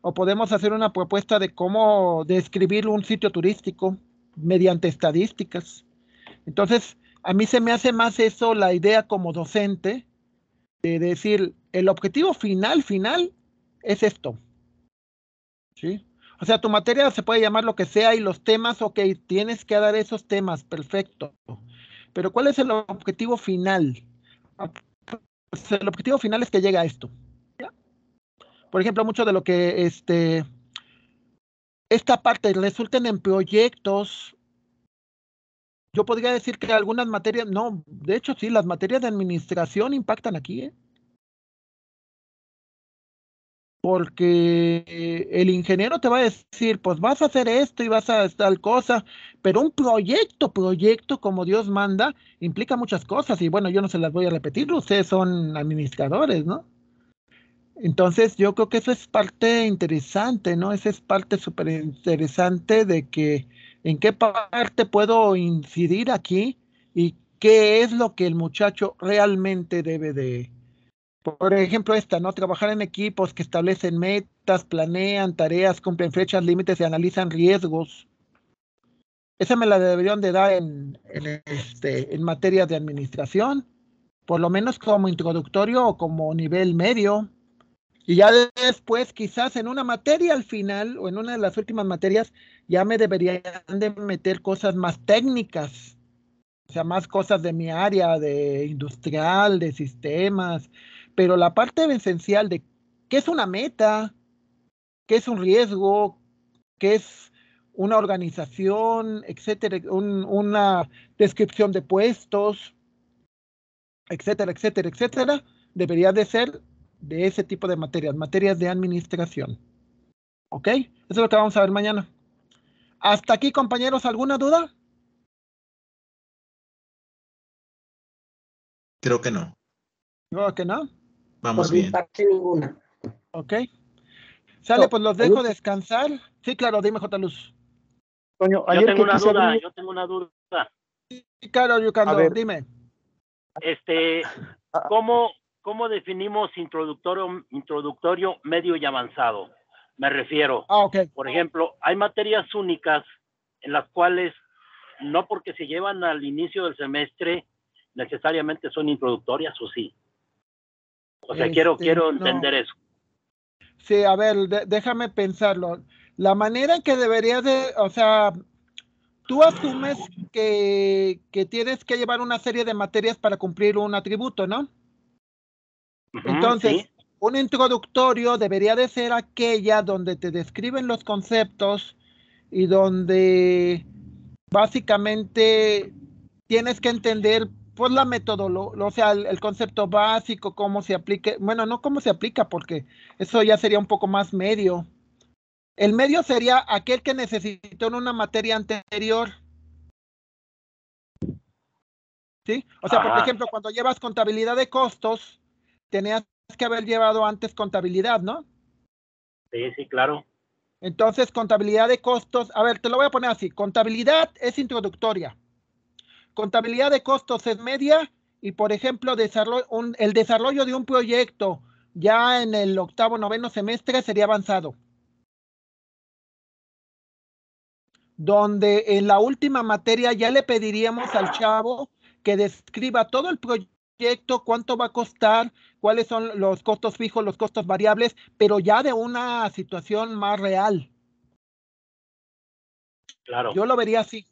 o podemos hacer una propuesta de cómo describir un sitio turístico mediante estadísticas. Entonces, a mí se me hace más eso la idea como docente de decir, el objetivo final, final, es esto. ¿Sí? O sea, tu materia se puede llamar lo que sea y los temas, ok, tienes que dar esos temas, perfecto. Pero ¿cuál es el objetivo final? Ah, pues, el objetivo final es que llegue a esto por ejemplo, mucho de lo que este, esta parte resulten en proyectos, yo podría decir que algunas materias, no, de hecho sí, las materias de administración impactan aquí, ¿eh? Porque el ingeniero te va a decir, pues vas a hacer esto y vas a tal cosa, pero un proyecto, proyecto como Dios manda, implica muchas cosas y bueno, yo no se las voy a repetir, ustedes son administradores, ¿no? Entonces yo creo que eso es parte interesante, ¿no? Esa es parte súper interesante de que en qué parte puedo incidir aquí y qué es lo que el muchacho realmente debe de, por ejemplo, esta, ¿no? Trabajar en equipos que establecen metas, planean tareas, cumplen fechas, límites y analizan riesgos. Esa me la deberían de dar en este, materia de administración, por lo menos como introductorio o como nivel medio. Y ya después, quizás en una materia al final o en una de las últimas materias, ya me deberían de meter cosas más técnicas, o sea, más cosas de mi área, de industrial, de sistemas, pero la parte esencial de qué es una meta, qué es un riesgo, qué es una organización, etcétera, una descripción de puestos, etcétera, etcétera, etcétera, debería de ser de ese tipo de materias, materias de administración. ¿Ok? Eso es lo que vamos a ver mañana. Hasta aquí, compañeros, ¿alguna duda? Creo que no. Creo que no. Vamos bien. ninguna. Ok. Sale, pues los dejo descansar. Sí, claro, dime, J. Luz. Coño, yo tengo una duda, yo tengo una duda. Sí, claro, Yucando, dime. Este, ah. ¿cómo, ¿cómo definimos introductorio, introductorio, medio y avanzado? Me refiero. Ah, Por ejemplo, hay materias únicas en las cuales no porque se llevan al inicio del semestre necesariamente son introductorias o sí. O sea, quiero, este, quiero entender eso. Sí, a ver, déjame pensarlo. La manera en que deberías de, o sea, tú asumes que, que, tienes que llevar una serie de materias para cumplir un atributo, ¿no? Entonces, un introductorio debería de ser aquella donde te describen los conceptos y donde básicamente tienes que entender pues la metodología, o sea, el, concepto básico, cómo se aplica, bueno, no cómo se aplica, porque eso ya sería un poco más medio. El medio sería aquel que necesitó en una materia anterior. ¿Sí? O sea, por ejemplo, cuando llevas contabilidad de costos, tenías que haber llevado antes contabilidad, ¿no? Sí, sí, claro. Entonces, contabilidad de costos, a ver, te lo voy a poner así, contabilidad es introductoria, contabilidad de costos es media y, por ejemplo, el desarrollo de un proyecto ya en el octavo, noveno semestre sería avanzado. Donde en la última materia ya le pediríamos al chavo que describa todo el proyecto cuánto va a costar, cuáles son los costos fijos, los costos variables, pero ya de una situación más real. Claro. Yo lo vería así.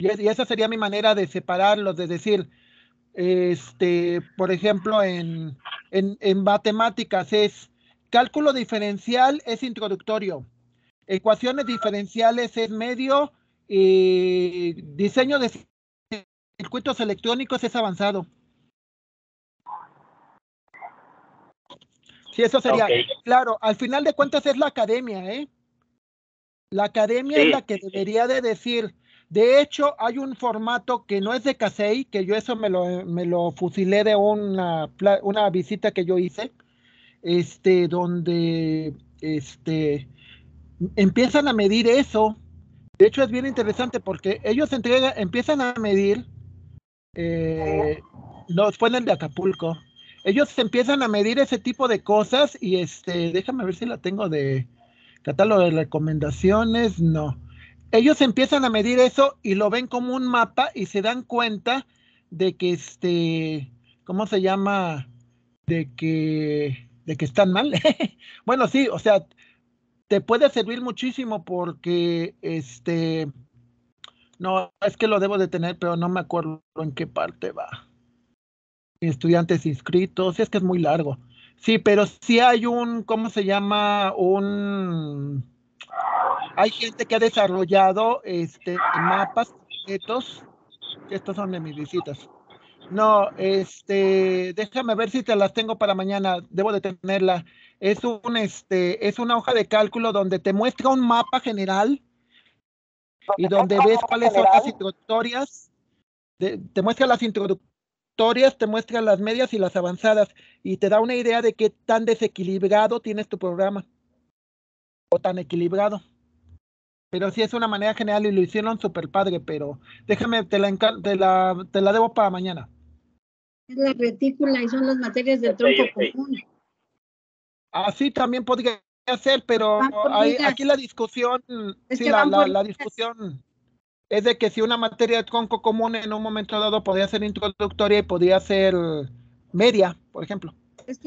Y, esa sería mi manera de separarlos, de decir, este, por ejemplo, en, en, en matemáticas es cálculo diferencial es introductorio, ecuaciones diferenciales es medio y eh, diseño de circuitos electrónicos es avanzado. Sí, eso sería. Claro, al final de cuentas es la academia, ¿eh? La academia es la que debería de decir. De hecho, hay un formato que no es de Casey, que yo eso me lo, me lo fusilé de una, una visita que yo hice, este, donde este, empiezan a medir eso. De hecho, es bien interesante porque ellos empiezan a medir, eh, en ponen de Acapulco, ellos empiezan a medir ese tipo de cosas y este, déjame ver si la tengo de catálogo de recomendaciones, no. Ellos empiezan a medir eso y lo ven como un mapa y se dan cuenta de que este, ¿cómo se llama? De que, de que están mal. bueno, sí, o sea, te puede servir muchísimo porque este, no, es que lo debo de tener, pero no me acuerdo en qué parte va estudiantes inscritos, es que es muy largo. Sí, pero sí hay un, ¿cómo se llama? Un... Hay gente que ha desarrollado este, mapas estos, estos son de mis visitas. No, este, déjame ver si te las tengo para mañana. Debo de tenerla. Es un, este, es una hoja de cálculo donde te muestra un mapa general y donde ves cuáles son las introductorias. te muestra las introductorias te muestran las medias y las avanzadas y te da una idea de qué tan desequilibrado tienes tu programa o tan equilibrado. Pero sí es una manera general y lo hicieron súper padre, pero déjame, te la, te la, te la debo para mañana. Es la retícula y son las materias del tronco común. Así ah, también podría hacer, pero ah, pues aquí la discusión, la, discusión es de que si una materia de tronco común en un momento dado podía ser introductoria y podía ser media, por ejemplo. Es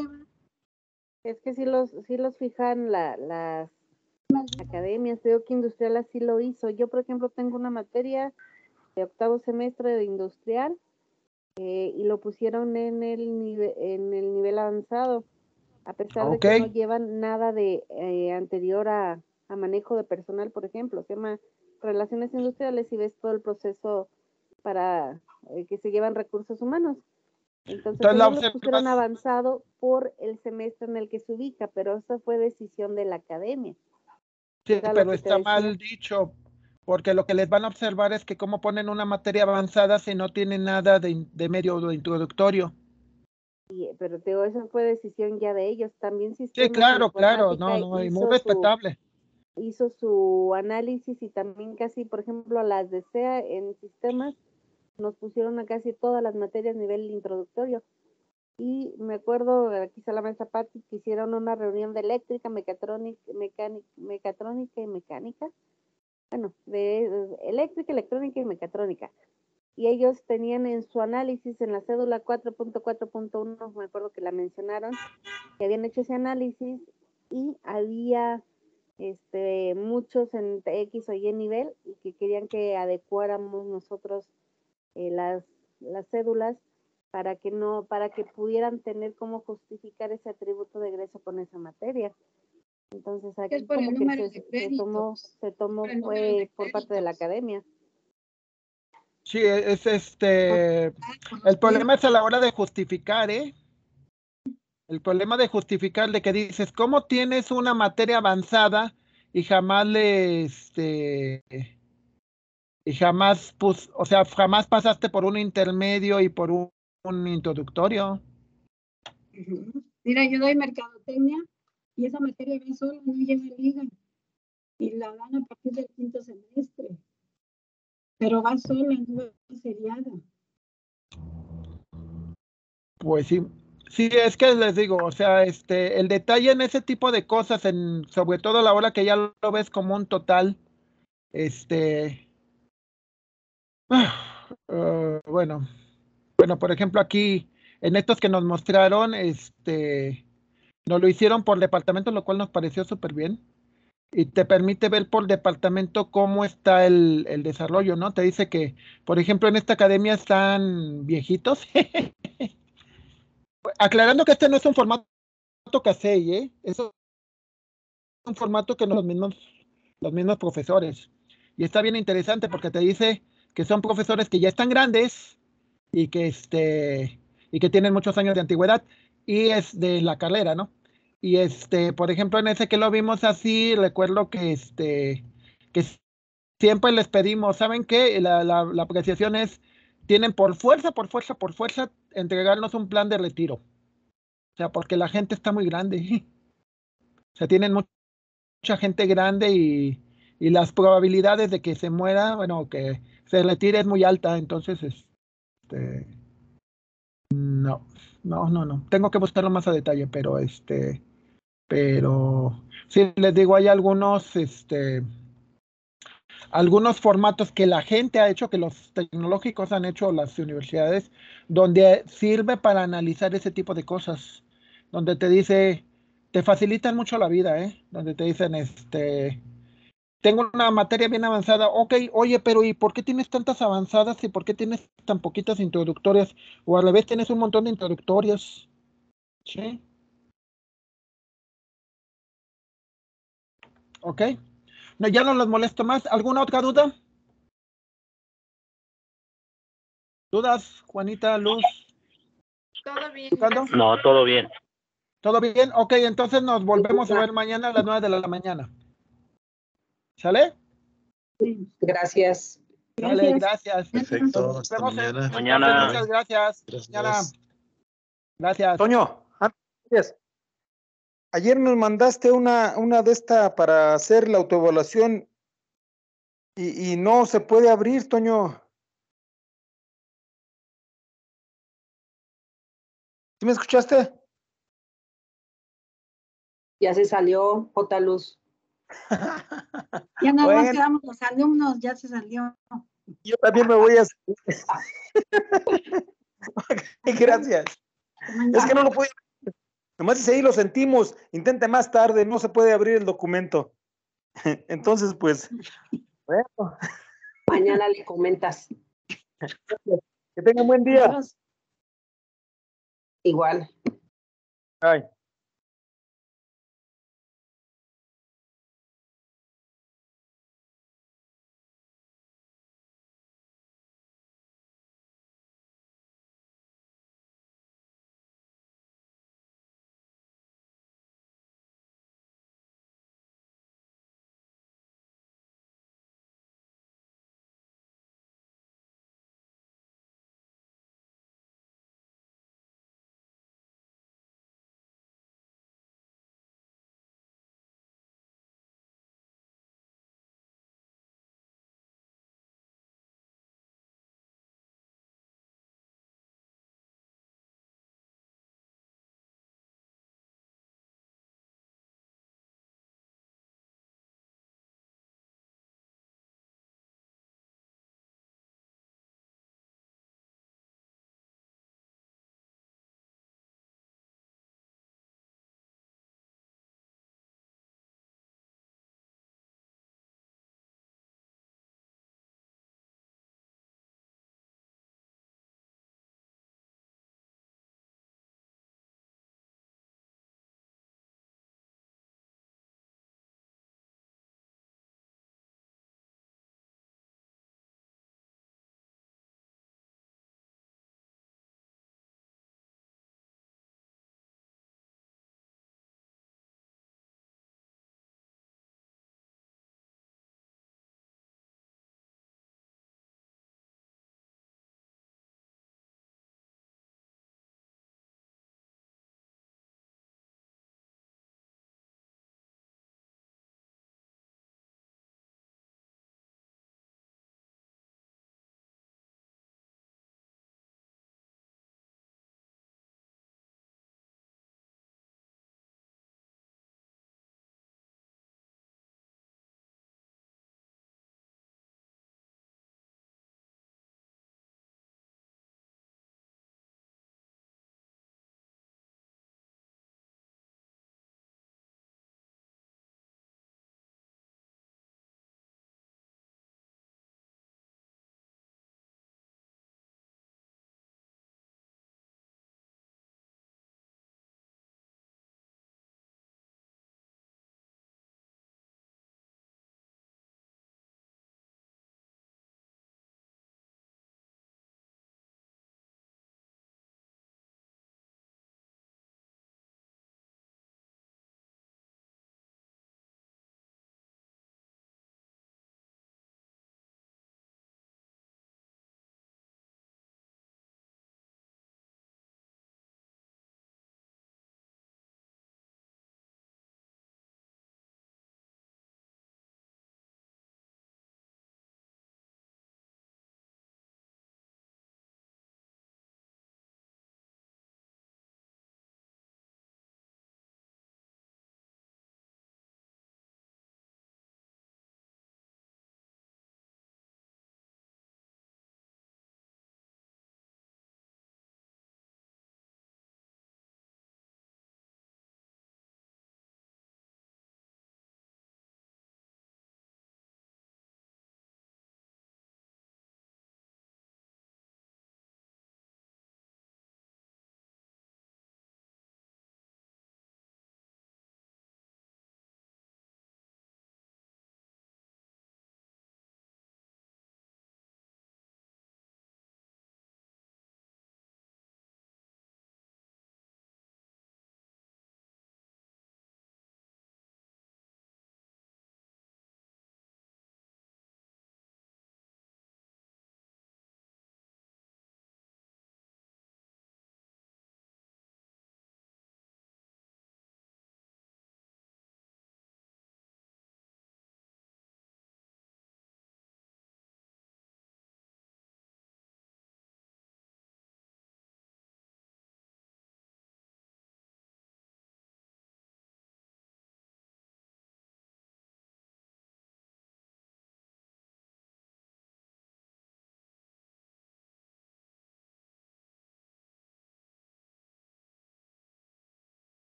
que, si los, si los fijan la, las academias, creo que industrial así lo hizo. Yo, por ejemplo, tengo una materia de octavo semestre de industrial eh, y lo pusieron en el, en el nivel avanzado, a pesar de que no llevan nada de eh, anterior a, a manejo de personal, por ejemplo, se llama relaciones industriales y ves todo el proceso para eh, que se llevan recursos humanos. Entonces, Entonces la lo pusieron avanzado por el semestre en el que se ubica, pero esa fue decisión de la academia. Sí, pero está mal dicho, porque lo que les van a observar es que cómo ponen una materia avanzada si no tiene nada de, medio introductorio. Sí, eh, pero eso esa fue decisión ya de ellos, también Sí, claro, claro, no, no, muy respetable hizo su análisis y también casi, por ejemplo, las de CEA en sistemas, nos pusieron a casi todas las materias a nivel introductorio. Y me acuerdo, eh, quizá la mesa, Patti, que hicieron una reunión de eléctrica, mecatrónica, mecánica, mecatrónica y mecánica. Bueno, de, de eléctrica, electrónica y mecatrónica. Y ellos tenían en su análisis en la cédula 4.4.1, me acuerdo que la mencionaron, que habían hecho ese análisis y había este, muchos en X o Y nivel y que querían que adecuáramos nosotros eh, las, las cédulas para que no, para que pudieran tener cómo justificar ese atributo de egreso con esa materia. Entonces aquí como que se, se, tomó, se tomó fue por parte de la academia. Sí, es este el problema es a la hora de justificar, ¿eh? El problema de justificar de que dices, ¿cómo tienes una materia avanzada y jamás le, este, y jamás, pues, o sea, jamás pasaste por un intermedio y por un, introductorio? Mira, yo doy mercadotecnia y esa materia va solo, no lleva liga. Y la dan a partir del quinto semestre. Pero va solo en va seriada. Pues sí, Sí, es que les digo, o sea, este, el detalle en ese tipo de cosas, en, sobre todo a la hora que ya lo ves como un total, este, ah, bueno, bueno, por ejemplo aquí, en estos que nos mostraron, este, nos lo hicieron por departamento, lo cual nos pareció súper bien. Y te permite ver por departamento cómo está el, el desarrollo, ¿no? Te dice que, por ejemplo, en esta academia están viejitos, Aclarando que este no es un formato que ¿eh? es un formato que los mismos, los mismos profesores. Y está bien interesante porque te dice que son profesores que ya están grandes y que, este, y que tienen muchos años de antigüedad y es de la carrera, ¿no? Y este, por ejemplo, en ese que lo vimos así, recuerdo que este, que siempre les pedimos, ¿saben qué? La, la, la apreciación es, tienen por fuerza, por fuerza, por fuerza, entregarnos un plan de retiro. O sea, porque la gente está muy grande. O sea, tienen mucha gente grande y, y las probabilidades de que se muera, bueno, que se retire es muy alta. Entonces, este, no, no, no, no. Tengo que buscarlo más a detalle, pero este, pero sí les digo, hay algunos, este, algunos formatos que la gente ha hecho, que los tecnológicos han hecho, las universidades, donde sirve para analizar ese tipo de cosas, donde te dice, te facilitan mucho la vida, ¿eh? Donde te dicen, este, tengo una materia bien avanzada, ok, oye, pero ¿y por qué tienes tantas avanzadas y por qué tienes tan poquitas introductorias? O a la vez tienes un montón de introductorias. ¿Sí? Ok. No, ya no los molesto más. ¿Alguna otra duda? ¿Dudas, Juanita, Luz? Todo bien. No, todo bien. ¿Todo bien? Ok, entonces nos volvemos a ver mañana a las 9 de la mañana. ¿Sale? Gracias. gracias. Perfecto. Nos vemos mañana. Muchas gracias. Gracias. Gracias. Toño, antes, Ayer nos mandaste una, una de esta para hacer la autoevaluación y, no se puede abrir, Toño. ¿Sí me escuchaste? Ya se salió J. Luz. ya nada quedamos los alumnos, ya se salió. Yo también me voy a gracias. Es que no lo puedo Nomás dice ahí, lo sentimos, intente más tarde, no se puede abrir el documento. Entonces, pues, bueno. Mañana le comentas. Que tengan buen día. Igual.